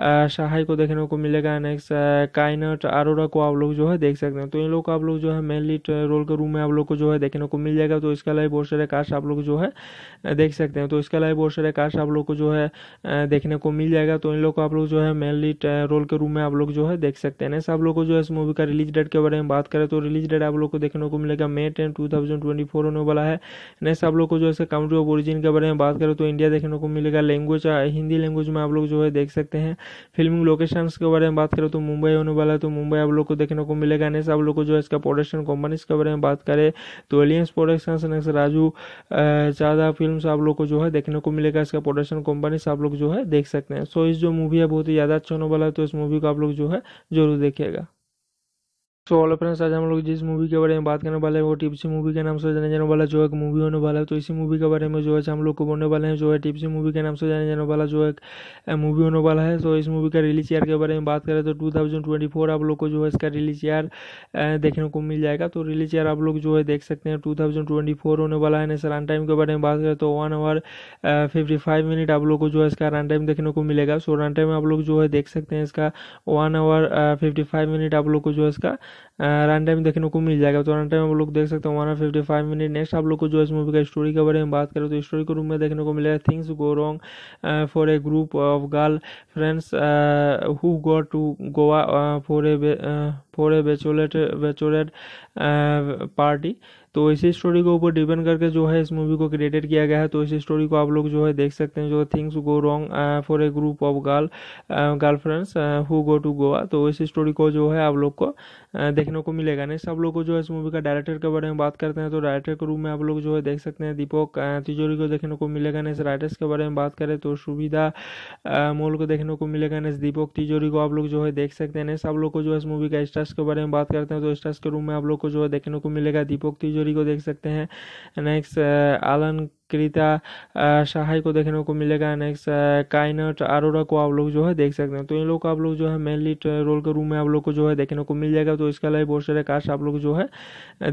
सहाय को देखने को मिलेगा नेक्स्ट काइनट अरोरा को आप लोग जो है देख सकते हैं तो इन लोग को आप लोग जो है मेन लीड रोल के रूम में आप लोग को जो है देखने को मिल जाएगा तो इसके अलावा बहुत सारे कास्ट आप लोग जो है देख सकते हैं तो इसके अलावा बहुत सारे कास्ट आप लोग को जो है देखने को मिल जाएगा तो इन लोग को आप लोग जो है मेन लीड रोल के रूम में आप लोग जो है देख सकते हैं नेक्स्ट आप लोग को जो है इस मूवी का रिलीज डेट के बारे में बात करें तो रिलीज डेट आप लोग को देखने को मिलेगा मे टेन टू होने वाला है नेक्स्ट आप लोग को जो है कंट्री काउंट्री ऑफ ओरिजिन के बारे में बात करें तो इंडिया देखने को मिलेगा लैंग्वेज हिंदी लैंग्वेज में आप लोग जो है हुए देख सकते हैं फिल्मिंग लोकेशन के बारे में बात करें तो मुंबई होने वाला है तो मुंबई आप लोग को देखने को मिलेगा नेक्स्ट आप लोग को जो है इसका प्रोडक्शन कंपनीज के बारे में बात करें तो aliens production next Raju Chadha film आप लोग को जो है देखने को मिलेगा इसका प्रोडक्शन कंपनीज आप लोग जो है देख सकते हैं सो इस जो मूवी है बहुत ही ज़्यादा अच्छा होने वाला है तो इस मूवी को आप लोग जो है जरूर देखिएगा सो ऑल फ्रेंड्स आज हम लोग जिस मूवी के बारे में बात करने वाले हैं वो टिप्सी मूवी के नाम से जाने जाने वाला जो एक मूवी होने वाला है तो इसी मूवी के बारे में जो है हम लोग को बोलने वाले हैं जो है टिप्सी मूवी के नाम से जाने जाने वाला जो एक मूवी होने वाला है तो इस मूवी का रिलीज ईयर के बारे में बात करें तो टू आप लोग को जो है इसका रिलीज ईयर देखने को मिल जाएगा तो रिलीज ईयर आप लोग जो है देख सकते हैं टू होने वाला है सर रन टाइम के बारे में बात करें तो वन आवर फिफ्टी मिनट आप लोग को जो है इसका रन टाइम देखने को मिलेगा सो रन टाइम आप लोग जो है देख सकते हैं इसका वन आवर फिफ्टी मिनट आप लोग को जो है इसका रन टाइम देखने को मिल जाएगा तो रन टाइम आप लोग देख सकते हो हमारा फिफ्टी फाइव मिनट नेक्स्ट आप लोग को जो इस मूवी का स्टोरी के बारे में बात करें तो स्टोरी के रूम में देखने को मिलेगा things go wrong for a group of girl friends who go to Goa for a for a bachelorette bachelorette party तो इसी स्टोरी के ऊपर डिपेंड करके जो है इस मूवी को क्रिएटेड किया गया है तो इसी स्टोरी को आप लोग जो है देख सकते हैं जो things go wrong for a group of girl girl friends who go to Goa तो इस स्टोरी को जो है आप लोग को देखने को मिलेगा नहीं सब लोग को जो है इस मूवी का डायरेक्टर के बारे में बात करते हैं तो डायरेक्टर के रूप में आप लोग जो है देख सकते हैं दीपक तिजोरी को देखने को मिलेगा नहीं राइटर्स के बारे में बात करें तो सुविधा मोल को देखने को मिलेगा नहीं दीपक तिजोरी को आप लोग जो है देख सकते हैं नहीं सब लोग को जो है इस मूवी का स्टार्स के बारे में बात करते हैं तो स्टार्स के रूप में आप लोग को जो है देखने को मिलेगा दीपक तिजोरी को देख सकते हैं नेक्स्ट आलन क्रीता सहाय को देखने को मिलेगा नेक्स्ट काइनट अरोरा को आप लोग जो है देख सकते हैं तो इन लोग को आप लोग जो है मेनली रोल के रूम में आप लोग को जो है देखने को मिल जाएगा तो इसके अलावा बहुत सारे कास्ट आप लोग जो है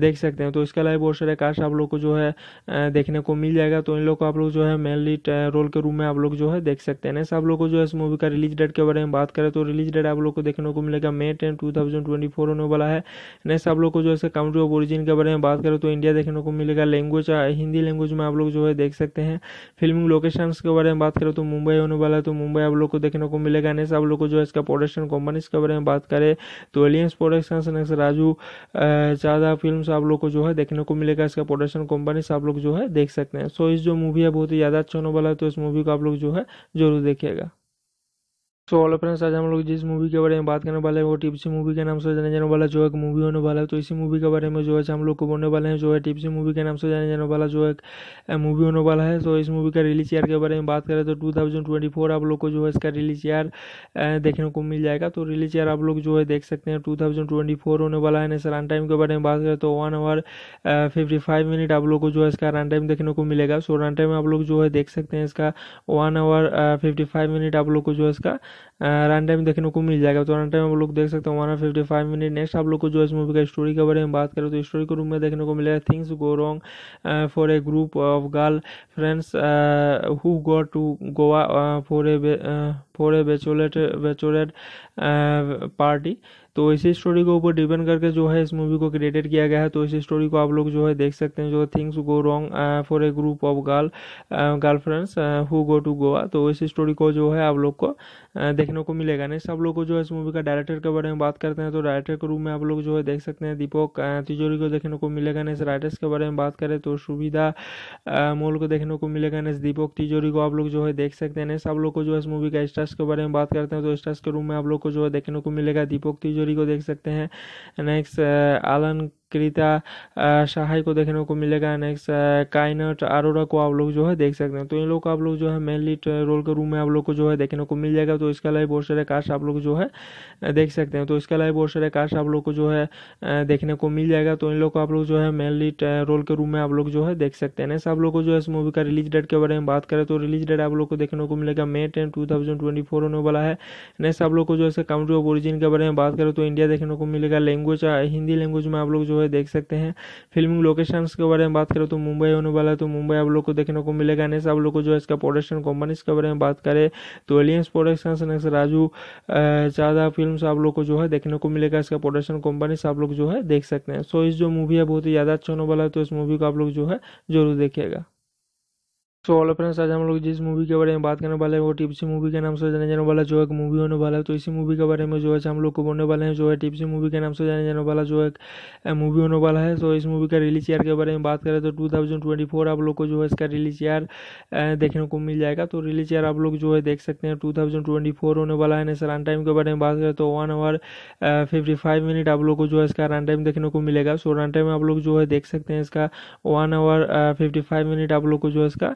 देख सकते हैं तो इसके अलावा बहुत सारे कास्ट आप लोग को जो है देखने को मिल जाएगा तो इन लोग को आप लोग जो है मेनली रोल के रूम में आप लोग जो है देख सकते हैं नेक्स्ट आप लोग को जो है इस मूवी का रिलीज डेट के बारे में बात करें तो रिलीज डेट आप लोग को देखने को मिलेगा May ten two thousand twenty four होने वाला है नेक्स्ट आप लोग को जो है कंट्री ऑफ ओरिजिन के बारे में बात करें तो इंडिया देखने को मिलेगा लैंग्वेज हिंदी लैंग्वेज में आप लोग जो है हुए देख सकते हैं फिल्मिंग लोकेशन के बारे में बात करें तो मुंबई होने वाला है तो मुंबई आप लोग को देखने को मिलेगा नेक्स्ट आप लोग को जो है इसका प्रोडक्शन कंपनीज के बारे में बात करें तो aliens production next Raju Chadha film आप लोग को जो है देखने को मिलेगा इसका प्रोडक्शन कंपनीज आप लोग जो है देख सकते हैं सो इस जो मूवी है बहुत ही ज़्यादा अच्छा होने वाला है तो इस मूवी को आप लोग जो है जरूर देखिएगा सो ऑल फ्रेंड्स आज हम लोग जिस मूवी के बारे में बात करने वाले हैं वो टिप्सी मूवी के नाम से जाने जाने वाला जो एक मूवी होने वाला है तो इसी मूवी के बारे में जो है हम लोग को बोलने वाले हैं जो है टिप्सी मूवी के नाम से जाने जाने वाला जो एक मूवी होने वाला है सो तो इस मूवी का रिलीज ईयर के बारे में बात करें तो टू आप लोग को जो है इसका रिलीज ईयर देखने को मिल जाएगा तो रिलीज ईयर आप लोग जो है देख सकते हैं टू होने वाला है रन टाइम के बारे में बात करें तो वन आवर फिफ्टी मिनट आप लोग को जो है इसका रन टाइम देखने को मिलेगा सो रन टाइम आप लोग जो है देख सकते हैं इसका वन आवर फिफ्टी मिनट आप लोग को जो है इसका रन टाइम देखने को मिल जाएगा तो रन टाइम आप लोग देख सकते हैं one fifty five minute next आप लोग को जो इस मूवी का स्टोरी के बारे में बात करें तो स्टोरी के रूम में देखने को मिलेगा things go wrong for a group of girl friends who go to Goa for a for a bachelorette bachelorette party तो इसी स्टोरी के ऊपर डिपेंड करके जो है इस मूवी को क्रिएटेड किया गया है तो इसी स्टोरी को आप लोग जो है देख सकते हैं जो things go wrong for a group of girl girl friends who go to Goa तो इस स्टोरी को जो है आप लोग को देखने को मिलेगा नेक्स्ट आप लोग को जो है इस मूवी का डायरेक्टर के बारे में बात करते हैं तो डायरेक्टर के रूप में आप लोग जो है देख सकते हैं दीपक तिजोरी को देखने को मिलेगा नेक्स्ट राइटर्स के बारे में बात करें तो सुविधा मोल को देखने को मिलेगा नेक्स्ट दीपक तिजोरी को आप लोग जो है देख सकते हैं नेक्स्ट आप लोग को जो है इस मूवी का स्टार्स के बारे में बात करते हैं तो स्टार्स के रूम में आप लोग को जो है देखने को मिलेगा दीपक तिजोरी को देख सकते हैं नेक्स्ट आलन क्रीता सहाय को देखने को मिलेगा नेक्स्ट काइनट अरोरा को आप लोग जो है देख सकते हैं तो इन लोग को आप लोग जो है मेन लीड रोल के रूम में आप लोग को जो है देखने को मिल जाएगा तो इसके अलावा बहुत सारे कास्ट आप लोग जो है देख सकते हैं तो इसके अलावा बहुत सारे कास्ट आप लोग को जो है देखने को मिल जाएगा तो इन लोग को आप लोग जो है मेन लीड रोल के रूम में आप लोग जो है देख सकते हैं नेक्स्ट आप लोग को जो है इस मूवी का रिलीज डेट के बारे में बात करें तो रिलीज डेट आप लोग को देखने को मिलेगा मे टेन टू होने वाला है नेक्स्ट आप लोग को जो है काउंट्री ऑफ ओरिजिन के बारे में बात करें तो इंडिया देखने को मिलेगा लैंग्वेज हिंदी लैंग्वेज में आप लोग जो हुए देख सकते हैं फिल्मिंग लोकेशन के बारे में बात करें तो मुंबई होने वाला है तो मुंबई आप लोग को देखने को मिलेगा नेक्स्ट आप लोग को जो है इसका प्रोडक्शन कंपनीज के बारे में बात करें तो aliens production next Raju Chadha film आप लोग को जो है देखने को मिलेगा इसका प्रोडक्शन कंपनीज आप लोग जो है देख सकते हैं सो इस जो मूवी है बहुत ही ज़्यादा अच्छा होने वाला है तो इस मूवी को आप लोग जो है जरूर देखिएगा सो ऑल फ्रेंड्स आज हम लोग जिस मूवी के बारे में बात करने वाले हैं वो टिप्सी मूवी के नाम से जाने जाने वाला जो एक मूवी होने वाला है तो इसी मूवी के बारे में जो है हम लोग को बोलने वाले हैं जो है टिप्सी मूवी के नाम से जाने जाने वाला जो एक मूवी होने वाला है तो इस मूवी का रिलीज ईयर के बारे में बात करें तो टू आप लोग को जो है इसका रिलीज ईयर देखने को मिल जाएगा तो रिलीज ईयर आप लोग जो है देख सकते हैं टू होने वाला है नेक्स्ट रन टाइम के बारे में बात करें तो वन आवर फिफ्टी मिनट आप लोग को जो है इसका रन टाइम देखने को मिलेगा सो रन टाइम आप लोग जो है देख सकते हैं इसका वन आवर फिफ्टी मिनट आप लोग को जो है इसका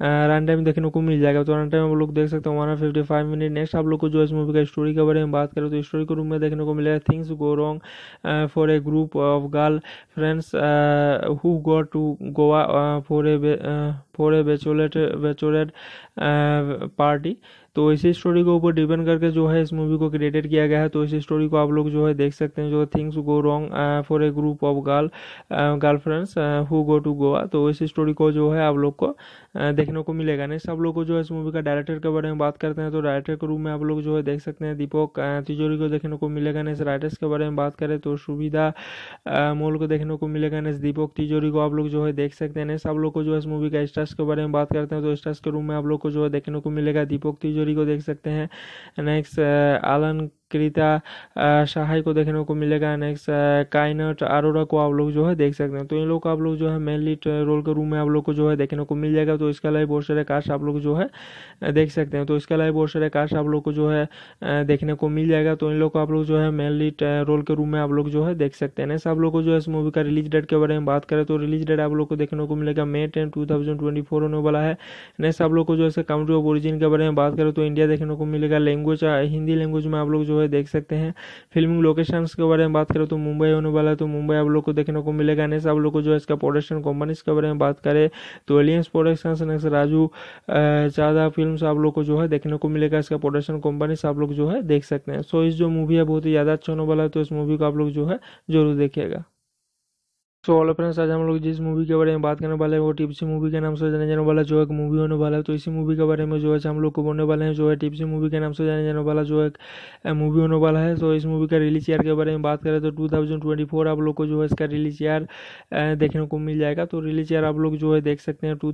रन टाइम देखने को मिल जाएगा तो रन टाइम आप लोग देख सकते हो हमारा फिफ्टी फाइव मिनट नेक्स्ट आप लोग को जो इस मूवी का स्टोरी के बारे में बात करें तो स्टोरी के रूम में देखने को मिलेगा things go wrong for a group of girl friends who go to Goa for a for a bachelorette bachelorette party तो इसी स्टोरी के ऊपर डिपेंड करके जो है इस मूवी को क्रिएटेड किया गया है तो इसी स्टोरी को आप लोग जो है देख सकते हैं जो things go wrong for a group of girl girl friends who go to Goa तो इसी स्टोरी को जो है आप लोग को uh, देखने को मिलेगा नहीं सब लोग को जो है इस मूवी का डायरेक्टर के बारे में बात करते हैं तो डायरेक्टर के रूप में आप लोग जो है देख सकते हैं दीपक तिजोरी को देखने को मिलेगा नहीं राइटर्स के बारे में बात करें तो सुविधा मोल को देखने को मिलेगा नहीं दीपक तिजोरी को आप लोग जो है देख सकते हैं सब लोग को जो है इस मूवी का स्टार्स के बारे में बात करते हैं तो स्टार्स के रूप में आप लोग को जो है देखने को मिलेगा दीपक तिजोरी को देख सकते हैं नेक्स्ट आलन क्रीता सहाय को देखने को मिलेगा नेक्स्ट काइनट आरोरा को आप लोग जो है देख सकते हैं तो इन लोग को आप लोग जो है मेनली रोल के रूम में आप लोग को जो है देखने को मिल जाएगा तो इसके अलावा बहुत सारे कास्ट आप लोग जो है देख सकते हैं तो इसके अलावा बहुत सारे कास्ट आप लोग को जो है देखने को मिल जाएगा तो इन लोग को आप लोग जो है मेनली रोल के रूम में आप लोग जो है देख सकते हैं नेक्स्ट आप लोग को जो है इस मूवी का रिलीज डेट के बारे में बात करें तो रिलीज डेट आप लोग को देखने को मिलेगा May ten two thousand twenty four होने वाला है नेक्स्ट आप लोग को जो है कंट्री ऑफ ओरिजिन के बारे में बात करें तो इंडिया देखने को मिलेगा लैंग्वेज हिंदी लैंग्वेज में आप लोग जो है हुए देख सकते हैं फिल्मिंग लोकेशन के बारे में बात करें तो मुंबई होने वाला है तो मुंबई आप लोग को देखने को मिलेगा नेक्स्ट आप लोग को जो है इसका प्रोडक्शन कंपनीज के बारे में बात करें तो aliens production next Raju Chadha film आप लोग को जो है देखने को मिलेगा इसका प्रोडक्शन कंपनी आप लोग जो है देख सकते हैं सो इस जो मूवी है बहुत ही ज़्यादा अच्छा होने वाला है तो इस मूवी को आप लोग जो है जरूर देखिएगा सो ऑल फ्रेंड्स आज हम लोग जिस मूवी के बारे में बात करने वाले हैं वो टिप्सी मूवी के नाम से जाने जाने वाला जो एक मूवी होने वाला है तो इसी मूवी के बारे में जो है हम लोग को बोलने वाले हैं जो है टिप्सी मूवी के नाम से जाने जाने वाला जो एक मूवी होने वाला है सो इस मूवी का रिलीज ईयर के बारे में बात करें तो टू आप लोग को जो है इसका रिलीज ईयर देखने को मिल जाएगा तो रिलीज ईयर आप लोग जो है देख सकते हैं टू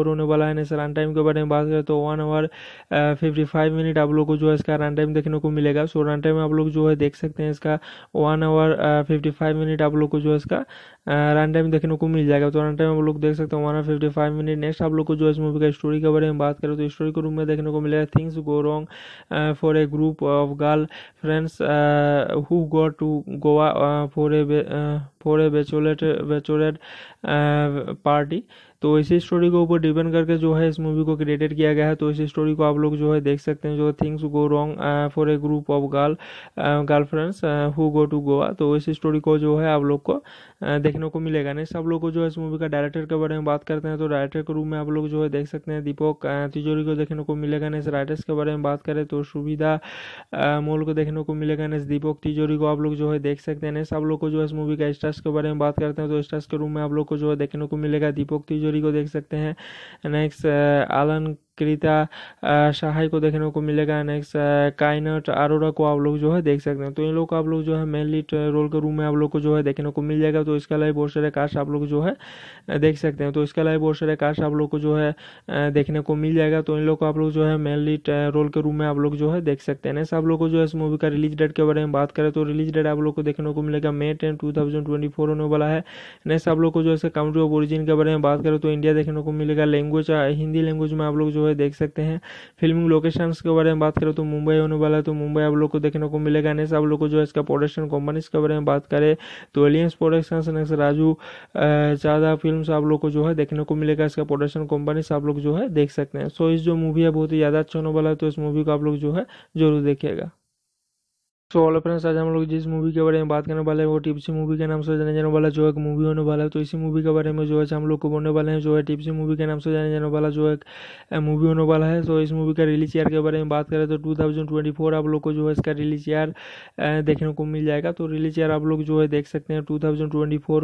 होने वाला है सर रन टाइम के बारे में बात करें तो वन आवर फिफ्टी मिनट आप लोग को जो है इसका रन टाइम देखने को मिलेगा सो रन टाइम आप लोग जो है देख सकते हैं इसका वन आवर फिफ्टी मिनट आप लोग को जो है इसका रन टाइम देखने को मिल जाएगा तो रन टाइम आप लोग देख सकते हैं one fifty five minute next आप लोग को जो इस मूवी का स्टोरी के बारे में बात करें तो स्टोरी के रूम में देखने को मिलेगा things go wrong for a group of girl friends who go to Goa for a for a bachelorette bachelorette party तो इसी स्टोरी के ऊपर डिपेंड करके जो है इस मूवी को क्रिएटेड किया गया है तो इसी स्टोरी को आप लोग जो है देख सकते हैं जो things go wrong for a group of girl girl friends who go to Goa तो इस स्टोरी को जो है आप लोग को देखने को मिलेगा नहीं सब लोग को जो है इस मूवी का डायरेक्टर के बारे में बात करते हैं तो डायरेक्टर के रूप में आप लोग जो है देख सकते हैं दीपक तिजोरी को देखने को मिलेगा नहीं राइटर्स के बारे में बात करें तो सुविधा मोल को देखने को मिलेगा नहीं दीपक तिजोरी को आप लोग जो है देख सकते हैं सब लोग को जो है इस मूवी का स्टार्स के बारे में बात करते हैं तो स्टार्स के रूप में आप लोग को जो है देखने को मिलेगा दीपक तिजोरी को देख सकते हैं नेक्स्ट आलन क्रीता सहाय को देखने को मिलेगा नेक्स्ट काइनट अरोरा को आप लोग जो है देख सकते हैं तो इन लोग को आप लोग जो है मेन लीड रोल के रूम में आप लोग को जो है देखने को मिल जाएगा तो इसका लाइव बहुत सारे कास्ट आप लोग जो है देख सकते हैं तो इसका लाइव बहुत सारे कास्ट आप लोग को जो है देखने को मिल जाएगा तो इन लोग को आप लोग जो है मेन लीड रोल के रूम में आप लोग जो है देख सकते हैं नेक्स्ट आप लोग को जो है इस मूवी का रिलीज डेट के बारे में बात करें तो रिलीज डेट आप लोग को देखने को मिलेगा May ten two thousand twenty four होने वाला है नेक्स्ट आप लोग को जो है कंट्री ऑफ ओरिजिन के बारे में बात करें तो इंडिया देखने को मिलेगा लैंग्वेज हिंदी लैंग्वेज में आप लोग जो है देख सकते हैं फिल्मिंग लोकेशंस के बारे में बात करें तो मुंबई होने वाला है तो मुंबई आप लोग को देखने को मिलेगा नेक्स्ट आप लोग को जो है इसका प्रोडक्शन कंपनीज के बारे में बात करें तो aliens production next Raju Chadha film आप लोग को जो है देखने को मिलेगा इसका प्रोडक्शन कंपनीज आप लोग जो है देख सकते हैं सो इस जो मूवी है बहुत ही ज़्यादा अच्छा होने वाला है तो इस मूवी को आप लोग जो है जरूर देखिएगा सो ऑल फ्रेंड्स आज हम लोग जिस मूवी के बारे में बात करने वाले हैं वो टिप्सी मूवी के नाम से जाने जाने वाला जो एक मूवी होने वाला है तो इसी मूवी के बारे में जो है हम लोग को बोलने वाले हैं जो है टिप्सी मूवी के नाम से जाने जाने वाला जो एक मूवी होने वाला है सो तो इस मूवी का रिलीज ईयर के बारे में बात करें तो टू आप लोग को जो है इसका रिलीज ईयर देखने को मिल जाएगा तो रिलीज ईयर आप लोग जो है देख सकते हैं टू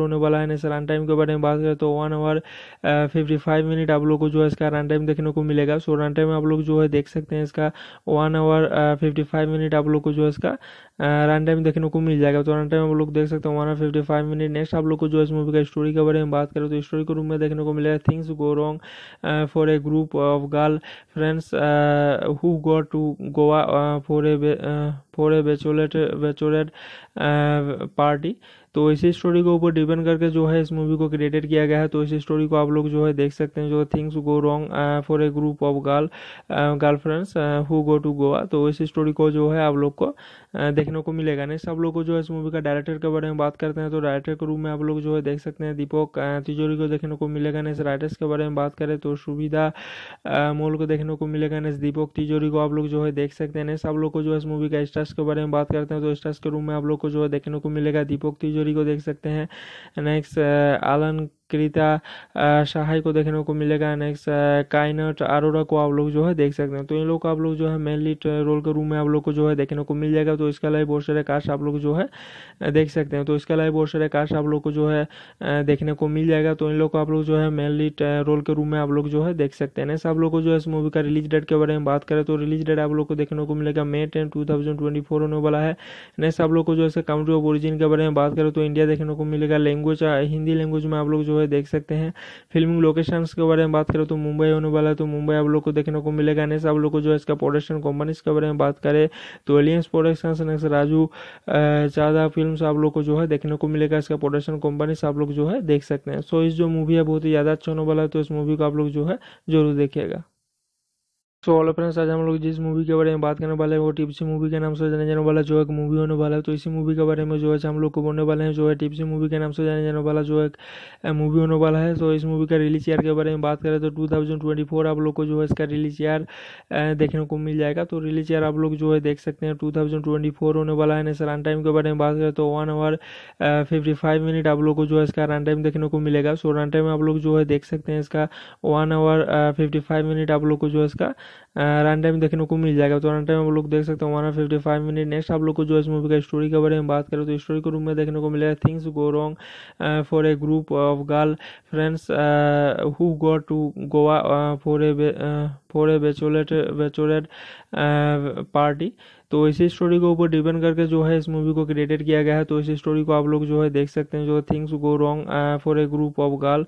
होने वाला है रन टाइम के बारे में बात करें तो वन आवर फिफ्टी मिनट आप लोग को जो है इसका रन टाइम देखने को मिलेगा सो रन टाइम आप लोग जो है देख सकते हैं इसका वन आवर फिफ्टी मिनट आप लोग को जो है इसका रन टाइम देखने को मिल जाएगा तो रन टाइम आप लोग देख सकते हैं one fifty five minute next आप लोग को जो इस मूवी का स्टोरी के बारे में बात करें तो स्टोरी के रूम में देखने को मिलेगा things go wrong for a group of girl friends who go to Goa for a for a bachelorette bachelorette party तो इसी स्टोरी के ऊपर डिपेंड करके जो है इस मूवी को क्रिएटेड किया गया है तो इसी स्टोरी को आप लोग जो है देख सकते हैं जो things go wrong for a group of girl girl friends who go to Goa तो इस स्टोरी को जो है आप लोग को देखने को मिलेगा नेक्स्ट आप लोग को जो है इस मूवी का डायरेक्टर के बारे में बात करते हैं तो डायरेक्टर के रूप में आप लोग जो है देख सकते हैं दीपक तिजोरी को देखने को मिलेगा नेक्स्ट राइटर्स के बारे में बात करें तो सुविधा मोल को देखने को मिलेगा नेक्स्ट दीपक तिजोरी को आप लोग जो है देख सकते हैं नेक्स्ट आप लोग को जो है इस मूवी का स्टार्स के बारे में बात करते हैं तो स्टार्स के रूम में आप लोग को जो है देखने को मिलेगा दीपक तिजोरी को देख सकते हैं नेक्स्ट आलन क्रीता सहाय को देखने को मिलेगा नेक्स्ट काइनट अरोरा को आप लोग जो है देख सकते हैं तो इन लोग को आप लोग जो है मेन लीड रोल के रूम में आप लोग को जो है देखने को मिल जाएगा तो इसके अलावा बहुत सारे कास्ट आप लोग जो है देख सकते हैं तो इसके अलावा बहुत सारे कास्ट आप लोग को जो है देखने को मिल जाएगा तो इन लोग को आप लोग जो है मेन लीड रोल के रूम में आप लोग जो है देख सकते हैं नेक्स्ट आप लोग को जो है इस मूवी का रिलीज डेट के बारे में बात करें तो रिलीज डेट आप लोग को देखने को मिलेगा मे टेन टू होने वाला है नेक्स्ट आप लोग को जो है काउंट्री ऑफ ओरिजिन के बारे में बात करें तो इंडिया देखने को मिलेगा लैंग्वेज हिंदी लैंग्वेज में आप लोग जो हुए देख सकते हैं फिल्मिंग लोकेशन के बारे में बात करें तो मुंबई होने वाला है तो मुंबई आप लोग को देखने को मिलेगा नेक्स्ट आप लोग को जो है इसका प्रोडक्शन कंपनीज के बारे में बात करें तो aliens production next Raju Chadha film आप लोग को जो है देखने को मिलेगा इसका प्रोडक्शन कंपनीज आप लोग जो है देख सकते हैं सो इस जो मूवी है बहुत ही ज़्यादा अच्छा होने वाला है तो इस मूवी को आप लोग जो है जरूर देखिएगा सो ऑल फ्रेंड्स आज हम लोग जिस मूवी के बारे में बात करने वाले हैं वो टिप्सी मूवी के नाम से जाने जाने वाला जो एक मूवी होने वाला है तो इसी मूवी के बारे में जो है हम लोग को बोलने वाले हैं जो है टिप्सी मूवी के नाम से जाने जाने वाला जो एक मूवी होने वाला है तो इस मूवी का रिलीज ईयर के बारे में बात करें तो टू आप लोग को जो है इसका रिलीज ईयर देखने को मिल जाएगा तो रिलीज ईयर आप लोग जो है देख सकते हैं टू होने वाला है नेक्स्ट रन टाइम के बारे में बात करें तो वन आवर फिफ्टी मिनट आप लोग को जो है इसका रन टाइम देखने को मिलेगा सो रन टाइम आप लोग जो है देख सकते हैं इसका वन आवर फिफ्टी मिनट आप लोग को जो है इसका रन टाइम देखने को मिल जाएगा तो रन टाइम आप लोग देख सकते हो हमारा फिफ्टी फाइव मिनट नेक्स्ट आप लोग को जो इस मूवी का स्टोरी के बारे में बात करें तो स्टोरी के रूम में देखने को मिलेगा things go wrong for a group of girl friends who go to Goa for a for a bachelorette bachelorette party तो इसी स्टोरी के ऊपर डिपेंड करके जो है इस मूवी को क्रिएटेड किया गया है तो इसी स्टोरी को आप लोग जो है देख सकते हैं जो things go wrong for a group of girl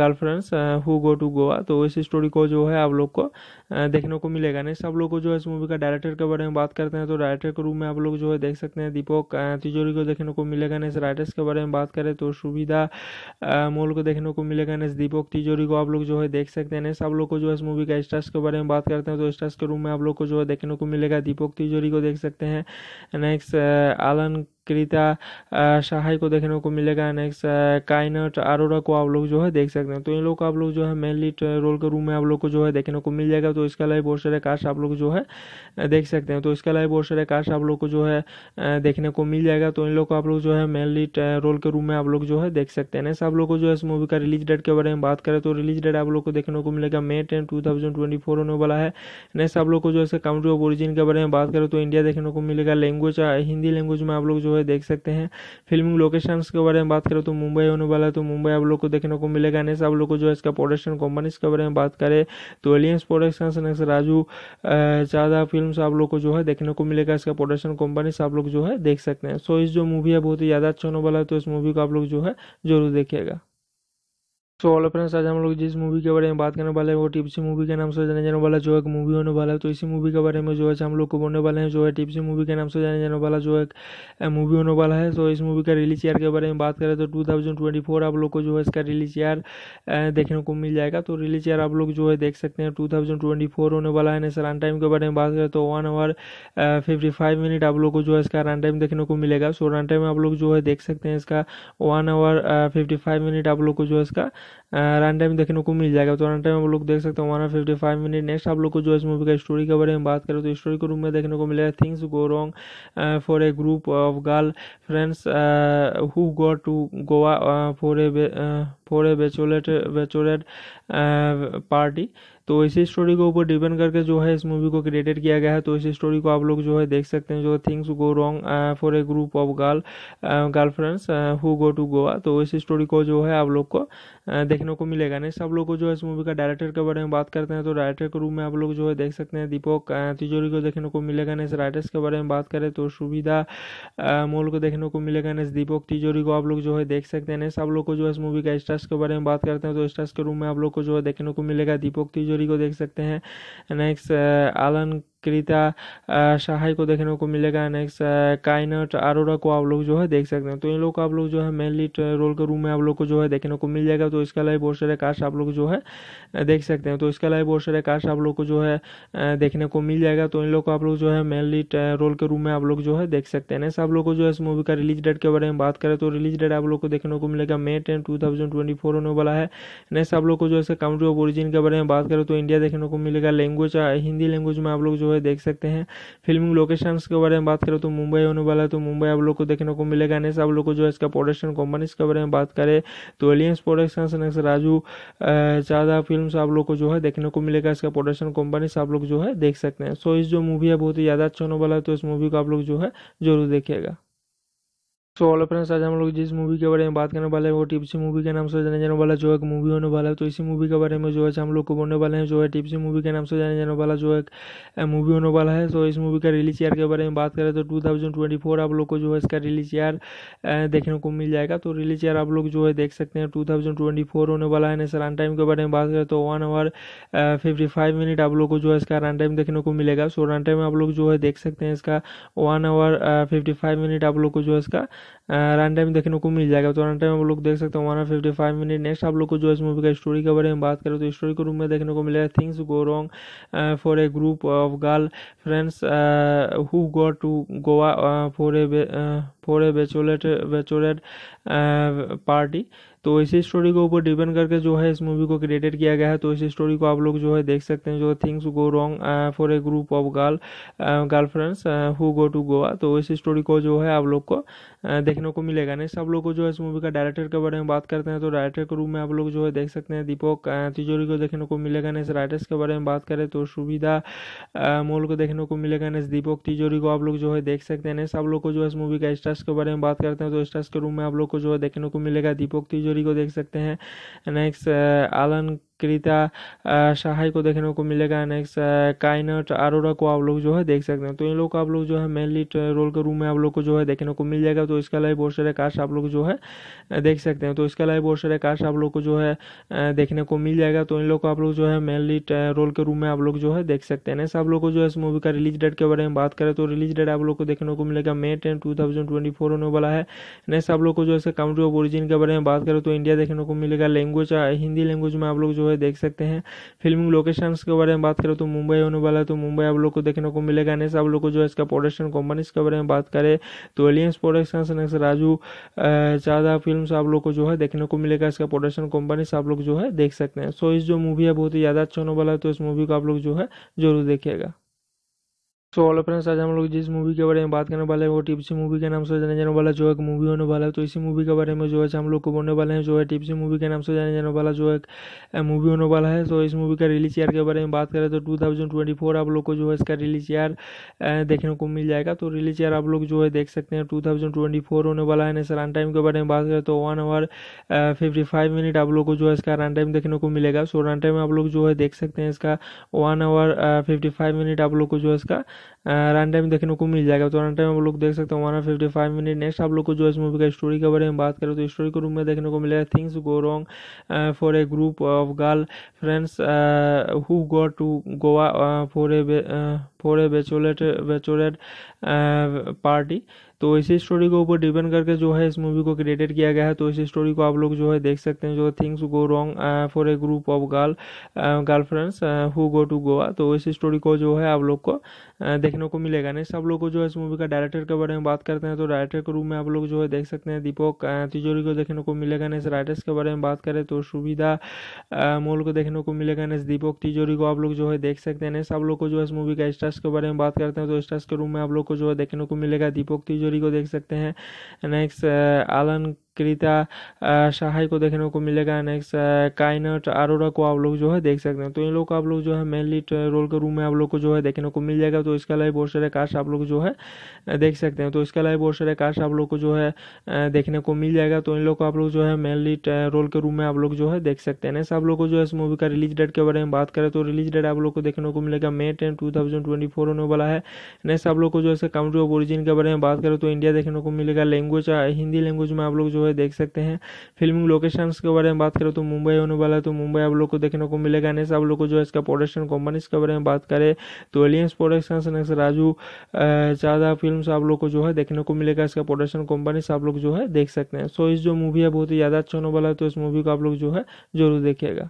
girlfriends who go to Goa तो इस स्टोरी को जो है आप लोग को uh, देखने को मिलेगा नहीं सब लोग को जो है इस मूवी का डायरेक्टर के बारे में बात करते हैं तो डायरेक्टर के रूप में आप लोग जो है देख सकते हैं दीपक uh, तिजोरी को देखने को मिलेगा नहीं राइटर्स के बारे में बात करें तो सुविधा uh, मोल को देखने को मिलेगा नहीं दीपक तिजोरी को आप लोग जो है देख सकते हैं सब लोग को जो है इस मूवी का स्टार्स के बारे में बात करते हैं तो स्टार्स के रूम में आप लोग को जो है देखने को मिलेगा दीपक तिजोरी को देख सकते हैं नेक्स्ट आलन uh, क्रीता सहाय को देखने को मिलेगा नेक्स्ट काइनट अरोरा को आप लोग जो है देख सकते हैं तो इन लोग को आप लोग जो है मेन रोल के रूम में आप लोग को जो है देखने को मिल जाएगा तो इसके अलावा बहुत सारे कास्ट आप लोग जो है देख सकते हैं तो इसके अलावा बहुत सारे कास्ट आप लोग को जो है देखने को मिल जाएगा तो इन लोग को आप लोग जो है मेन रोल के रूम में आप लोग जो है देख सकते हैं नेक्स्ट आप लोग को जो है इस मूवी का रिलीज डेट के बारे में बात करें तो रिलीज डेट आप लोग को देखने को मिलेगा May ten two thousand twenty four होने वाला है नेक्स्ट आप लोग को जो है कंट्री ऑफ ओरिजिन के बारे में बात करें तो इंडिया देखने को मिलेगा लैंग्वेज हिंदी लैंग्वेज में आप लोग जो है हुए देख सकते हैं फिल्मिंग लोकेशन के बारे में बात करें तो मुंबई होने वाला है तो मुंबई आप लोग को देखने को मिलेगा नेक्स्ट आप लोग को जो है इसका प्रोडक्शन कंपनीज के बारे में बात करें तो aliens production next Raju Chadha film आप लोग को जो है देखने को मिलेगा इसका प्रोडक्शन कंपनीज आप लोग जो है देख सकते हैं सो इस जो मूवी है बहुत ही ज़्यादा अच्छा होने वाला है तो इस मूवी को आप लोग जो है जरूर देखिएगा सो ऑल फ्रेंड्स आज हम लोग जिस मूवी के बारे में बात करने वाले हैं वो टिप्सी मूवी के नाम से जाने जाने वाला जो एक मूवी होने वाला है तो इसी मूवी के बारे में जो है हम लोग को बोलने वाले हैं जो है टिप्सी मूवी के नाम से जाने जाने वाला जो एक मूवी होने वाला है सो इस मूवी का रिलीज ईयर के बारे में बात करें तो टू आप लोग को जो है इसका रिलीज ईयर देखने को मिल जाएगा तो रिलीज ईयर आप लोग जो है देख सकते हैं टू होने वाला है सर रन टाइम के बारे में बात करें तो वन आवर फिफ्टी मिनट आप लोग को जो है इसका रन टाइम देखने को मिलेगा सो रन टाइम आप लोग जो है देख सकते हैं इसका वन आवर फिफ्टी मिनट आप लोग को जो है इसका रन टाइम देखने को मिल जाएगा तो रन टाइम आप लोग देख सकते हैं one fifty five minute next आप लोग को जो इस मूवी का स्टोरी के बारे में बात करें तो स्टोरी के रूम में देखने को मिलेगा things go wrong for a group of girl friends who go to Goa for a for a bachelorette bachelorette party तो इसी स्टोरी के ऊपर डिपेंड करके जो है इस मूवी को क्रिएटेड किया गया है तो इसी स्टोरी को आप लोग जो है देख सकते हैं जो things go wrong for a group of girl girlfriends who go to Goa तो इसी स्टोरी को जो है आप लोग को uh, देखने को मिलेगा नेक्स्ट आप लोग को जो है इस मूवी का डायरेक्टर के बारे में बात करते हैं तो डायरेक्टर के रूप में आप लोग जो है देख सकते हैं दीपक uh, तिजोरी को देखने को मिलेगा नेक्स्ट राइटर्स के बारे में बात करें तो सुविधा uh, मोल को देखने को मिलेगा नेक्स्ट दीपक तिजोरी को आप लोग जो है देख सकते हैं नेक्स्ट आप लोग को जो है इस मूवी का स्टार्स के बारे में बात करते हैं तो स्टार्स के रूम में आप लोग को जो है देखने को मिलेगा दीपक तिजोरी को देख सकते हैं नेक्स्ट आलन uh, क्रीता सहाय को देखने को मिलेगा नेक्स्ट काइनट अरोरा को आप लोग जो है देख सकते हैं तो इन लोग को आप लोग जो है मेनली रोल के रूम में आप लोग को जो है देखने को मिल जाएगा तो इसका लाइव बहुत सारे कास्ट आप लोग जो है देख सकते हैं तो इसका लाइव बहुत सारे कास्ट आप लोग को जो है देखने को मिल जाएगा तो इन लोग को आप लोग जो है मेनली रोल के रूम में आप लोग जो है देख सकते हैं नेक्स्ट आप लोग को जो है इस मूवी का रिलीज डेट के बारे में बात करें तो रिलीज डेट आप लोग को देखने को मिलेगा May ten two thousand twenty four होने वाला है नेक्स्ट आप लोग को जो है कंट्री ऑफ ओरिजिन के बारे में बात करें तो इंडिया देखने को मिलेगा लैंग्वेज हिंदी लैंग्वेज में आप लोग जो है देख सकते हैं फिल्मिंग लोकेशंस के बारे में बात करें तो मुंबई होने वाला है तो मुंबई आप लोग को देखने को मिलेगा नेक्स्ट तो आप लोग को जो है इसका प्रोडक्शन कंपनीज के बारे में बात करें तो aliens production next Raju Chadha film आप लोग को जो है देखने को मिलेगा इसका प्रोडक्शन कंपनीज आप लोग जो है देख सकते हैं सो इस जो मूवी है बहुत ही ज़्यादा अच्छा होने वाला है तो इस मूवी को आप लोग जो है जरूर देखिएगा सो ऑल फ्रेंड्स आज हम लोग जिस मूवी के बारे में बात करने वाले हैं वो टिप्सी मूवी के नाम से जाने जाने वाला जो एक मूवी होने वाला है तो इसी मूवी के बारे में जो है हम लोग को बोलने वाले हैं जो है टिप्सी मूवी के नाम से जाने जाने वाला जो एक मूवी होने वाला है सो तो इस मूवी का रिलीज ईयर के बारे में बात करें तो टू आप लोग को जो है इसका रिलीज ईयर देखने को मिल जाएगा तो रिलीज ईयर आप लोग जो है देख सकते हैं टू होने वाला है रन टाइम के बारे में बात करें तो one hour fifty five minute आप लोग को जो है इसका रन टाइम देखने को मिलेगा सो रन टाइम आप लोग जो है देख सकते हैं इसका one hour fifty five minute आप लोग को जो है इसका रन टाइम देखने को मिल जाएगा तो रन टाइम आप लोग देख सकते हैं one fifty five minute next आप लोग को जो इस मूवी का स्टोरी के बारे में बात करें तो स्टोरी के रूम में देखने को मिलेगा things go wrong for a group of girl friends who go to Goa for a for a bachelorette bachelorette party तो इसी स्टोरी के ऊपर डिपेंड करके जो है इस मूवी को क्रिएटेड किया गया है तो इसी स्टोरी को आप लोग जो है देख सकते हैं जो things go wrong for a group of girl girlfriends who go to Goa तो इस स्टोरी को जो है आप लोग को uh, देखने को मिलेगा नहीं सब लोग को जो है इस मूवी का डायरेक्टर के बारे में बात करते हैं तो डायरेक्टर के रूप में आप लोग जो है देख सकते हैं दीपक uh, तिजोरी को देखने को मिलेगा नेक्स्ट राइटर्स के बारे में बात करें तो सुविधा uh, मोल को देखने को मिलेगा नेक्स्ट दीपक तिजोरी को आप लोग जो है देख सकते हैं सब लोग को जो है इस मूवी का स्टार्स के बारे में बात करते हैं तो स्टार्स के रूम में आप लोग को जो है देखने को मिलेगा दीपक तिजोरी तिजोरी को देख सकते हैं नेक्स्ट आलन uh, क्रीता सहाय को देखने को मिलेगा नेक्स्ट काइनट अरोरा को आप लोग जो है देख सकते हैं तो इन लोग को आप लोग जो है मेनली रोल के रूम में आप लोग को जो है देखने को मिल जाएगा तो इसके अलावा बहुत सारे कास्ट आप लोग जो है देख सकते हैं तो इसके अलावा बहुत सारे कास्ट आप लोग को जो है देखने को मिल जाएगा तो इन लोग को आप लोग जो है मेनली रोल के रूम में आप लोग जो है देख सकते हैं नेक्स्ट आप लोग को जो है इस मूवी का रिलीज डेट के बारे में बात करें तो रिलीज डेट आप लोग को देखने को मिलेगा May ten two thousand twenty four होने वाला है नेक्स्ट आप लोग को जो है काउंट्री ऑफ ओरिजिन के बारे में बात करें तो इंडिया देखने को मिलेगा लैंग्वेज हिंदी लैंग्वेज में आप लोग जो हुए देख सकते हैं फिल्मिंग लोकेशन के बारे में बात करें तो मुंबई होने वाला है तो मुंबई आप लोग को देखने को मिलेगा नेक्स्ट आप लोग को जो है इसका प्रोडक्शन कंपनीज के बारे में बात करें तो aliens production Raju Chadha film आप लोग को जो है देखने को मिलेगा इसका प्रोडक्शन कंपनीज आप लोग जो है देख सकते हैं सो इस जो मूवी है बहुत ही ज़्यादा अच्छा होने वाला है तो इस मूवी को आप लोग जो है जरूर देखिएगा सो ऑल फ्रेंड्स आज हम लोग जिस मूवी के बारे में बात करने वाले हैं वो टिप्सी मूवी के नाम से जाने जाने वाला जो एक मूवी होने वाला है तो इसी मूवी के बारे में जो है हम लोग को बोलने वाले हैं जो है टिप्सी मूवी के नाम से जाने जाने वाला जो एक मूवी होने वाला है तो इस मूवी का रिलीज ईयर के बारे में बात करें तो टू आप लोग को जो है इसका रिलीज ईयर देखने को मिल जाएगा तो रिलीज ईयर आप लोग जो है देख सकते हैं टू होने वाला है सर रन टाइम के बारे में बात करें तो वन आवर फिफ्टी मिनट आप लोग को जो है इसका रन टाइम देखने को मिलेगा सो रन टाइम आप लोग जो है देख सकते हैं इसका वन आवर फिफ्टी मिनट आप लोग को जो है इसका रन टाइम देखने को मिल जाएगा तो रन टाइम आप लोग देख सकते हो हमारा फिफ्टी फाइव मिनट नेक्स्ट आप लोग को जो इस मूवी का स्टोरी के बारे में बात करें तो स्टोरी के रूम में देखने को मिलेगा things go wrong for a group of girl friends who go to Goa for a for a bachelorette bachelorette party तो इसी स्टोरी के ऊपर डिपेंड करके जो है इस मूवी को क्रिएटेड किया गया है तो इसी स्टोरी को आप लोग जो है देख सकते हैं जो things go wrong for a group of girl girl friends who go to Goa तो इस स्टोरी को जो है आप लोग को देखने को मिलेगा नहीं सब लोग को जो है इस मूवी का डायरेक्टर के बारे में बात करते हैं तो डायरेक्टर के रूप में आप लोग जो है देख सकते हैं दीपक तिजोरी को देखने को मिलेगा नहीं राइटर्स के बारे में बात करें तो सुविधा मोल को देखने को मिलेगा नहीं दीपक तिजोरी को आप लोग जो है देख सकते हैं सब लोग को जो है इस मूवी का स्टार्स के बारे में बात करते हैं तो स्टार्स के रूप में आप लोग को जो है देखने को मिलेगा दीपक तिजोरी को देख सकते हैं नेक्स्ट आलन क्रीता सहाय को देखने को मिलेगा नेक्स्ट काइनट अरोरा को आप लोग जो है देख सकते हैं तो इन लोग को आप लोग जो है मेनली रोल के रूम में आप लोग को जो है देखने को मिल जाएगा तो इसके अलावा बहुत सारे कास्ट आप लोग जो है देख सकते हैं तो इसके अलावा बहुत सारे कास्ट आप लोग को जो है देखने को मिल जाएगा तो इन लोग को आप लोग जो है मेनली रोल के रूम में आप लोग जो है देख सकते हैं नेक्स्ट आप लोग को जो है इस मूवी का रिलीज डेट के बारे में बात करें तो रिलीज डेट आप लोग को देखने को मिलेगा May ten two thousand twenty four होने वाला है नेक्स्ट आप लोग को जो है कंट्री ऑफ ओरिजिन के बारे में बात करें तो इंडिया देखने को मिलेगा लैंग्वेज हिंदी लैंग्वेज में आप लोग जो है हुए देख सकते हैं फिल्मिंग लोकेशन के बारे में बात करें तो मुंबई होने वाला है तो मुंबई आप लोग को देखने को मिलेगा नेक्स्ट आप लोग को जो है इसका प्रोडक्शन कंपनीज के बारे में बात करें तो aliens production next Raju Chadha film आप लोग को जो है देखने को मिलेगा इसका प्रोडक्शन कंपनी आप लोग जो है देख सकते हैं सो इस जो मूवी है बहुत ही ज़्यादा अच्छा होने वाला है तो इस मूवी को आप लोग जो है जरूर देखिएगा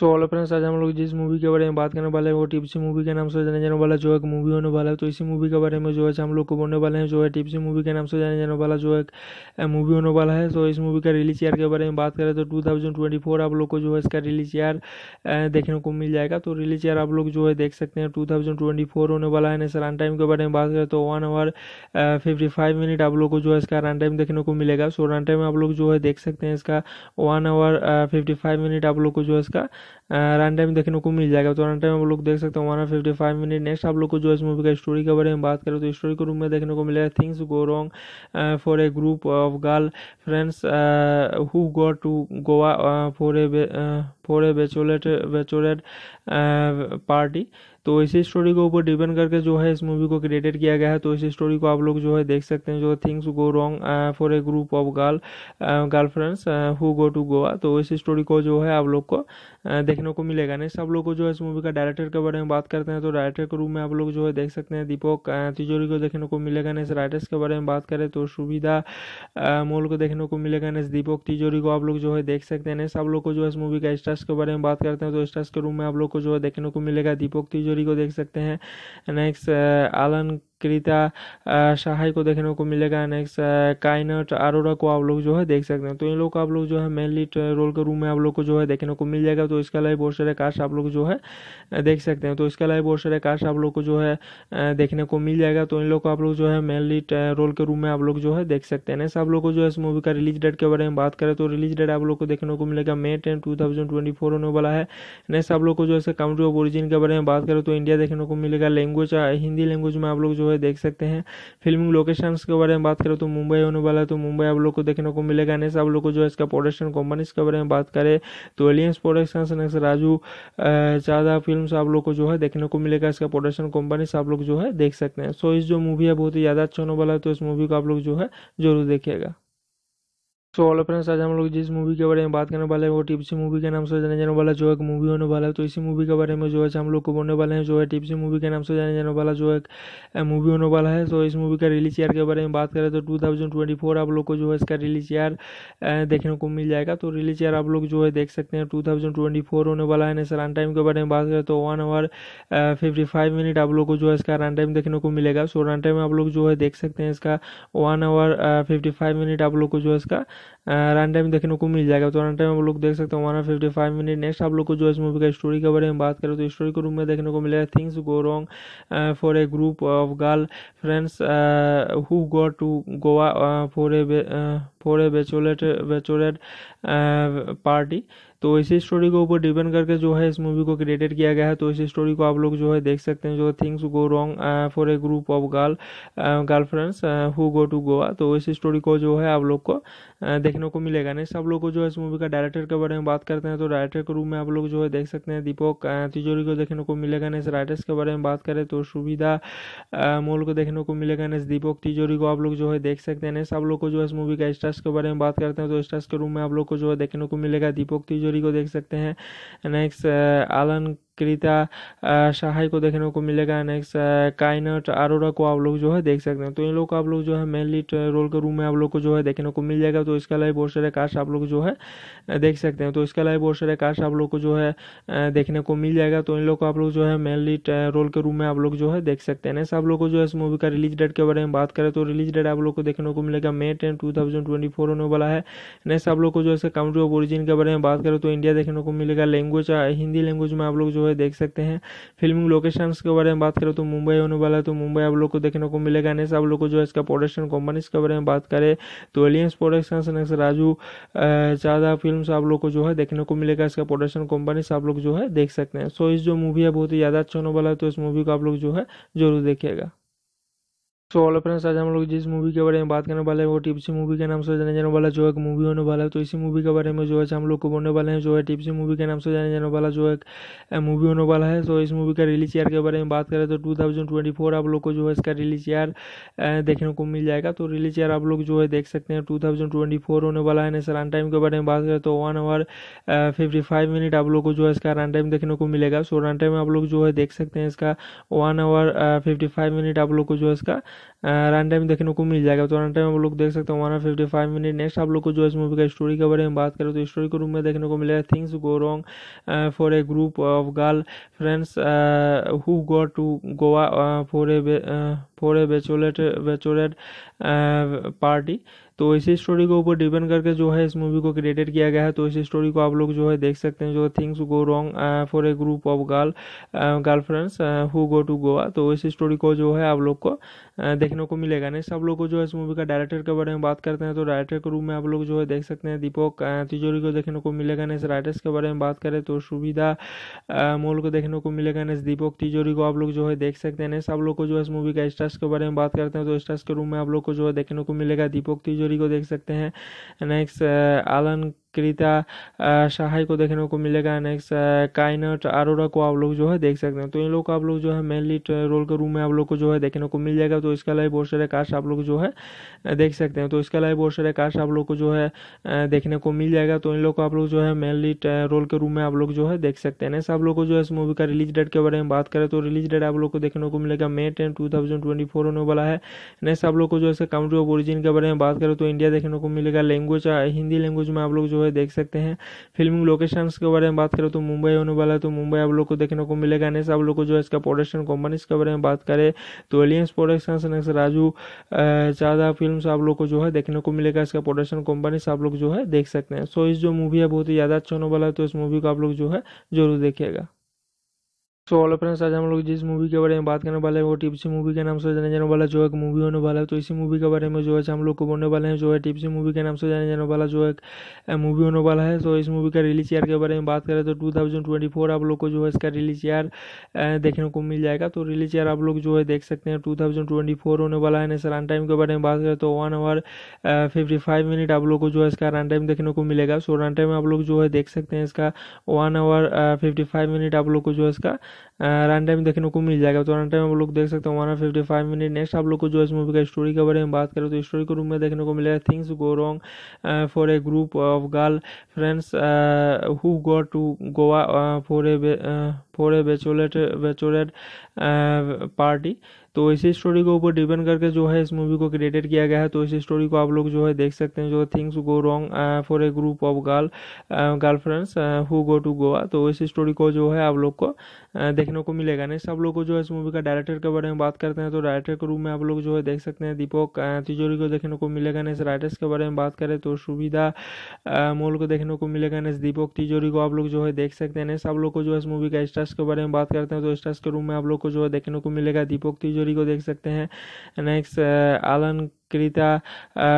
सो ऑल फ्रेंड्स आज हम लोग जिस मूवी के बारे में बात करने वाले हैं वो टिप्सी मूवी के नाम से जाने जाने वाला जो एक मूवी होने वाला है तो इसी मूवी के बारे में जो है हम लोग को बोलने वाले हैं जो है टिप्सी मूवी के नाम से जाने जाने वाला जो एक मूवी होने वाला है तो इस मूवी का रिलीज ईयर के बारे में बात करें तो टू आप लोग को जो है इसका रिलीज ईयर देखने को मिल जाएगा तो रिलीज ईयर आप लोग जो है देख सकते हैं टू होने वाला है नेशर रन टाइम के बारे में बात करें तो one hour fifty five minute आप लोग को जो है इसका रन टाइम देखने को मिलेगा सो रन टाइम आप लोग जो है देख सकते हैं इसका one hour fifty five minute आप लोग को जो है इसका रन टाइम देखने को मिल जाएगा तो रन टाइम आप लोग देख सकते हैं one fifty five minute next आप लोग को जो इस मूवी का स्टोरी के बारे में बात करें तो स्टोरी के रूम में देखने को मिलेगा things go wrong for a group of girl friends who go to Goa for a for a bachelorette bachelorette party तो इसी स्टोरी के ऊपर डिपेंड करके जो है इस मूवी को क्रिएटेड किया गया है तो इसी स्टोरी को आप लोग जो है देख सकते हैं जो things go wrong for a group of girl girlfriends who go to Goa तो इसी स्टोरी को जो है आप लोग को uh, देखने को मिलेगा नेक्स्ट आप लोग को जो है इस मूवी का डायरेक्टर के बारे में बात करते हैं तो डायरेक्टर के रूप में आप लोग जो है देख सकते हैं दीपक uh, तिजोरी को देखने को मिलेगा नेक्स्ट राइटर्स के बारे में बात करें तो सुविधा uh, मोल को देखने को मिलेगा नेक्स्ट दीपक तिजोरी को आप लोग जो है देख सकते हैं नेक्स्ट आप लोग को जो है इस मूवी का स्टार्स के बारे में बात करते हैं तो स्टार्स के रूम में आप लोग को जो है देखने को मिलेगा दीपक तिजोरी को देख सकते हैं नेक्स्ट आलन uh, क्रीता सहाय को देखने को मिलेगा नेक्स्ट काइनट आरोरा को आप लोग जो है देख सकते हैं तो इन लोग को आप लोग जो है मेनली रोल के रूम में आप लोग को जो है देखने को मिल जाएगा तो इसका लाइव बहुत सारे कास्ट आप लोग जो है देख सकते हैं तो इसका लाइव बहुत सारे कास्ट आप लोग को जो है देखने को मिल जाएगा तो इन लोग को आप लोग जो है मेनली रोल के रूम में आप लोग जो है देख सकते हैं नेक्स्ट आप लोग को जो है इस मूवी का रिलीज डेट के बारे में बात करें तो रिलीज डेट आप लोग को देखने को मिलेगा May ten two thousand twenty four होने वाला है नेक्स्ट आप लोग को जो है कंट्री ऑफ ओरिजिन के बारे में बात करें तो इंडिया देखने को मिलेगा लैंग्वेज हिंदी लैंग्वेज में आप लोग जो जो है देख सकते हैं फिल्मिंग लोकेशंस के बारे में बात करें तो मुंबई होने वाला है तो मुंबई आप लोग को देखने को मिलेगा नेक्स्ट आप लोग को जो है इसका प्रोडक्शन कंपनीज के बारे में बात करें तो aliens production next Raju Chadha film आप लोग को जो है देखने को मिलेगा इसका प्रोडक्शन कंपनीज आप लोग जो है देख सकते हैं सो इस जो मूवी है बहुत ही ज़्यादा अच्छा होने वाला है तो इस मूवी को आप लोग जो है जरूर देखिएगा सो ऑल फ्रेंड्स आज हम लोग जिस मूवी के बारे में बात करने वाले हैं वो टिप्सी मूवी के नाम से जाने जाने वाला जो एक मूवी होने वाला है तो इसी मूवी के बारे में जो है हम लोग को बोलने वाले हैं जो है टिप्सी मूवी के नाम से जाने जाने वाला जो एक मूवी होने वाला है तो इस मूवी का रिलीज ईयर के बारे में बात करें तो टू आप लोग को जो है इसका रिलीज ईयर देखने को मिल जाएगा तो रिलीज ईयर आप लोग जो है देख सकते हैं टू होने वाला है रन टाइम के बारे में बात करें तो वन आवर फिफ्टी मिनट आप लोग को जो है इसका रन टाइम देखने को मिलेगा सो रन टाइम आप लोग जो है देख सकते हैं इसका वन आवर फिफ्टी मिनट आप लोग को जो है इसका रन टाइम देखने को मिल जाएगा तो रन टाइम आप लोग देख सकते हो हमारा फिफ्टी फाइव मिनट नेक्स्ट आप लोग को जो इस मूवी का स्टोरी के बारे में बात करें तो स्टोरी के रूम में देखने को मिलेगा things go wrong for a group of girl friends who go to Goa for a for a bachelorette bachelorette party तो इसी स्टोरी के ऊपर डिपेंड करके जो है इस मूवी को क्रिएटेड किया गया है तो इसी स्टोरी को आप लोग जो है देख सकते हैं जो things go wrong for a group of girl girlfriends who go to Goa तो इस स्टोरी को जो है आप लोग को uh, देखने को मिलेगा नहीं सब लोग को जो है इस मूवी का डायरेक्टर के बारे में बात करते हैं तो डायरेक्टर के रूप में आप लोग जो है देख सकते हैं दीपक uh, तिजोरी को देखने को मिलेगा नेक्स्ट राइटर्स के बारे में बात करें तो सुविधा uh, मोल को देखने को मिलेगा नेक्स्ट दीपक तिजोरी को आप लोग जो है देख सकते हैं सब लोग को जो है इस मूवी का स्टार्स के बारे में बात करते हैं तो स्टार्स के रूम में आप लोग को जो है देखने को मिलेगा दीपक तिजोरी जोड़ी को देख सकते हैं नेक्स्ट आलन uh, क्रीता सहाय को देखने को मिलेगा नेक्स्ट काइनट अरोरा को आप लोग जो है देख सकते हैं तो इन लोग को आप लोग जो है मेन लीड रोल के रूम में आप लोग को जो है देखने को मिल जाएगा तो इसके अलावा बहुत सारे कास्ट आप लोग जो है देख सकते हैं तो इसके अलावा बहुत सारे कास्ट आप लोग को जो है देखने को मिल जाएगा तो इन लोग को आप लोग जो है मेन लीड रोल के रूम में आप लोग जो है देख सकते हैं नेक्स्ट आप लोग को जो है इस मूवी का रिलीज डेट के बारे में बात करें तो रिलीज डेट आप लोग को देखने को मिलेगा मे टेन टू होने वाला है नेक्स्ट आप लोग को जो है कंट्री काउंट्री ऑफ ओरिजिन के बारे में बात करें तो इंडिया देखने को मिलेगा लैंग्वेज हिंदी लैंग्वेज में आप लोग जो है हुए देख सकते हैं फिल्मिंग लोकेशन के बारे में बात करें तो मुंबई होने वाला है तो मुंबई आप लोग को देखने को मिलेगा नेक्स्ट आप लोग को जो है इसका प्रोडक्शन कंपनीज के बारे में बात करें तो aliens production next Raju Chadha film आप लोग को जो है देखने को मिलेगा इसका प्रोडक्शन कंपनीज आप लोग जो है देख सकते हैं सो इस जो मूवी है बहुत ही ज़्यादा अच्छा होने वाला है तो इस मूवी को आप लोग जो है जरूर देखिएगा सो ऑल फ्रेंड्स आज हम लोग जिस मूवी के बारे में बात करने वाले हैं वो टिप्सी मूवी के नाम से जाने जाने वाला जो एक मूवी होने वाला है तो इसी मूवी के बारे में जो है हम लोग को बोलने वाले हैं जो है टिप्सी मूवी के नाम से जाने जाने वाला जो एक मूवी होने वाला है तो इस मूवी का रिलीज ईयर के बारे में बात करें तो टू आप लोग को जो है इसका रिलीज ईयर देखने को मिल जाएगा तो रिलीज ईयर आप लोग जो है देख सकते हैं टू होने वाला है सर रन टाइम के बारे में बात करें तो वन आवर फिफ्टी मिनट आप लोग को जो है इसका रन टाइम देखने को मिलेगा सो रन टाइम आप लोग जो है देख सकते हैं इसका वन आवर फिफ्टी मिनट आप लोग को जो है इसका रन टाइम देखने को मिल जाएगा तो रन टाइम आप लोग देख सकते हो हमारा फिफ्टी फाइव मिनट नेक्स्ट आप लोग को जो इस मूवी का स्टोरी के बारे में बात करें तो स्टोरी के रूम में देखने को मिलेगा things go wrong for a group of girl friends who go to Goa for a for a bachelorette bachelorette party तो इसी स्टोरी के ऊपर डिपेंड करके जो है इस मूवी को क्रिएटेड किया गया है तो इसी स्टोरी को आप लोग जो है देख सकते हैं जो things go wrong for a group of girl girlfriends who go to Goa तो इस स्टोरी को जो है आप लोग को uh, देखने को मिलेगा नहीं सब लोग को जो है इस मूवी का डायरेक्टर के बारे में बात करते हैं तो डायरेक्टर के रूप में आप लोग जो है देख सकते हैं दीपक uh, तिजोरी को देखने को मिलेगा नहीं राइटर्स के बारे में बात करें तो सुविधा uh, मोल को देखने को मिलेगा नहीं दीपक तिजोरी को आप लोग जो है देख सकते हैं सब लोग को जो है इस मूवी का स्टार्स के बारे में बात करते हैं तो स्टार्स के रूम में आप लोग को जो है देखने को मिलेगा दीपक तिजोरी जोड़ी को देख सकते हैं नेक्स्ट आलन uh, क्रीता सहाय को देखने को मिलेगा नेक्स्ट काइनट अरोरा को आप लोग जो है देख सकते हैं तो इन लोग को आप लोग जो है मेनली रोल के रूम में आप लोग को जो है देखने को मिल जाएगा तो इसके अलावा बहुत सारे कास्ट आप लोग जो है देख सकते हैं तो इसके अलावा बहुत सारे कास्ट आप लोग को जो है देखने को मिल जाएगा तो इन लोग को आप लोग जो है मेनली रोल के रूम में आप लोग जो है देख सकते हैं नेक्स्ट आप लोग को जो है इस मूवी का रिलीज डेट के बारे में बात करें तो रिलीज डेट आप लोग को देखने को मिलेगा May ten two thousand twenty four होने वाला है नेक्स्ट आप लोग को जो है कंट्री ऑफ ओरिजिन के बारे में बात करें तो इंडिया देखने को मिलेगा लैंग्वेज हिंदी लैंग्वेज में आप लोग जो है हुए देख सकते हैं फिल्मिंग लोकेशन के बारे में बात करें तो मुंबई होने वाला है तो मुंबई आप लोग को देखने को मिलेगा नेक्स्ट आप लोग को जो है इसका प्रोडक्शन कंपनीज के बारे में बात करें तो aliens production next Raju Chadha film आप लोग को जो है देखने को मिलेगा इसका प्रोडक्शन कंपनीज आप लोग जो है देख सकते हैं सो इस जो मूवी है बहुत ही ज़्यादा अच्छा होने वाला है तो इस मूवी को आप लोग जो है जरूर देखिएगा सो ऑल फ्रेंड्स आज हम लोग जिस मूवी के बारे में बात करने वाले हैं वो टिप्सी मूवी के नाम से जाने जाने वाला जो एक मूवी होने वाला है तो इसी मूवी के बारे में जो है हम लोग को बोलने वाले हैं जो है टिप्सी मूवी के नाम से जाने जाने वाला जो एक मूवी होने वाला है सो इस मूवी का रिलीज ईयर के बारे में बात करें तो टू आप लोग को जो है इसका रिलीज ईयर देखने को मिल जाएगा तो रिलीज ईयर आप लोग जो है देख सकते हैं टू होने वाला है नेशर रन टाइम के बारे में बात करें तो one hour fifty five minute आप लोग को जो है इसका रन टाइम देखने को मिलेगा सो रन टाइम आप लोग जो है देख सकते हैं इसका one hour fifty five minute आप लोग को जो है इसका रन टाइम देखने को मिल जाएगा तो रन टाइम आप लोग देख सकते हैं one fifty five minute next आप लोग को जो इस मूवी का स्टोरी के बारे में बात करें तो स्टोरी के रूम में देखने को मिलेगा things go wrong for a group of girl friends who go to Goa for a for a bachelorette bachelorette party तो इसी स्टोरी के ऊपर डिपेंड करके जो है इस मूवी को क्रिएटेड किया गया है तो इसी स्टोरी को आप लोग जो है देख सकते हैं जो things go wrong for a group of girl girl friends who go to Goa तो इस स्टोरी को जो है आप लोग को देखने को मिलेगा नेक्स्ट आप लोग को जो है इस मूवी का डायरेक्टर के बारे में बात करते हैं तो डायरेक्टर के रूप में आप लोग जो है देख सकते हैं दीपक तिजोरी को देखने को मिलेगा नेक्स्ट राइटर्स के बारे में बात करें तो सुविधा मोल को देखने को मिलेगा नेक्स्ट दीपक तिजोरी को आप लोग जो है देख सकते हैं नेक्स्ट आप लोग को जो है इस मूवी का स्टार्स के बारे में बात करते हैं तो स्टार्स के रूप में आप लोग को जो है देखने को मिलेगा दीपक तिजोरी को देख सकते हैं नेक्स्ट आलन क्रीता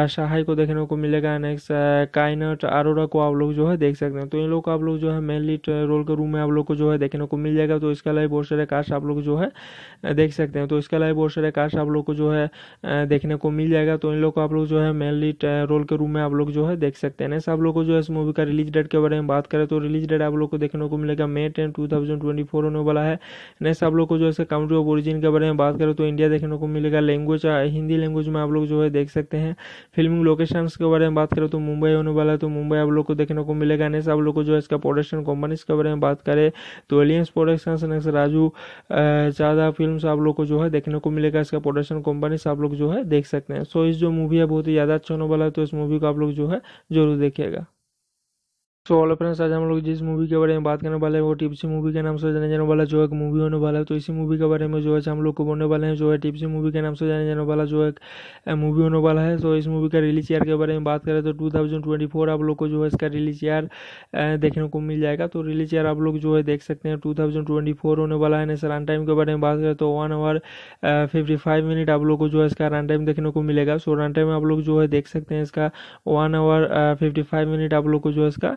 सहाय को देखने को मिलेगा नेक्स्ट काइनट आरोरा को आप लोग जो है देख सकते हैं तो इन लोग को आप लोग जो है मेनली रोल के रूम में आप लोग को जो है देखने को मिल जाएगा तो इसके अलावा बहुत सारे कास्ट आप लोग जो है देख सकते हैं तो इसके अलावा बहुत सारे कास्ट आप लोग को जो है देखने को मिल जाएगा तो इन लोग को आप लोग जो है मेनली रोल के रूम में आप लोग जो है देख सकते हैं नेक्स्ट आप लोग को जो है इस मूवी का रिलीज डेट के बारे में बात करें तो रिलीज डेट आप लोग को देखने को मिलेगा May ten two thousand twenty four होने वाला है नेक्स्ट आप लोग को जो है कंट्री ऑफ ओरिजिन के बारे में बात करें तो इंडिया देखने को मिलेगा लैंग्वेज हिंदी लैंग्वेज में आप लोग जो जो है देख सकते हैं फिल्मिंग लोकेशंस के बारे में बात करें तो मुंबई होने वाला है तो मुंबई आप लोग को देखने को मिलेगा नेक्स्ट तो आप लोग को जो है इसका प्रोडक्शन कंपनीज के बारे में बात करें तो एलियंस प्रोडक्शंस नेक्स्ट राजू ज़्यादा फिल्म आप लोग को जो है देखने को मिलेगा इसका प्रोडक्शन कंपनीज आप लोग जो है देख सकते हैं सो इस जो मूवी है बहुत ही ज़्यादा अच्छा होने वाला है तो इस मूवी को आप लोग जो है जरूर देखिएगा सो ऑल फ्रेंड्स आज हम लोग जिस मूवी के बारे में बात करने वाले हैं वो टिप्सी मूवी के नाम से जाने जाने वाला जो एक मूवी होने वाला है तो इसी मूवी के बारे में जो है हम लोग को बोलने वाले हैं जो है टिप्सी मूवी के नाम से जाने जाने वाला जो एक मूवी होने वाला है तो इस मूवी का रिलीज ईयर के बारे में बात करें तो टू आप लोग को जो है इसका रिलीज ईयर देखने को मिल जाएगा तो रिलीज ईयर आप लोग जो है देख सकते हैं टू होने वाला है रन टाइम के बारे में बात करें तो वन आवर फिफ्टी मिनट आप लोग को जो है इसका रन टाइम देखने को मिलेगा सो रन टाइम आप लोग जो है देख सकते हैं इसका वन आवर फिफ्टी मिनट आप लोग को जो है इसका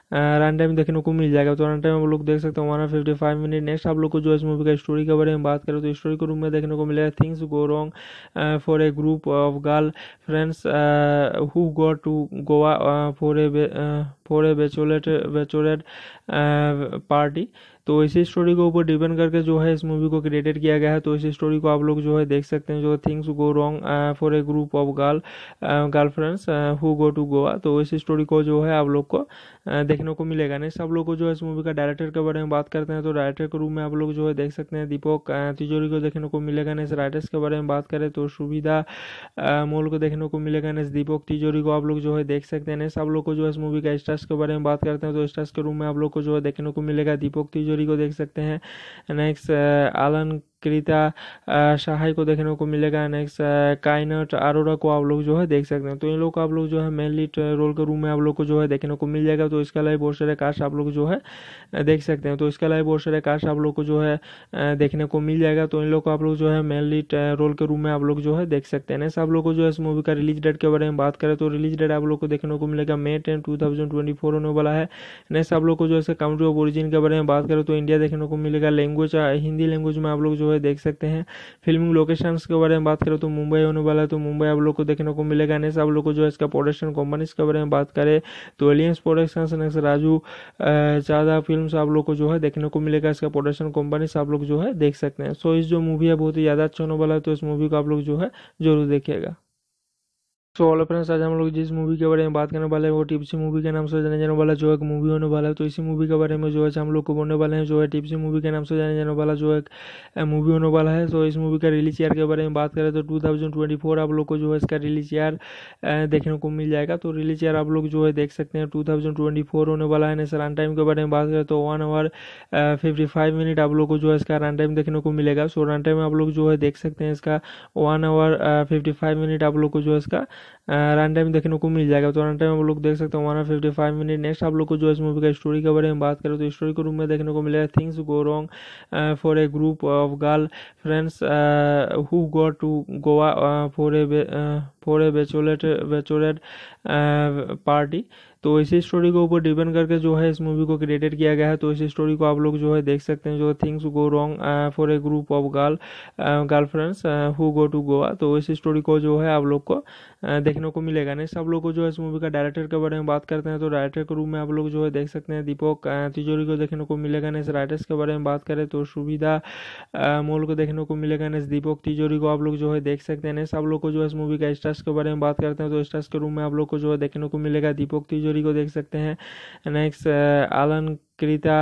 रन टाइम देखने को मिल जाएगा तो रन टाइम आप लोग देख सकते हैं one fifty five minute next आप लोग को जो इस मूवी का स्टोरी के बारे में बात करें तो स्टोरी के रूम में देखने को मिलेगा things go wrong for a group of girl friends who go to Goa for a for a bachelorette bachelorette party तो इसी स्टोरी के ऊपर डिपेंड करके जो है इस मूवी को क्रिएटेड किया गया है तो इसी स्टोरी को आप लोग जो है देख सकते हैं जो things go wrong for a group of girl girl friends who go to Goa तो इसी स्टोरी को जो है आप लोग को देख देखने को मिलेगा नहीं सब लोग को जो है इस मूवी का डायरेक्टर के बारे में बात करते हैं तो डायरेक्टर के रूप में आप लोग जो है देख सकते हैं दीपक तिजोरी को देखने को मिलेगा नहीं राइटर्स के बारे में बात करें तो सुविधा मोल को देखने को मिलेगा नहीं दीपक तिजोरी को आप लोग जो है देख सकते हैं सब लोग को जो है इस मूवी का स्टार्स के बारे में बात करते हैं तो स्टार्स के रूम में आप लोग को जो है देखने को मिलेगा दीपक तिजोरी को देख सकते हैं नेक्स्ट आलन क्रीता सहाय को देखने को मिलेगा नेक्स्ट काइनट अरोरा को आप लोग जो है देख सकते हैं तो इन लोग को आप लोग जो है मेनली रोल के रूम में आप लोग को जो है देखने को मिल जाएगा तो इसके अलावा बहुत सारे कास्ट आप लोग जो है देख सकते हैं तो इसके अलावा बहुत सारे कास्ट आप लोग को जो है देखने को मिल जाएगा तो इन लोग को आप लोग जो है मेनली रोल के रूम में आप लोग जो है देख सकते हैं नेक्स्ट आप लोग को जो है इस मूवी का रिलीज डेट के बारे में बात करें तो रिलीज डेट आप लोग को देखने को मिलेगा मे टेन टू होने वाला है नेक्स्ट आप लोग को जो है कंट्री काउंट्री ऑफ ओरिजिन के बारे में बात करें तो इंडिया देखने को मिलेगा लैंग्वेज हिंदी लैंग्वेज में आप लोग जो है हुए देख सकते हैं फिल्मिंग लोकेशन के बारे में बात करें तो मुंबई होने वाला है तो मुंबई आप लोग को देखने को मिलेगा नेक्स्ट आप लोग को जो है इसका प्रोडक्शन कंपनीज के बारे में बात करें तो aliens production Raju Chadha film आप लोग को जो है देखने को मिलेगा इसका प्रोडक्शन कंपनीज आप लोग जो है देख सकते हैं सो इस जो मूवी है बहुत ही ज़्यादा अच्छा होने वाला है तो इस मूवी को आप लोग जो है जरूर देखिएगा सो ऑल फ्रेंड्स आज हम लोग जिस मूवी के बारे में बात करने वाले हैं वो टिप्सी मूवी के नाम से जाने जाने वाला जो एक मूवी होने वाला है तो इसी मूवी के बारे में जो है हम लोग को बोलने वाले हैं जो है टिप्सी मूवी के नाम से जाने जाने वाला जो एक मूवी होने वाला है तो इस मूवी का रिलीज ईयर के बारे में बात करें तो टू आप लोग को जो है इसका रिलीज ईयर देखने को मिल जाएगा तो रिलीज ईयर आप लोग जो है देख सकते हैं टू होने वाला है नेक्स्ट रन टाइम के बारे में बात करें तो वन आवर फिफ्टी मिनट आप लोग को जो है इसका रन टाइम देखने को मिलेगा सो रन टाइम आप लोग जो है देख सकते हैं इसका वन आवर फिफ्टी मिनट आप लोग को जो है इसका रन टाइम देखने को मिल जाएगा तो रन टाइम आप लोग देख सकते वन हमारा फिफ्टी फाइव मिनट नेक्स्ट आप लोग को जो इस मूवी का स्टोरी के बारे में बात करें तो स्टोरी के रूम में देखने को मिलेगा things go wrong for a group of girl friends who go to Goa for a for a bachelorette bachelorette party तो इसी स्टोरी के ऊपर डिपेंड करके जो है इस मूवी को क्रिएटेड किया गया है तो इसी स्टोरी को आप लोग जो है देख सकते हैं जो things go wrong for a group of girl girl friends who go to Goa तो इस स्टोरी को जो है आप लोग को देखने को मिलेगा नहीं सब लोग को जो है इस मूवी का डायरेक्टर के बारे में बात करते हैं तो डायरेक्टर के रूप में आप लोग जो है देख सकते हैं दीपक तिजोरी को देखने को मिलेगा नहीं राइटर्स के बारे में बात करें तो सुविधा मोल को देखने को मिलेगा नहीं दीपक तिजोरी को आप लोग जो है देख सकते हैं सब लोग को जो है इस मूवी का स्टार्स के बारे में बात करते हैं तो स्टार्स के रूप में आप लोग को जो है देखने को मिलेगा दीपक तिजोरी को देख सकते हैं नेक्स्ट आलन क्रीता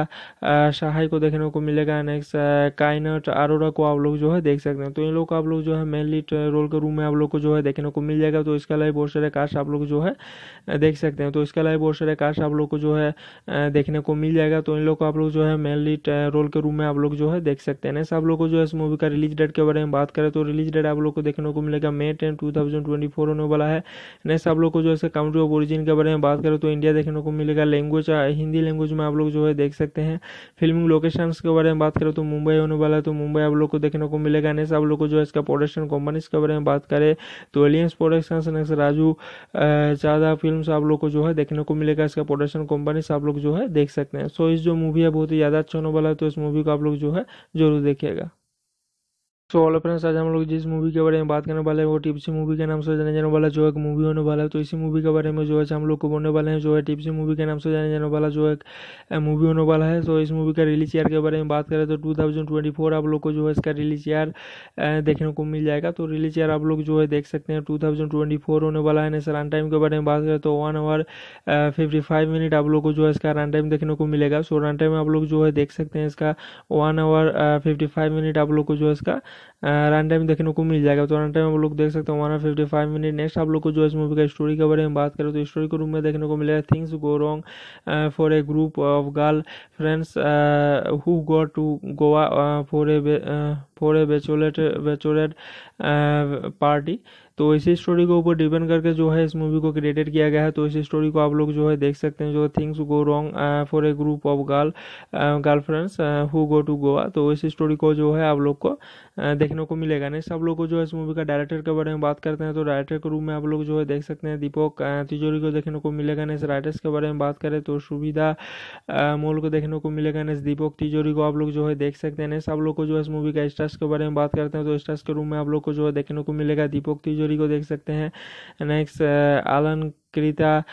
सहाय को देखने को मिलेगा नेक्स्ट काइनट अरोरा को आप लोग जो है देख सकते हैं तो इन लोग को आप लोग जो है मेनली रोल के रूम में आप लोग को जो है देखने को मिल जाएगा तो इसके अलावा बहुत सारे कास्ट आप लोग जो है देख सकते हैं तो इसके अलावा बहुत सारे कास्ट आप लोग को जो है देखने को मिल जाएगा तो इन लोग को आप लोग जो है मेनली रोल के रूम में आप लोग जो है देख सकते हैं नेक्स्ट आप लोग को जो है इस मूवी का रिलीज डेट के बारे में बात करें तो रिलीज डेट आप लोग को देखने को मिलेगा May ten two thousand twenty four होने वाला है नेक्स्ट आप लोग को जो है कंट्री ऑफ ओरिजिन के बारे में बात करें तो इंडिया देखने को मिलेगा लैंग्वेज हिंदी लैंग्वेज में आप लोग जो है हुए देख सकते हैं फिल्मिंग लोकेशन के बारे में बात करें तो मुंबई होने वाला है तो मुंबई आप लोग को देखने को मिलेगा नेक्स्ट आप लोग को जो है इसका प्रोडक्शन कंपनीज के बारे में बात करें तो aliens production next Raju Chadha film आप लोग को जो है देखने को मिलेगा इसका प्रोडक्शन कंपनीज आप लोग जो है देख सकते हैं सो इस जो मूवी है बहुत ही ज़्यादा अच्छा होने वाला है तो इस मूवी को आप लोग जो है जरूर देखिएगा सो ऑल फ्रेंड्स आज हम लोग जिस मूवी के बारे में बात करने वाले हैं वो टिप्सी मूवी के नाम से जाने जाने वाला जो एक मूवी होने वाला है तो इसी मूवी के बारे में जो है हम लोग को बोलने वाले हैं जो है टिप्सी मूवी के नाम से जाने जाने वाला जो एक मूवी होने वाला है सो इस मूवी का रिलीज ईयर के बारे में बात करें तो टू थाउजेंड ट्वेंटी फोर आप लोग को जो है इसका रिलीज ईयर देखने को मिल जाएगा तो रिलीज ईयर आप लोग जो है देख सकते हैं टू थाउजेंड ट्वेंटी फोर होने वाला है रन टाइम के बारे में बात करें तो one hour fifty five minute आप लोग को जो है इसका रन टाइम देखने को मिलेगा सो रन टाइम आप लोग जो है देख सकते हैं इसका one hour fifty five minute आप लोग को जो है इसका रन टाइम देखने को मिल जाएगा तो रन टाइम आप लोग देख सकते हैं one fifty five minute next आप लोग को जो इस मूवी का स्टोरी के बारे में बात करें तो स्टोरी के रूम में देखने को मिलेगा things go wrong for a group of girl friends who go to Goa for a for a bachelorette bachelorette party तो इसी स्टोरी के ऊपर डिपेंड करके जो है इस मूवी को क्रिएटेड किया गया है तो इसी स्टोरी को आप लोग जो है देख सकते हैं जो things go wrong for a group of girl girl friends who go to Goa तो इस स्टोरी को जो है आप लोग को देखने को मिलेगा नेक्स्ट आप लोग को जो है इस मूवी का डायरेक्टर के बारे में बात करते हैं तो डायरेक्टर के रूप में आप लोग जो है देख सकते हैं दीपक तिजोरी को देखने को मिलेगा नेक्स्ट राइटर्स के बारे में बात करें तो सुविधा मोल को देखने को मिलेगा नेक्स्ट दीपक तिजोरी को आप लोग जो है देख सकते हैं नेक्स्ट आप लोग को जो है इस मूवी का स्टार्स के बारे में बात करते हैं तो स्टार्स के रूम में आप लोग को जो है देखने को मिलेगा दीपक तिजोरी को देख सकते हैं नेक्स्ट आलन क्रीता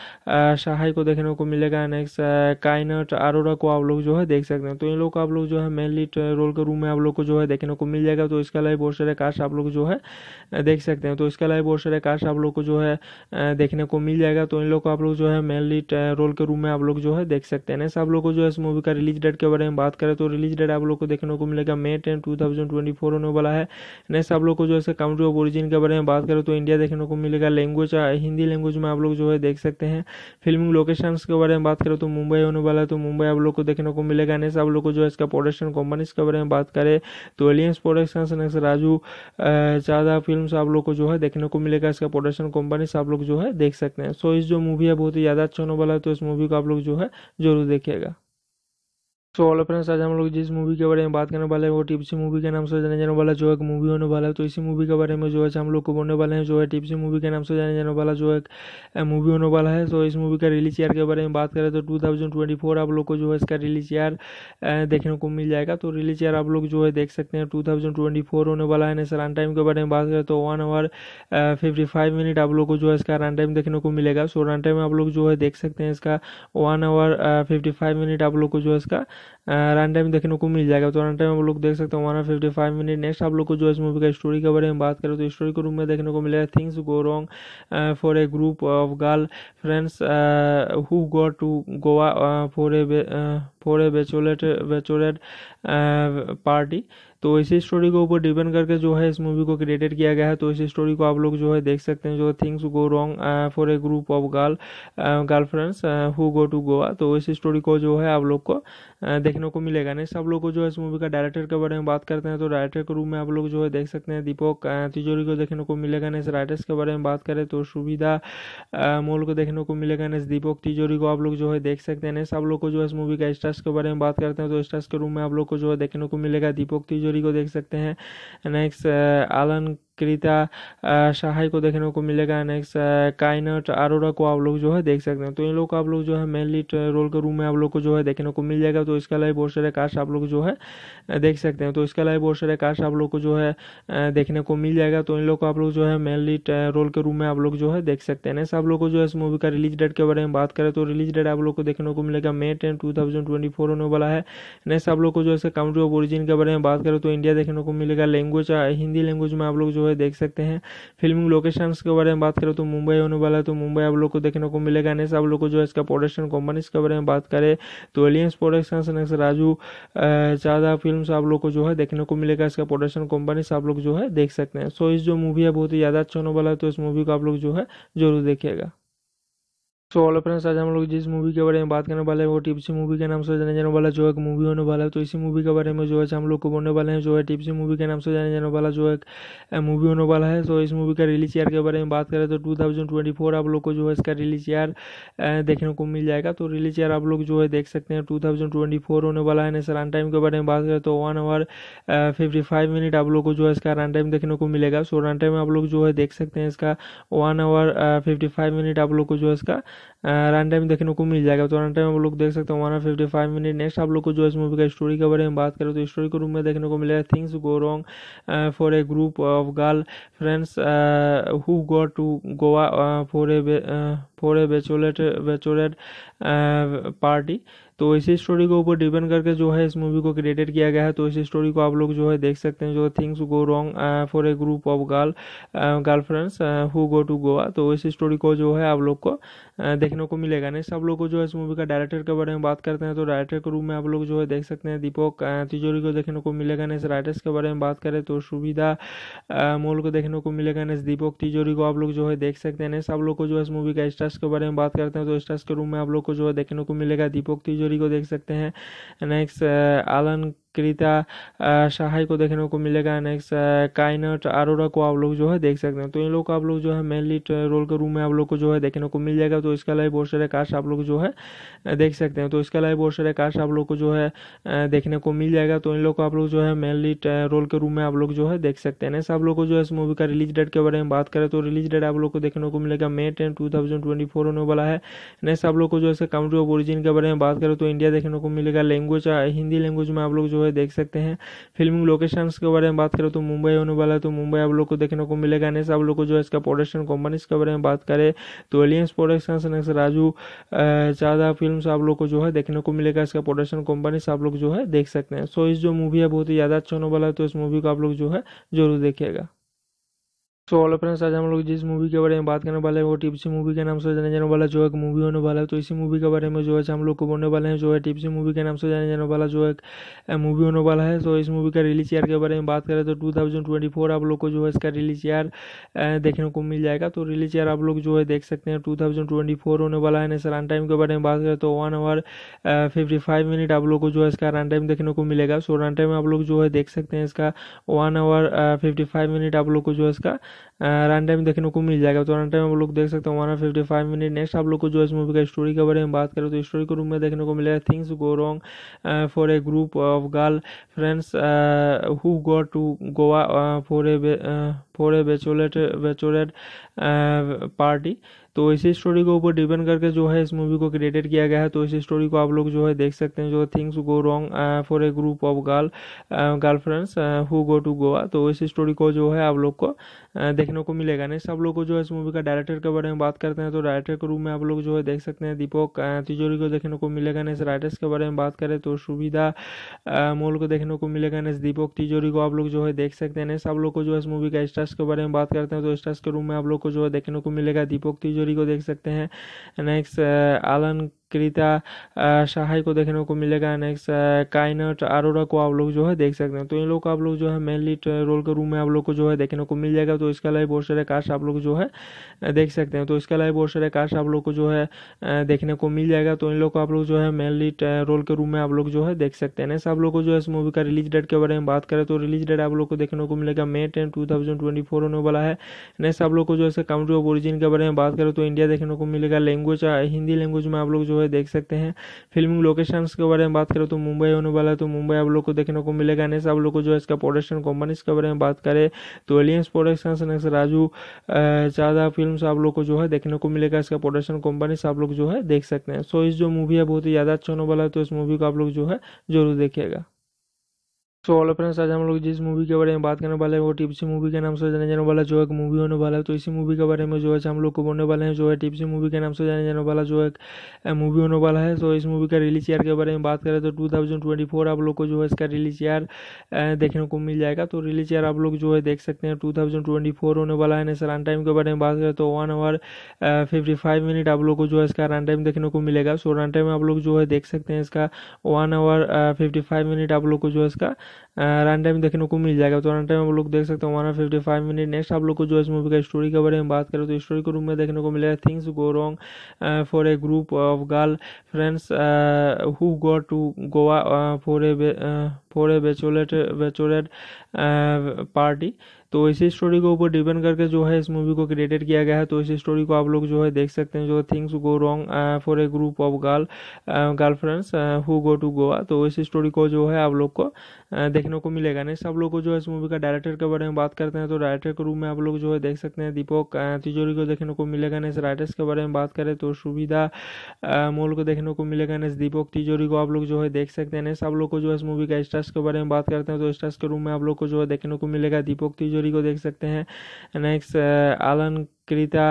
सहाय को देखने को मिलेगा नेक्स्ट काइनट आरोरा को आप लोग जो है देख सकते हैं तो इन लोग को आप लोग जो है मेनली रोल के रूम में आप लोग को जो है देखने को मिल जाएगा तो इसके अलावा बहुत सारे कास्ट आप लोग जो है देख सकते हैं तो इसके अलावा बहुत सारे कास्ट आप लोग को जो है देखने को मिल जाएगा तो इन लोग को आप लोग जो है मेनली रोल के रूम में आप लोग जो है देख सकते हैं नेक्स्ट आप लोग को जो है इस मूवी का रिलीज डेट के बारे में बात करें तो रिलीज डेट आप लोग को देखने को मिलेगा May ten two thousand twenty four होने वाला है नेक्स्ट आप लोग को जो है कंट्री ऑफ ओरिजिन के बारे में बात करें तो इंडिया देखने को मिलेगा लैंग्वेज हिंदी लैंग्वेज में आप लोग जो जो है देख सकते हैं फिल्मिंग लोकेशंस के बारे में बात करें तो मुंबई होने वाला है तो मुंबई आप लोग को देखने को मिलेगा नेक्स्ट आप लोग को जो है इसका प्रोडक्शन कंपनीज के बारे में बात करें तो aliens production next Raju Chadha film आप लोग को जो है देखने को मिलेगा इसका प्रोडक्शन कंपनीज आप लोग जो है देख सकते हैं सो इस जो मूवी है बहुत ही ज़्यादा अच्छा होने वाला है तो इस मूवी को आप लोग जो है जरूर देखिएगा सो ऑल फ्रेंड्स आज हम लोग जिस मूवी के बारे में बात करने वाले हैं वो टिप्सी मूवी के नाम से जाने जाने वाला जो एक मूवी होने वाला है तो इसी मूवी के बारे में जो है हम लोग को बोलने वाले हैं जो है टिप्सी मूवी के नाम से जाने जाने वाला जो एक मूवी होने वाला है तो इस मूवी का रिलीज ईयर के बारे में बात करें तो टू आप लोग को जो है इसका रिलीज ईयर देखने को मिल जाएगा तो रिलीज ईयर आप लोग जो है देख सकते हैं टू होने वाला है नेशनल रन टाइम के बारे में बात करें तो वन आवर फिफ्टी मिनट आप लोग को जो है इसका रन टाइम देखने को मिलेगा सो रन टाइम आप लोग जो है देख सकते हैं इसका वन आवर फिफ्टी मिनट आप लोग को जो है इसका रन टाइम देखने को मिल जाएगा तो रन टाइम आप लोग देख सकते हैं one fifty five minute next आप लोग को जो इस मूवी का स्टोरी के बारे में बात करें तो स्टोरी के रूम में देखने को मिलेगा things go wrong for a group of girl friends who go to Goa for a for a bachelorette bachelorette party तो इसी स्टोरी के ऊपर डिपेंड करके जो है इस मूवी को क्रिएटेड किया गया है तो इसी स्टोरी को आप लोग जो है देख सकते हैं जो things go wrong for a group of girl girlfriends who go to Goa तो इस स्टोरी को जो है आप लोग को uh, देखने को मिलेगा नहीं सब लोग को जो है इस मूवी का डायरेक्टर के बारे में बात करते हैं तो डायरेक्टर के रूप में आप लोग जो है देख सकते हैं दीपक uh, तिजोरी को देखने को मिलेगा इस राइटर्स के बारे में बात करें तो सुविधा uh, मोल को देखने को मिलेगा नेक्स्ट दीपक तिजोरी को आप लोग जो है देख सकते हैं सब लोग को जो है इस मूवी का स्टार्स के बारे में बात करते हैं तो स्टार्स के रूम में आप लोग को जो है देखने को मिलेगा दीपक तिजोरी जोड़ी को देख सकते हैं नेक्स्ट आलन uh, क्रीता सहाय को देखने को मिलेगा नेक्स्ट काइनट अरोरा को आप लोग जो है देख सकते हैं तो इन लोग को आप लोग जो है मेन लीड रोल के रूम में आप लोग को जो है देखने को मिल जाएगा तो इसके अलावा बहुत सारे कास्ट आप लोग जो है देख सकते हैं तो इसके अलावा बहुत सारे कास्ट आप लोग को जो है देखने को मिल जाएगा तो इन लोग को आप लोग जो है मेन लीड रोल के रूम में आप लोग जो है देख सकते हैं नेक्स्ट आप लोग को जो है इस मूवी का रिलीज डेट के बारे में बात करें तो रिलीज डेट आप लोग को देखने को मिलेगा मे टेन टू होने वाला है नेक्स्ट आप लोग को जो है कंट्री काउंट्री ऑफ ओरिजिन के बारे में बात करें तो इंडिया देखने को मिलेगा लैंग्वेज हिंदी लैंग्वेज में आप लोग जो है हुए देख सकते हैं फिल्मिंग लोकेशन के बारे में बात करें तो मुंबई होने वाला है तो मुंबई आप लोग को देखने को मिलेगा नेक्स्ट आप लोग को जो है इसका प्रोडक्शन कंपनीज के बारे में बात करें तो aliens production next Raju Chadha film आप लोग को जो है देखने को मिलेगा इसका प्रोडक्शन कंपनीज आप लोग जो है देख सकते हैं सो इस जो मूवी है बहुत ही ज़्यादा अच्छा होने वाला है तो इस मूवी को आप लोग जो है जरूर देखिएगा सो ऑल फ्रेंड्स आज हम लोग जिस मूवी के बारे में बात करने वाले हैं वो टिप्सी मूवी के नाम से जाने जाने वाला जो एक मूवी होने वाला है तो इसी मूवी के बारे में जो है हम लोग को बोलने वाले हैं जो है टिप्सी मूवी के नाम से जाने जाने वाला जो एक मूवी होने वाला है तो इस मूवी का रिलीज ईयर के बारे में बात करें तो टू आप लोग को जो है इसका रिलीज ईयर देखने को मिल जाएगा तो रिलीज ईयर आप लोग जो है देख सकते हैं टू होने वाला है नेक्स्ट रन टाइम के बारे में बात करें तो वन आवर फिफ्टी मिनट आप लोग को जो है इसका रन टाइम देखने को मिलेगा सो रन टाइम आप लोग जो है देख सकते हैं इसका वन आवर फिफ्टी मिनट आप लोग को जो है इसका रन टाइम देखने को मिल जाएगा तो रन टाइम आप लोग देख सकते हो हमारा फिफ्टी फाइव मिनट नेक्स्ट आप लोग को जो इस मूवी का स्टोरी के बारे में बात करें तो स्टोरी के रूम में देखने को मिलेगा things go wrong for a group of girl friends who go to Goa for a for a bachelorette bachelorette party तो इसी स्टोरी के ऊपर डिपेंड करके जो है इस मूवी को क्रिएटेड किया गया है तो इसी स्टोरी को आप लोग जो है देख सकते हैं जो things go wrong for a group of girl girlfriends who go to Goa तो इस स्टोरी को जो है आप लोग को uh, देखने को मिलेगा नहीं सब लोग को जो है इस मूवी का डायरेक्टर के बारे में बात करते हैं तो डायरेक्टर के रूप में आप लोग जो है देख सकते हैं दीपक uh, तिजोरी को देखने को मिलेगा इस राइटर्स के बारे में बात करें तो सुविधा uh, मोल को देखने को मिलेगा नहीं दीपक तिजोरी को आप लोग जो है देख सकते हैं सब लोग को जो है इस मूवी का स्टार्स के बारे में बात करते हैं तो स्टार्स के रूम में आप लोग को जो है देखने को मिलेगा दीपक तिजोरी जोड़ी को देख सकते हैं नेक्स्ट आलन uh, क्रीता सहाय को देखने को मिलेगा नेक्स्ट काइनट अरोरा को आप लोग जो है देख सकते हैं तो इन लोग को आप लोग जो है मेनली रोल के रूम में आप लोग को जो है देखने को मिल जाएगा तो इसके अलावा बहुत सारे कास्ट आप लोग जो है देख सकते हैं तो इसके अलावा बहुत सारे कास्ट आप लोग को जो है देखने को मिल जाएगा तो इन लोग को आप लोग जो है मेनली रोल के रूम में आप लोग जो है देख सकते हैं नेक्स्ट आप लोग को जो है इस मूवी का रिलीज डेट के बारे में बात करें तो रिलीज डेट आप लोग को देखने को मिलेगा May ten two thousand twenty four होने वाला है नेक्स्ट आप लोग को जो है कंट्री ऑफ ओरिजिन के बारे में बात करें तो इंडिया देखने को मिलेगा लैंग्वेज हिंदी लैंग्वेज में आप लोग जो है हुए देख सकते हैं फिल्मिंग लोकेशन के बारे में बात करें तो मुंबई होने वाला है तो मुंबई आप लोग को देखने को मिलेगा नेक्स्ट आप लोग को जो है इसका प्रोडक्शन कंपनीज के बारे में बात करें तो aliens production next Raju Chadha film आप लोग को जो है देखने को मिलेगा इसका प्रोडक्शन कंपनीज आप लोग जो है देख सकते हैं सो इस जो मूवी है बहुत ही ज़्यादा अच्छा होने वाला है तो इस मूवी को आप लोग जो है जरूर देखिएगा सो ऑल फ्रेंड्स आज हम लोग जिस मूवी के बारे में बात करने वाले हैं वो टिप्सी मूवी के नाम से जाने जाने वाला जो एक मूवी होने वाला है तो इसी मूवी के बारे में जो है हम लोग को बोलने वाले हैं जो है टिप्सी मूवी के नाम से जाने जाने वाला जो एक मूवी होने वाला है सो इस मूवी का रिलीज ईयर के बारे में बात करें तो टू आप लोग को जो है इसका रिलीज ईयर देखने को मिल जाएगा तो रिलीज ईयर आप लोग जो है देख सकते हैं टू होने वाला है रन टाइम के बारे में बात करें तो one hour fifty five minute आप लोग को जो है इसका रन टाइम देखने को मिलेगा सो रन टाइम आप लोग जो है देख सकते हैं इसका one hour fifty five minute आप लोग को जो है इसका रन टाइम देखने को मिल जाएगा तो रन टाइम आप लोग देख सकते हैं one fifty five minute next आप लोग को जो इस मूवी का स्टोरी के बारे में बात करें तो स्टोरी के रूप में देखने को मिलेगा things go wrong for a group of girl friends who go to Goa for a for a bachelorette bachelorette party तो इसी स्टोरी के ऊपर डिपेंड करके जो है इस मूवी को क्रिएटेड किया गया है तो इसी स्टोरी को आप लोग जो है देख सकते हैं जो things go wrong for a group of girl girl friends who go to Goa तो इस स्टोरी को जो है आप लोग को देखने को मिलेगा नेक्स्ट आप लोग को जो है इस मूवी का डायरेक्टर के बारे में बात करते हैं तो डायरेक्टर के रूप में आप लोग जो है देख सकते हैं दीपक तिजोरी को देखने को मिलेगा नेक्स्ट राइटर्स के बारे में बात करें तो सुविधा मोल को देखने को मिलेगा नेक्स्ट दीपक तिजोरी को आप लोग जो है देख सकते हैं नेक्स्ट आप लोग को जो है इस मूवी का स्टार्स के बारे में बात करते हैं तो स्टार्स के रूम में आप लोग को जो है देखने को मिलेगा दीपक तिजोरी को देख सकते हैं नेक्स्ट आलन क्रीता सहाय को देखने को मिलेगा नेक्स्ट काइनट आरोरा को आप लोग जो है देख सकते हैं तो इन लोग को आप लोग जो है मेनली रोल के रूम में आप लोग को जो है देखने को मिल जाएगा तो इसका लाइव बहुत सारे कास्ट आप लोग जो है देख सकते हैं तो इसका लाइव बहुत सारे कास्ट आप लोग को जो है देखने को मिल जाएगा तो इन लोग को आप लोग जो है मेनली रोल के रूम में आप लोग जो है देख सकते हैं नेक्स्ट आप लोग को जो है इस मूवी का रिलीज डेट के बारे में बात करें तो रिलीज डेट आप लोग को देखने को मिलेगा May ten two thousand twenty four होने वाला है नेक्स्ट आप लोग को जो है कंट्री ऑफ ओरिजिन के बारे में बात करें तो इंडिया देखने को मिलेगा लैंग्वेज हिंदी लैंग्वेज में आप लोग जो जो है देख सकते हैं फिल्मिंग लोकेशन के बारे में बात करें तो मुंबई होने वाला है तो मुंबई आप लोग को देखने को मिलेगा नेक्स्ट आप लोग को जो है इसका प्रोडक्शन कंपनीज के बारे में बात करें तो aliens production next Raju Chadha film आप लोग को जो है देखने को मिलेगा इसका प्रोडक्शन कंपनीज आप लोग जो है देख सकते हैं सो इस जो मूवी है बहुत ही ज़्यादा अच्छा होने वाला है तो इस मूवी को आप लोग जो है जरूर देखिएगा सो ऑल फ्रेंड्स आज हम लोग जिस मूवी के बारे में बात करने वाले हैं वो टिप्सी मूवी के नाम से जाने जाने वाला जो एक मूवी होने वाला है तो इसी मूवी के बारे में जो है हम लोग को बोलने वाले हैं जो है टिप्सी मूवी के नाम से जाने जाने वाला जो एक मूवी होने वाला है तो इस मूवी का रिलीज ईयर के बारे में बात करें तो टू आप लोग को जो है इसका रिलीज ईयर देखने को मिल जाएगा तो रिलीज ईयर आप लोग जो है देख सकते हैं टू होने वाला है रन टाइम के बारे में बात करें तो वन आवर फिफ्टी मिनट आप लोग को जो है इसका रन टाइम देखने को मिलेगा सो रन टाइम आप लोग जो है देख सकते हैं इसका वन आवर फिफ्टी मिनट आप लोग को जो है इसका रन टाइम देखने को मिल जाएगा तो रन टाइम आप लोग देख सकते हैं one fifty five minute next आप लोग को जो इस मूवी का स्टोरी के बारे में बात करें तो स्टोरी के रूम में देखने को मिलेगा things go wrong for a group of girl friends who go to Goa for a for a bachelorette bachelorette party तो इसी स्टोरी के ऊपर डिपेंड करके जो है इस मूवी को क्रिएटेड किया गया है तो इसी स्टोरी को आप लोग जो है देख सकते हैं जो things go wrong for a group of girl girl friends who go to Goa तो इसी स्टोरी को जो है आप लोग को देखने को मिलेगा नहीं सब लोग को जो है इस मूवी का डायरेक्टर के बारे में बात करते हैं तो डायरेक्टर के रूप में आप लोग जो है देख सकते हैं दीपक तिजोरी को देखने को मिलेगा इस राइटर्स के बारे में बात करें तो सुविधा मोल को देखने को मिलेगा नहीं दीपक तिजोरी को आप लोग जो है देख सकते हैं सब लोग को जो है इस मूवी का स्टार्स के बारे में बात करते हैं तो स्टार्स के रूम में आप लोग को जो है देखने को मिलेगा दीपक तिजोरी को देख सकते हैं नेक्स्ट आलन क्रीता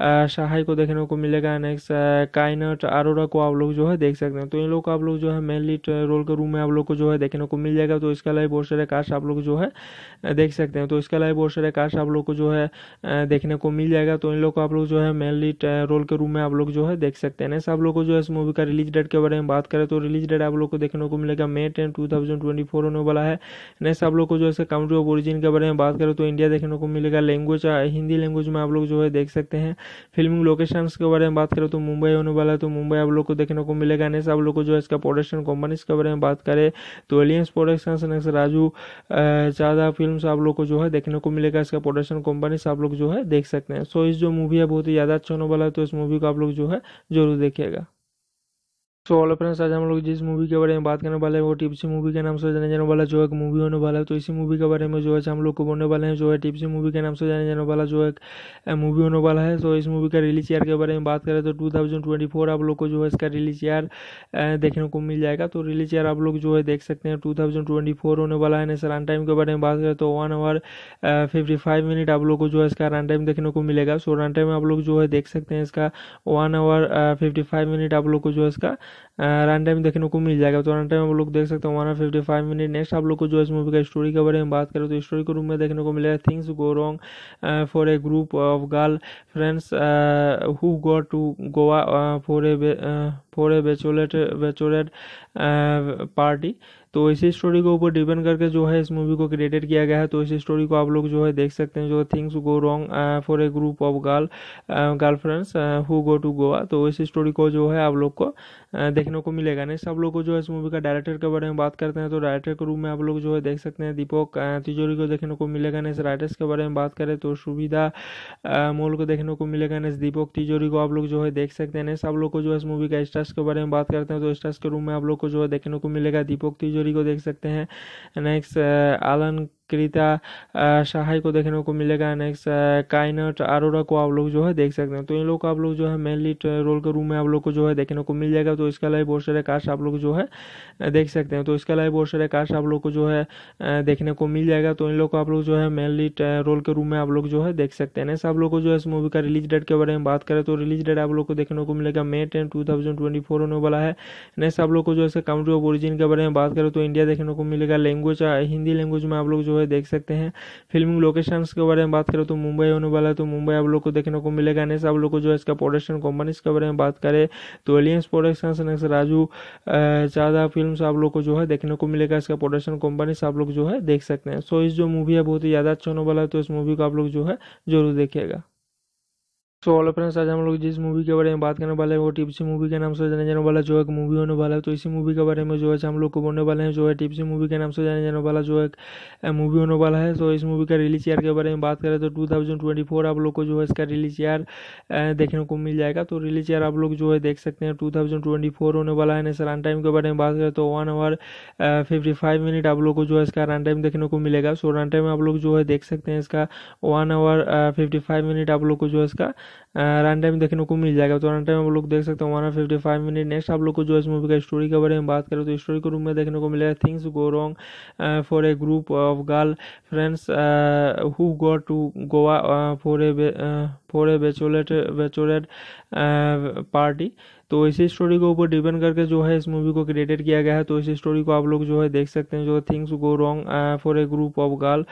सहाय को देखने को मिलेगा नेक्स्ट काइनट अरोरा को आप लोग जो है देख सकते हैं तो इन लोग को आप लोग जो है मेन लीड रोल के रूम में आप लोग को जो है देखने को मिल जाएगा तो इसके अलावा बहुत सारे कास्ट आप लोग जो है देख सकते हैं तो इसके अलावा बहुत सारे कास्ट आप लोग को जो है देखने को मिल जाएगा तो इन लोग को आप लोग जो है मेन लीड रोल के रूम में आप लोग जो है देख सकते हैं नेक्स्ट आप लोग को जो है इस मूवी का रिलीज डेट के बारे में बात करें तो रिलीज डेट आप लोग को देखने को मिलेगा मे टेन टू होने वाला है नेक्स्ट आप लोग को जो है कंट्री ऑफ ओरिजिन के बारे में बात करें तो इंडिया देखने को मिलेगा लैंग्वेज हिंदी लैंग्वेज में आप लोग जो है हुए देख सकते हैं फिल्मिंग लोकेशन के बारे में बात करें तो मुंबई होने वाला है तो मुंबई आप लोग को देखने को मिलेगा नेक्स्ट आप लोग को जो है इसका प्रोडक्शन कंपनीज के बारे में बात करें तो aliens production next Raju Chadha film आप लोग को जो है देखने को मिलेगा इसका प्रोडक्शन कंपनीज आप लोग जो है देख सकते हैं सो इस जो मूवी है बहुत ही ज़्यादा अच्छा होने वाला है तो इस मूवी को आप लोग जो है जरूर देखिएगा सो ऑल फ्रेंड्स आज हम लोग जिस मूवी के बारे में बात करने वाले हैं वो टिप्सी मूवी के नाम से जाने जाने वाला जो एक मूवी होने वाला है तो इसी मूवी के बारे में जो है हम लोग को बोलने वाले हैं जो है टिप्सी मूवी के नाम से जाने जाने वाला जो एक मूवी होने वाला है तो इस मूवी का रिलीज ईयर के बारे में बात करें तो टू आप लोग को जो है इसका रिलीज ईयर देखने को मिल जाएगा तो रिलीज ईयर आप लोग जो है देख सकते हैं टू होने वाला है सर रन टाइम के बारे में बात करें तो one hour fifty five minute आप लोग को जो है इसका रन टाइम देखने को मिलेगा सो रन टाइम आप लोग जो है देख सकते हैं इसका one hour fifty five minute आप लोग को जो है इसका रन टाइम देखने को मिल जाएगा तो रन टाइम आप लोग देख सकते हो हमारा फिफ्टी फाइव मिनट नेक्स्ट आप लोग को जो इस मूवी का स्टोरी के बारे में बात करें तो स्टोरी के रूम में देखने को मिलेगा things go wrong for a group of girl friends who go to Goa for a for a bachelorette bachelorette party तो इसी स्टोरी के ऊपर डिपेंड करके जो है इस मूवी को क्रिएटेड किया गया है तो इसी स्टोरी को आप लोग जो है देख सकते हैं जो things go wrong for a group of girl girlfriends who go to Goa तो इस स्टोरी को जो है आप लोग को uh, देखने को मिलेगा नहीं सब लोग को जो है इस मूवी का डायरेक्टर के बारे में बात करते हैं तो डायरेक्टर के रूप में आप लोग जो है देख सकते हैं दीपक uh, तिजोरी को देखने को मिलेगा इस राइटर्स के बारे में बात करें तो सुविधा uh, मोल को देखने को मिलेगा नहीं दीपक तिजोरी को आप लोग जो है देख सकते हैं सब लोग को जो है इस मूवी का स्टार्स के बारे में बात करते हैं तो स्टार्स के रूप में आप लोग को जो है देखने को मिलेगा दीपक तिजोरी जोड़ी को देख सकते हैं नेक्स्ट आलन uh, क्रीता सहाय को देखने को मिलेगा नेक्स्ट काइनट अरोरा को आप लोग जो है देख सकते हैं तो इन लोग को आप लोग जो है मेनली रोल के रूम में आप लोग को जो है देखने को मिल जाएगा तो इसके अलावा बहुत सारे कास्ट आप लोग जो है देख सकते हैं तो इसके अलावा बहुत सारे कास्ट आप लोग को जो है देखने को मिल जाएगा तो इन लोग को आप लोग जो है मेन रोल के रूम में आप लोग जो है देख सकते हैं नेक्स्ट आप लोग को जो है इस मूवी का रिलीज डेट के बारे में बात करें तो रिलीज डेट आप लोग को देखने को मिलेगा May ten two thousand twenty four होने वाला है नेक्स्ट आप लोग को जो है कंट्री ऑफ ओरिजिन के बारे में बात करें तो इंडिया देखने को मिलेगा लैंग्वेज हिंदी लैंग्वेज में आप लोग जो जो है देख सकते हैं फिल्मिंग लोकेशन के बारे में बात करें तो मुंबई होने वाला है तो मुंबई आप लोग को देखने को मिलेगा नेक्स्ट आप लोग को जो है इसका प्रोडक्शन कंपनीज के बारे में बात करें तो aliens production next Raju Chadha film आप लोग को जो है देखने को मिलेगा इसका प्रोडक्शन कंपनीज आप लोग जो है देख सकते हैं सो इस जो मूवी है बहुत ही ज़्यादा अच्छा होने वाला है तो इस मूवी को आप लोग जो है जरूर देखिएगा सो ऑल फ्रेंड्स आज हम लोग जिस मूवी के बारे में बात करने वाले हैं वो टिप्सी मूवी के नाम से जाने जाने वाला जो एक मूवी होने वाला है तो इसी मूवी के बारे में जो है हम लोग को बोलने वाले हैं जो है टिप्सी मूवी के नाम से जाने जाने वाला जो एक मूवी होने वाला है सो इस मूवी का रिलीज ईयर के बारे में बात करें तो टू आप लोग को जो है इसका रिलीज ईयर देखने को मिल जाएगा तो रिलीज ईयर आप लोग जो है देख सकते हैं टू होने वाला है रन टाइम के बारे में बात करें तो one hour fifty five minute आप लोग को जो है इसका रन टाइम देखने को मिलेगा सो रन टाइम आप लोग जो है देख सकते हैं इसका one hour fifty five minute आप लोग को जो है इसका रन टाइम देखने को मिल जाएगा तो रन टाइम आप लोग देख सकते हैं one fifty five minute next आप लोग को जो इस मूवी का स्टोरी के बारे में बात करें तो स्टोरी के रूम में देखने को मिलेगा things go wrong for a group of girl friends who go to Goa for a for a bachelorette bachelorette party तो इसी स्टोरी के ऊपर डिपेंड करके जो है इस मूवी को क्रिएटेड किया गया है तो इसी स्टोरी को आप लोग जो है देख सकते हैं जो things go wrong for a group of girl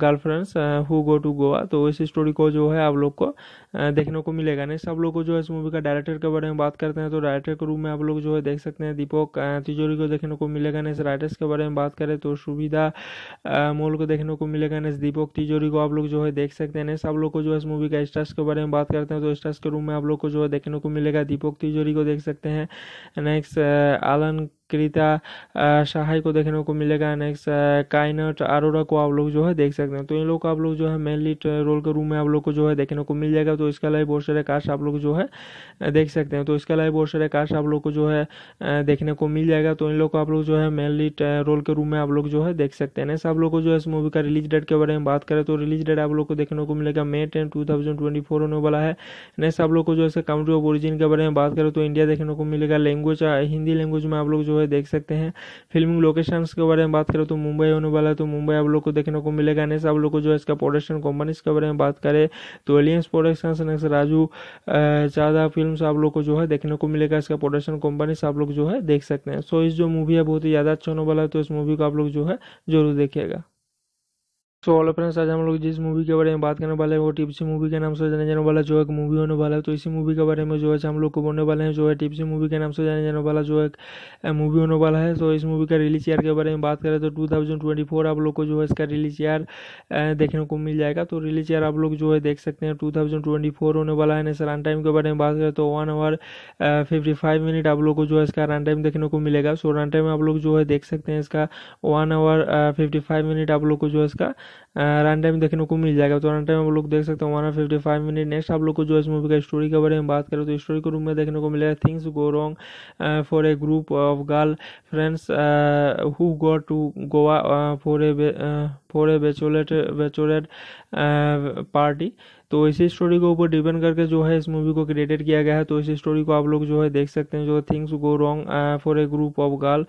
girlfriends who go to Goa तो इसी स्टोरी को जो है आप लोग को uh, देखने को मिलेगा नहीं सब लोग को जो है इस मूवी का डायरेक्टर के बारे में बात करते हैं तो डायरेक्टर के रूप में आप लोग जो है देख सकते हैं दीपक uh, तिजोरी को देखने को मिलेगा नहीं राइटर्स के बारे में बात करें तो सुविधा uh, मोल को देखने को मिलेगा नहीं दीपक तिजोरी को आप लोग जो है देख सकते हैं सब लोग को जो है इस मूवी का स्टार्स के बारे में बात करते हैं तो स्टार्स के रूम में आप लोग को जो है देखने को मिलेगा दीपक तिजोरी स्टोरी को देख सकते हैं नेक्स्ट आलन uh, क्रीता सहाय को देखने को मिलेगा नेक्स्ट काइनट अरोरा को आप लोग जो है देख सकते हैं तो इन लोग को आप लोग जो है मेनली रोल के रूम में आप लोग को जो है देखने को मिल जाएगा तो इसका लाइव बहुत सारे कास्ट आप लोग जो है देख सकते हैं तो इसका लाइव बहुत सारे कास्ट आप लोग को जो है देखने को मिल जाएगा तो इन लोग को आप लोग जो है मेनली रोल के रूम में आप लोग जो है देख सकते हैं नेक्स्ट आप लोग को जो है इस मूवी का रिलीज डेट के बारे में बात करें तो रिलीज डेट आप लोग को देखने को मिलेगा May ten two thousand twenty four होने वाला है नेक्स्ट आप लोग को जो है कंट्री ऑफ ओरिजिन के बारे में बात करें तो इंडिया देखने को मिलेगा लैंग्वेज हिंदी लैंग्वेज में आप लोग जो हुए देख सकते हैं फिल्मिंग लोकेशंस के बारे में बात करें तो मुंबई होने वाला है तो मुंबई आप लोग को देखने को मिलेगा नेक्स्ट आप लोग को जो है इसका प्रोडक्शन कंपनीज के बारे में बात करें तो एलियंस प्रोडक्शन नेक्स्ट राजू ज़्यादा फिल्म आप लोग को जो है देखने को मिलेगा इसका प्रोडक्शन कंपनीज आप लोग जो है देख सकते हैं सो इस जो मूवी है बहुत ही ज़्यादा अच्छा होने वाला है तो इस मूवी को आप लोग जो है जरूर देखिएगा सो ऑल फ्रेंड्स आज हम लोग जिस मूवी के बारे में बात करने वाले हैं वो टिप्सी मूवी के नाम से जाने जाने वाला जो एक मूवी होने वाला है तो इसी मूवी के बारे में जो है हम लोग को बोलने वाले हैं जो है टिप्सी मूवी के नाम से जाने जाने वाला जो एक मूवी होने वाला है तो इस मूवी का रिलीज ईयर के बारे में बात करें तो टू आप लोग को जो है इसका रिलीज ईयर देखने को मिल जाएगा तो रिलीज ईयर आप लोग जो है देख सकते हैं टू होने वाला है नेक्स्ट रन टाइम के बारे में बात करें तो वन आवर फिफ्टी मिनट आप लोग को जो है इसका रन टाइम देखने को मिलेगा सो रन टाइम आप लोग जो है देख सकते हैं इसका वन आवर फिफ्टी मिनट आप लोग को जो है इसका रन टाइम देखने को मिल जाएगा तो रन टाइम आप लोग देख सकते हैं one fifty five minute next आप लोग को जो इस मूवी का स्टोरी के बारे में बात करें तो स्टोरी के रूम में देखने को मिलेगा things go wrong for a group of girl friends who go to Goa for a for a bachelorette bachelorette party तो इसी स्टोरी के ऊपर डिपेंड करके जो है इस मूवी को क्रिएटेड किया गया है तो इसी स्टोरी को आप लोग जो है देख सकते हैं जो things go wrong for a group of girl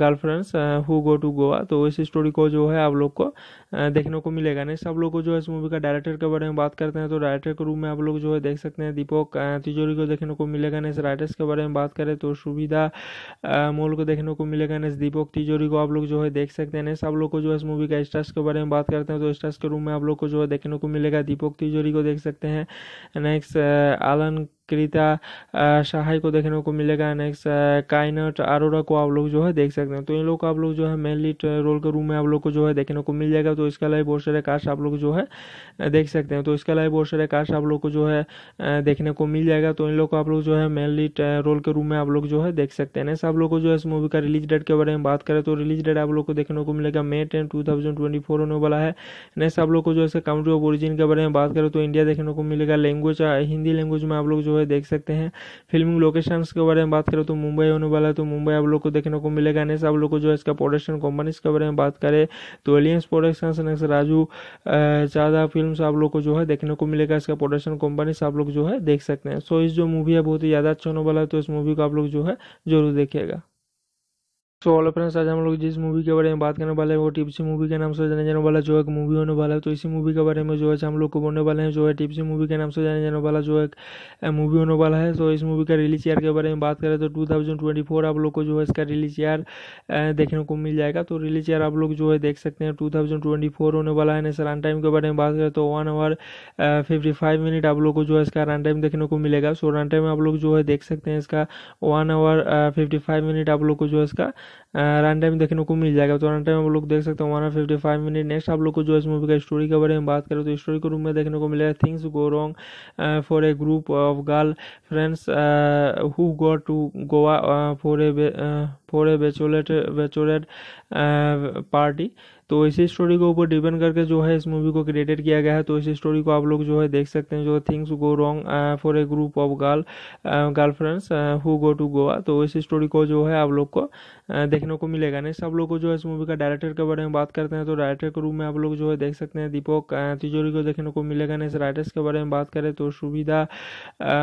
girlfriends who go to Goa तो इस स्टोरी को जो है आप लोग को uh, देखने को मिलेगा नहीं सब लोग को जो है इस मूवी का डायरेक्टर के बारे में बात करते हैं तो डायरेक्टर के रूप में आप लोग जो है देख सकते हैं दीपक uh, तिजोरी को देखने को मिलेगा इस राइटर्स के बारे में बात करें तो सुविधा uh, मोल को देखने को मिलेगा नेक्स्ट दीपक तिजोरी को आप लोग जो है देख सकते हैं सब लोग को जो है इस मूवी का स्टार्स के बारे में बात करते हैं तो स्टार्स के रूम में आप लोग को जो है देखने को मिलेगा दीपक तिजोरी जोड़ी को देख सकते हैं नेक्स्ट आलन uh, क्रीता सहाय को देखने को मिलेगा नेक्स्ट काइनट अरोरा को आप लोग जो है देख सकते हैं तो इन लोग को आप लोग जो है मेन लीड रोल के रूम में आप लोग को जो है देखने को मिल जाएगा तो इसके अलावा बहुत सारे कास्ट आप लोग जो है देख सकते हैं तो इसके अलावा बहुत सारे कास्ट आप लोग को जो है देखने को मिल जाएगा तो इन लोग को आप लोग जो है मेन लीड रोल के रूम में आप लोग जो है देख सकते हैं नेक्स्ट आप लोग को जो है इस मूवी का रिलीज डेट के बारे में बात करें तो रिलीज डेट आप लोग को देखने को मिलेगा May ten two thousand twenty four होने वाला है नेक्स्ट आप लोग को जो है कंट्री ऑफ ओरिजिन के बारे में बात करें तो इंडिया देखने को मिलेगा लैंग्वेज हिंदी लैंग्वेज में आप लोग जो है हुए देख सकते हैं फिल्मिंग लोकेशन के बारे में बात करें तो मुंबई होने वाला है तो मुंबई आप लोग को देखने को मिलेगा नेक्स्ट आप लोग को जो है इसका प्रोडक्शन कंपनीज के बारे में बात करें तो aliens production next Raju Chadha film आप लोग को जो है देखने को मिलेगा इसका प्रोडक्शन कंपनीज आप लोग जो है देख सकते हैं सो इस जो मूवी है बहुत ही ज़्यादा अच्छा होने वाला है तो इस मूवी को आप लोग जो है जरूर देखिएगा सो ऑल फ्रेंड्स आज हम लोग जिस मूवी के बारे में बात करने वाले हैं वो टिप्सी मूवी के नाम से जाने जाने वाला जो एक मूवी होने वाला है तो इसी मूवी के बारे में जो है हम लोग को बोलने वाले हैं जो है टिप्सी मूवी के नाम से जाने जाने वाला जो एक मूवी होने वाला है तो इस मूवी का रिलीज ईयर के बारे में बात करें तो टू आप लोग को जो है इसका रिलीज ईयर देखने को मिल जाएगा तो रिलीज ईयर आप लोग जो है देख सकते हैं टू होने वाला है सर रन टाइम के बारे में बात करें तो one hour fifty five minute आप लोग को जो है इसका रन टाइम देखने को मिलेगा सो रन टाइम आप लोग जो है देख सकते हैं इसका one hour fifty five minute आप लोग को जो है इसका रन टाइम देखने को मिल जाएगा तो रन टाइम आप लोग देख सकते हो हमारा फिफ्टी फाइव मिनट नेक्स्ट आप लोग को जो इस मूवी का स्टोरी के बारे में बात करें तो स्टोरी के रूम में देखने को मिलेगा things go wrong for a group of girl friends who go to Goa for a for a bachelorette bachelorette party तो इसी स्टोरी के ऊपर डिपेंड करके जो है इस मूवी को क्रिएटेड किया गया है तो इसी स्टोरी को आप लोग जो है देख सकते हैं जो things go wrong for a group of girl girl friends who go to Goa तो इस स्टोरी को जो है आप लोग को देखने को मिलेगा नहीं सब लोग को जो है इस मूवी का डायरेक्टर के बारे में बात करते हैं तो डायरेक्टर के रूप में आप लोग जो है देख सकते हैं दीपक तिजोरी को देखने को मिलेगा नेक्स्ट राइटर्स के बारे में बात करें तो सुविधा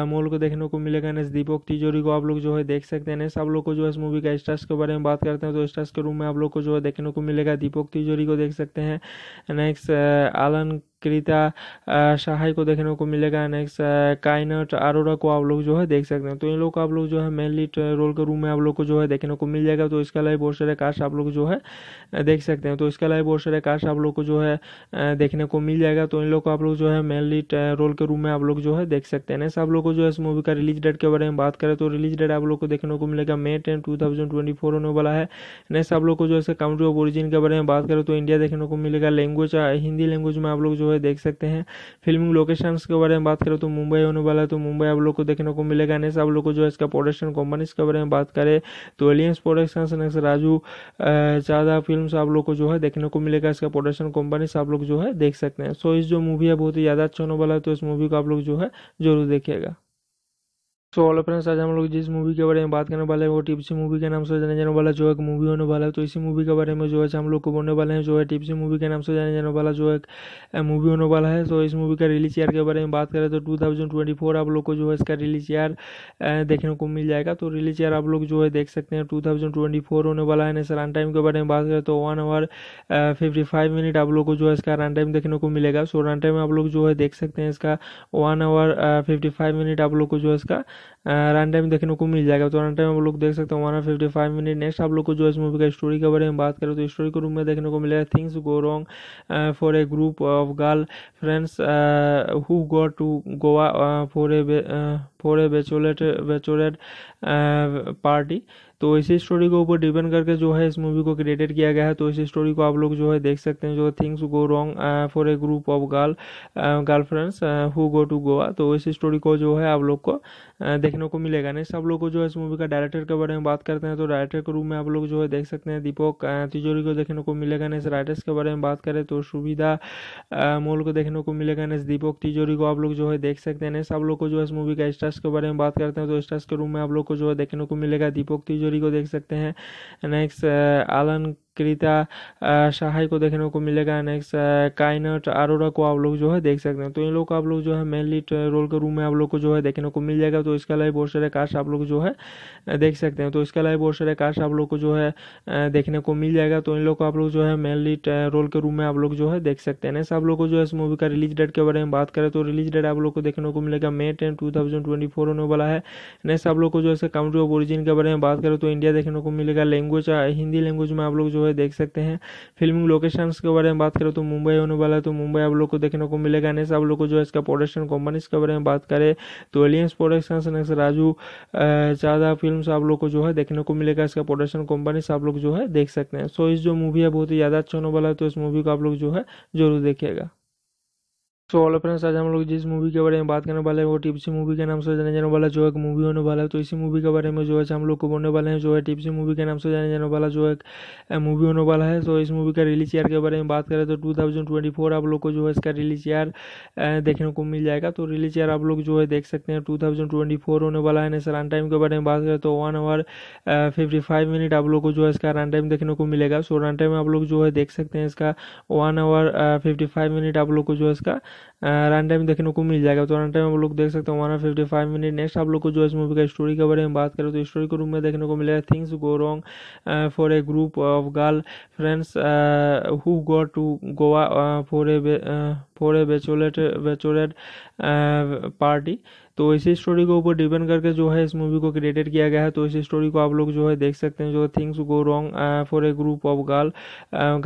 मोल को देखने को मिलेगा नेक्स्ट दीपक तिजोरी को आप लोग जो है देख सकते हैं सब लोग को जो है इस मूवी का स्टार्स के बारे में बात करते हैं तो स्टार्स के रूप में आप लोग को जो है देखने को मिलेगा दीपक तिजोरी को देख सकते हैं नेक्स्ट आलन क्रीता तो, सहाय को देखने को मिलेगा नेक्स्ट काइनट अरोरा को आप लोग जो है देख सकते हैं तो इन लोग को आप लोग जो है मेनली रोल के रूम में आप लोग को जो है देखने को मिल जाएगा तो इसके अलावा बहुत सारे कास्ट आप लोग जो है देख सकते हैं तो इसके अलावा बहुत सारे कास्ट आप लोग को जो है देखने को मिल जाएगा तो इन लोग को आप लोग जो है मेनली रोल के रूम में आप लोग जो है देख सकते हैं नेक्स्ट आप लोग को जो है इस मूवी का रिलीज डेट के बारे में बात करें तो रिलीज डेट आप लोग को देखने को मिलेगा May ten two thousand twenty four होने वाला है नेक्स्ट आप लोग को जो है कंट्री ऑफ ओरिजिन के बारे में बात करें तो इंडिया देखने को मिलेगा लैंग्वेज हिंदी लैंग्वेज में आप लोग जो है हुए देख सकते हैं फिल्मिंग लोकेशन के बारे में बात करें तो मुंबई होने वाला है तो मुंबई आप लोग को देखने को मिलेगा नेक्स्ट आप लोग को जो है इसका प्रोडक्शन कंपनीज के बारे में बात करें तो aliens production next Raju Chadha film आप लोग को जो है देखने को मिलेगा इसका प्रोडक्शन कंपनीज आप लोग जो है देख सकते हैं सो इस जो मूवी है बहुत ही ज़्यादा अच्छा होने वाला है तो इस मूवी को आप लोग जो है जरूर देखिएगा सो ऑल फ्रेंड्स आज हम लोग जिस मूवी के बारे में बात करने वाले हैं वो टिप्सी मूवी के नाम से जाने जाने वाला जो एक मूवी होने वाला है तो इसी मूवी के बारे में जो है हम लोग को बोलने वाले हैं जो है टिप्सी मूवी के नाम से जाने जाने वाला जो एक मूवी होने वाला है तो इस मूवी का रिलीज ईयर के बारे में बात करें तो टू आप लोग को जो है इसका रिलीज ईयर देखने को मिल जाएगा तो रिलीज ईयर आप लोग जो है देख सकते हैं टू होने वाला है रन टाइम के बारे में बात करें तो वन आवर फिफ्टी मिनट आप लोग को जो है इसका रन टाइम देखने को मिलेगा सो रन टाइम आप लोग जो है देख सकते हैं इसका वन आवर फिफ्टी मिनट आप लोग को जो है इसका रन टाइम देखने को मिल जाएगा तो रन टाइम आप लोग देख सकते हैं one fifty five minute next आप लोग को जो इस मूवी का स्टोरी के बारे में बात करें तो स्टोरी के रूम में देखने को मिलेगा things go wrong for a group of girl friends who go to Goa for a for a bachelorette bachelorette party तो इसी स्टोरी के ऊपर डिपेंड करके जो है इस मूवी को क्रिएटेड किया गया है तो इसी स्टोरी को आप लोग जो है देख सकते हैं जो things go wrong for a group of girl girlfriends who go to Goa तो इस स्टोरी को जो है आप लोग को uh, देखने को मिलेगा नहीं सब लोग को जो है इस मूवी का डायरेक्टर के बारे में बात करते हैं तो डायरेक्टर के रूप में आप लोग जो है देख सकते हैं दीपक uh, तिजोरी को देखने को मिलेगा नेक्स्ट राइटर्स के बारे में बात करें तो सुविधा uh, मोल को देखने को मिलेगा नेक्स्ट दीपक तिजोरी को आप लोग जो है देख सकते हैं सब लोग को जो है इस मूवी का स्टार्स के बारे में बात करते हैं तो स्टार्स के रूम में आप लोग को जो है देखने को मिलेगा दीपक तिजोरी को देख सकते हैं नेक्स्ट आलन uh, क्रीता सहाय को देखने को मिलेगा नेक्स्ट काइनट अरोरा को आप लोग जो है देख सकते हैं तो इन लोग को आप लोग जो है मेन लीड रोल के रूम में आप लोग को जो है देखने को मिल जाएगा तो इसके अलावा बहुत सारे कास्ट आप लोग जो है देख सकते हैं तो इसके अलावा बहुत सारे कास्ट आप लोग को जो है देखने को मिल जाएगा तो इन लोग को आप लोग जो है मेन लीड रोल के रूम में आप लोग जो है देख सकते हैं नेक्स्ट आप लोग को जो है इस मूवी का रिलीज डेट के बारे में बात करें तो रिलीज डेट आप लोग को देखने को मिलेगा मे टेन टू होने वाला है नेक्स्ट आप लोग को जो है कंट्री काउंट्री ऑफ ओरिजिन के बारे में बात करें तो इंडिया देखने को मिलेगा लैंग्वेज हिंदी लैंग्वेज में आप लोग जो है हुए देख सकते हैं फिल्मिंग लोकेशन के बारे में बात करें तो मुंबई होने वाला है तो मुंबई आप लोग को देखने को मिलेगा नेक्स्ट आप लोग को जो है इसका प्रोडक्शन कंपनीज के बारे में बात करें तो aliens production Raju Chadha film आप लोग को जो है देखने को मिलेगा इसका प्रोडक्शन कंपनीज आप लोग जो है देख सकते हैं सो इस जो मूवी है बहुत ही ज़्यादा अच्छा होने वाला है तो इस मूवी को आप लोग जो है जरूर देखिएगा सो ऑल फ्रेंड्स आज हम लोग जिस मूवी के बारे में बात करने वाले हैं वो टिप्सी मूवी के नाम से जाने जाने वाला जो एक मूवी होने वाला है तो इसी मूवी के बारे में जो है हम लोग को बोलने वाले हैं जो है टिप्सी मूवी के नाम से जाने जाने वाला जो एक मूवी होने वाला है तो इस मूवी का रिलीज ईयर के बारे में बात करें तो टू आप लोग को जो है इसका रिलीज ईयर देखने को मिल जाएगा तो रिलीज ईयर आप लोग जो है देख सकते हैं टू होने वाला है नेक्स्ट रन टाइम के बारे में बात करें तो वन आवर फिफ्टी मिनट आप लोग को जो है इसका रन टाइम देखने को मिलेगा सो रन टाइम आप लोग जो है देख सकते हैं इसका वन आवर फिफ्टी मिनट आप लोग को जो है इसका रन टाइम देखने को मिल जाएगा तो रन टाइम आप लोग देख सकते हो हमारा फिफ्टी फाइव मिनट नेक्स्ट आप लोग को जो इस मूवी का स्टोरी के बारे में बात करें तो स्टोरी के रूम में देखने को मिलेगा things go wrong for a group of girl friends who go to Goa for a for a bachelorette bachelorette party तो इसी स्टोरी के ऊपर डिपेंड करके जो है इस मूवी को क्रिएटेड किया गया है तो इसी स्टोरी को आप लोग जो है देख सकते हैं जो things go wrong for a group of girl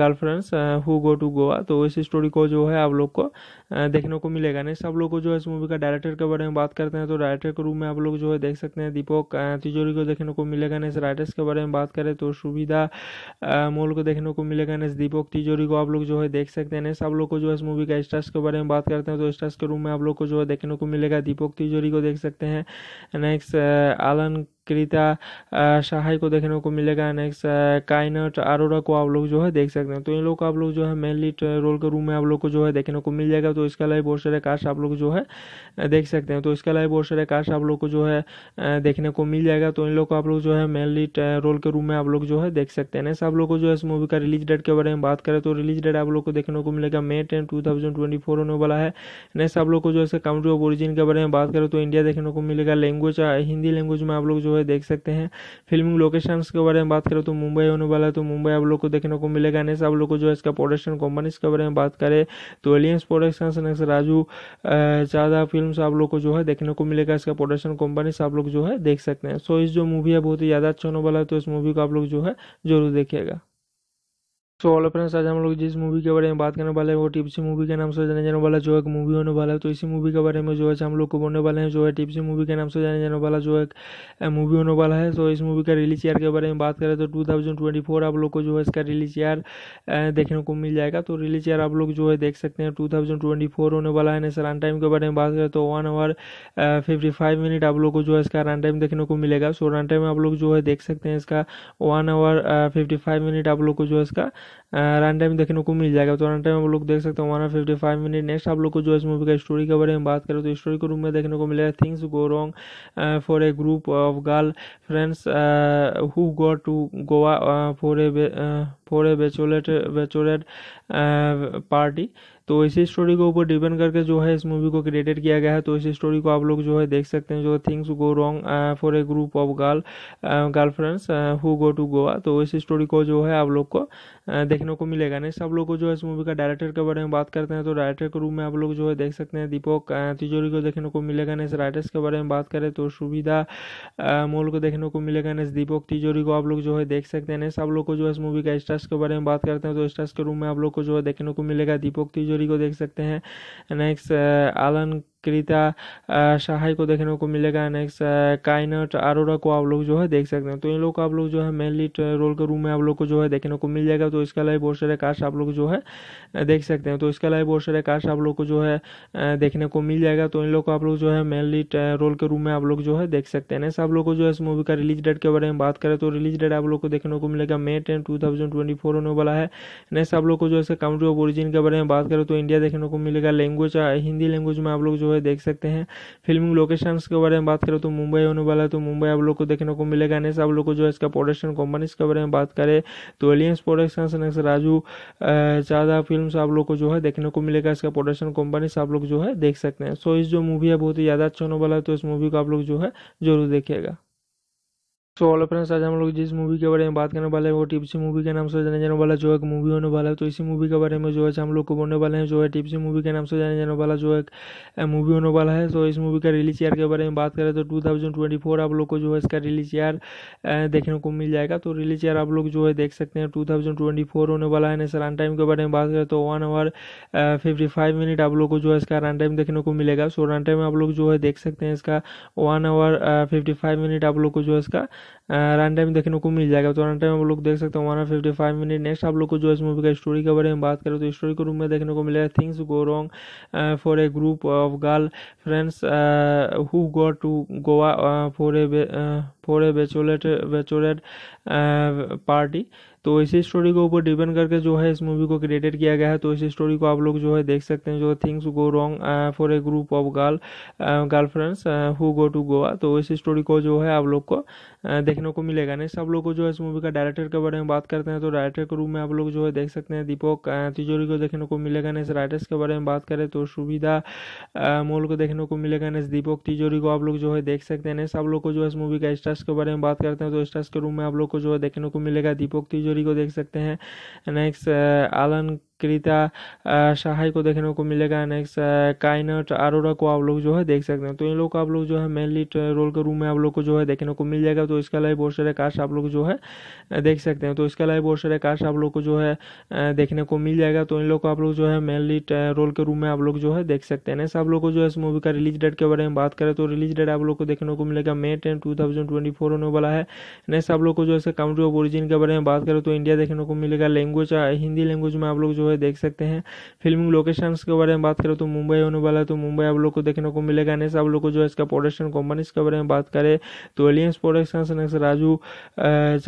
girlfriends who go to Goa तो इस स्टोरी को जो है आप लोग को uh, देखने को मिलेगा नहीं सब लोग को जो है इस मूवी का डायरेक्टर के बारे में बात करते हैं तो डायरेक्टर के रूप में आप लोग जो है देख सकते हैं दीपक uh, तिजोरी को देखने को मिलेगा नहीं राइटर्स के बारे में बात करें तो सुविधा uh, मोल को देखने को मिलेगा नहीं दीपक तिजोरी को आप लोग जो है देख सकते हैं सब लोग को जो है इस मूवी का स्टार्स के बारे में बात करते हैं तो स्टार्स के रूम में आप लोग को जो है देखने को मिलेगा दीपक तिजोरी जोड़ी को देख सकते हैं नेक्स्ट आलन uh, क्रीता सहाय को देखने को मिलेगा नेक्स्ट काइनट अरोरा को आप लोग जो है देख सकते हैं तो इन लोग को आप लोग जो है मेनली रोल के रूम में आप लोग को जो है देखने को मिल जाएगा तो इसके अलावा बहुत सारे कास्ट आप लोग जो है देख सकते हैं तो इसके अलावा बहुत सारे कास्ट आप लोग को जो है देखने को मिल जाएगा तो इन लोग को आप लोग जो है मेनली रोल के रूम में आप लोग जो है देख सकते हैं नेक्स्ट आप लोग को जो है इस मूवी का रिलीज डेट के बारे में बात करें तो रिलीज डेट आप लोग को देखने को मिलेगा May ten two thousand twenty four होने वाला है नेक्स्ट आप लोग को जो है कंट्री ऑफ ओरिजिन के बारे में बात करें तो इंडिया देखने को मिलेगा लैंग्वेज हिंदी लैंग्वेज में आप लोग जो है हुए देख सकते हैं फिल्मिंग लोकेशन के बारे में बात करें तो मुंबई होने वाला है तो मुंबई आप लोग को देखने को मिलेगा नेक्स्ट आप लोग को जो है इसका प्रोडक्शन कंपनीज के बारे में बात करें तो aliens production next Raju Chadha film आप लोग को जो है देखने को मिलेगा इसका प्रोडक्शन कंपनीज आप लोग जो है देख सकते हैं सो इस जो मूवी है बहुत ही ज़्यादा अच्छा होने वाला है तो इस मूवी को आप लोग जो है जरूर देखिएगा सो ऑल फ्रेंड्स आज हम लोग जिस मूवी के बारे में बात करने वाले हैं वो टिप्सी मूवी के नाम से जाने जाने वाला जो एक मूवी होने वाला है तो इसी मूवी के बारे में जो है हम लोग को बोलने वाले हैं जो है टिप्सी मूवी के नाम से जाने जाने वाला जो एक मूवी होने वाला है सो इस मूवी का रिलीज ईयर के बारे में बात करें तो टू आप लोग को जो है इसका रिलीज ईयर देखने को मिल जाएगा तो रिलीज ईयर आप लोग जो है देख सकते हैं टू होने वाला है सर रन टाइम के बारे में बात करें तो one hour fifty five minute आप लोग को जो है इसका रन टाइम देखने को मिलेगा सो रन टाइम आप लोग जो है देख सकते हैं इसका one hour fifty five minute आप लोग को जो है इसका रन टाइम देखने को मिल जाएगा तो रन टाइम आप लोग देख सकते हैं one fifty five minute next आप लोग को जो इस मूवी का स्टोरी के बारे में बात करें तो स्टोरी के रूम में देखने को मिलेगा things go wrong for a group of girl friends who go to Goa for a for a bachelorette bachelorette party तो इसी स्टोरी के ऊपर डिपेंड करके जो है इस मूवी को क्रिएटेड किया गया है तो इसी स्टोरी को आप लोग जो है देख सकते हैं जो things go wrong for a group of girl girlfriends who go to Goa तो इसी स्टोरी को जो है आप लोग को uh, देखने को मिलेगा नेक्स्ट आप लोग को जो है इस मूवी का डायरेक्टर के बारे में बात करते हैं तो डायरेक्टर के रूप में आप लोग जो है देख सकते हैं दीपक uh, तिजोरी को देखने को मिलेगा नेक्स्ट राइटर्स के बारे में बात करें तो सुविधा uh, मोल को देखने को मिलेगा नेक्स्ट दीपक तिजोरी को आप लोग जो है देख सकते हैं नेक्स्ट आप लोग को जो है इस मूवी का स्टार्स के बारे में बात करते हैं तो स्टार्स के रूप में आप लोग को जो है देखने को मिलेगा दीपक तिजोरी को देख सकते हैं नेक्स्ट आलन uh, क्रीता सहाय को देखने को मिलेगा नेक्स्ट काइनट आरोरा को आप लोग जो है देख सकते हैं तो इन लोग को आप लोग जो है मेनली रोल के रूम में आप लोग को जो है देखने को मिल जाएगा तो इसका लाइव बहुत सारे कास्ट आप लोग जो है देख सकते हैं तो इसका लाइव बहुत सारे कास्ट आप लोग को जो है देखने को मिल जाएगा तो इन लोग को आप लोग जो है मेनली रोल के रूम में आप लोग जो है देख सकते हैं नेक्स्ट आप लोग को जो है इस मूवी का रिलीज डेट के बारे में बात करें तो रिलीज डेट आप लोग को देखने को मिलेगा May ten two thousand twenty four होने वाला है नेक्स्ट आप लोग को जो है कंट्री ऑफ ओरिजिन के बारे में बात करें तो इंडिया देखने को मिलेगा लैंग्वेज हिंदी लैंग्वेज में आप लोग जो जो है देख सकते हैं फिल्मिंग लोकेशंस के बारे में बात करें तो मुंबई होने वाला है तो मुंबई आप लोग को देखने को मिलेगा नेक्स्ट आप लोग को जो है इसका प्रोडक्शन कंपनीज के बारे में बात करें तो aliens production next Raju Chadha film आप लोग को जो है देखने को मिलेगा इसका प्रोडक्शन कंपनीज आप लोग जो है देख सकते हैं सो इस जो मूवी है बहुत ही ज़्यादा अच्छा होने वाला है तो इस मूवी को आप लोग जो है जरूर देखिएगा सो ऑल फ्रेंड्स आज हम लोग जिस मूवी के बारे में बात करने वाले हैं वो टिप्सी मूवी के नाम से जाने जाने वाला जो एक मूवी होने वाला है तो इसी मूवी के बारे में जो है हम लोग को बोलने वाले हैं जो है टिप्सी मूवी के नाम से जाने जाने वाला जो एक मूवी होने वाला है तो इस मूवी का रिलीज ईयर के बारे में बात करें तो टू आप लोग को जो है इसका रिलीज ईयर देखने को मिल जाएगा तो रिलीज ईयर आप लोग जो है देख सकते हैं टू होने वाला है नेशनल रन टाइम के बारे में बात करें तो वन आवर फिफ्टी मिनट आप लोग को जो है इसका रन टाइम देखने को मिलेगा सो रन टाइम आप लोग जो है देख सकते हैं इसका वन आवर फिफ्टी मिनट आप लोग को जो है इसका रन टाइम देखने को मिल जाएगा तो रन टाइम आप लोग देख सकते हैं one fifty five minute next आप लोग को जो इस मूवी का स्टोरी के बारे में बात करें तो स्टोरी के रूम में देखने को मिलेगा things go wrong for a group of girl friends who go to Goa for a for a bachelorette bachelorette party तो इसी स्टोरी के ऊपर डिपेंड करके जो है इस मूवी को क्रिएटेड किया गया है तो इसी स्टोरी को आप लोग जो है देख सकते हैं जो things go wrong for a group of girl girl friends who go to Goa तो इसी स्टोरी को जो है आप लोग को देखने को मिलेगा नहीं सब लोग को जो है इस मूवी का डायरेक्टर के बारे में बात करते हैं तो डायरेक्टर के रूप में आप लोग जो है देख सकते हैं दीपक तिजोरी को देखने को मिलेगा इस राइटर्स के बारे में बात करें तो सुविधा मोल को देखने को मिलेगा नहीं दीपक तिजोरी को आप लोग जो है देख सकते हैं सब लोग को जो है इस मूवी का स्टार्स के बारे में बात करते हैं तो स्टार्स के रूम में आप लोग को जो है देखने को मिलेगा दीपक तिजोरी को देख सकते हैं नेक्स्ट आलन क्रीता सहाय को देखने को मिलेगा नेक्स्ट काइनट अरोरा को आप लोग जो है देख सकते हैं तो इन लोग को आप लोग जो है मेन लीड रोल के रूम में आप लोग को जो है देखने को मिल जाएगा तो इसके अलावा बहुत सारे कास्ट आप लोग जो है देख सकते हैं तो इसके अलावा बहुत सारे कास्ट आप लोग को जो है देखने को मिल जाएगा तो इन लोग को आप लोग जो है मेन लीड रोल के रूम में आप लोग जो है देख सकते हैं नेक्स्ट आप लोग को जो है इस मूवी का रिलीज डेट के बारे में बात करें तो रिलीज डेट आप लोग को देखने को मिलेगा मे टेन टू होने वाला है नेक्स्ट आप लोग को जो है कंट्री काउंट्री ऑफ ओरिजिन के बारे में बात करें तो इंडिया देखने को मिलेगा लैंग्वेज हिंदी लैंग्वेज में आप लोग जो है हुए देख सकते हैं फिल्मिंग लोकेशन के बारे में बात करें तो मुंबई होने वाला है तो मुंबई आप लोग को देखने को मिलेगा नेक्स्ट आप लोग को जो है इसका प्रोडक्शन कंपनीज के बारे में बात करें तो aliens production next Raju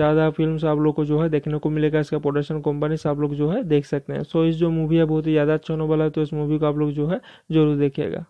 Chadha film आप लोग को जो है देखने को मिलेगा इसका प्रोडक्शन कंपनीज आप लोग जो है देख सकते हैं सो इस जो मूवी है बहुत ही ज़्यादा अच्छा होने वाला है तो इस मूवी को आप लोग जो है जरूर देखिएगा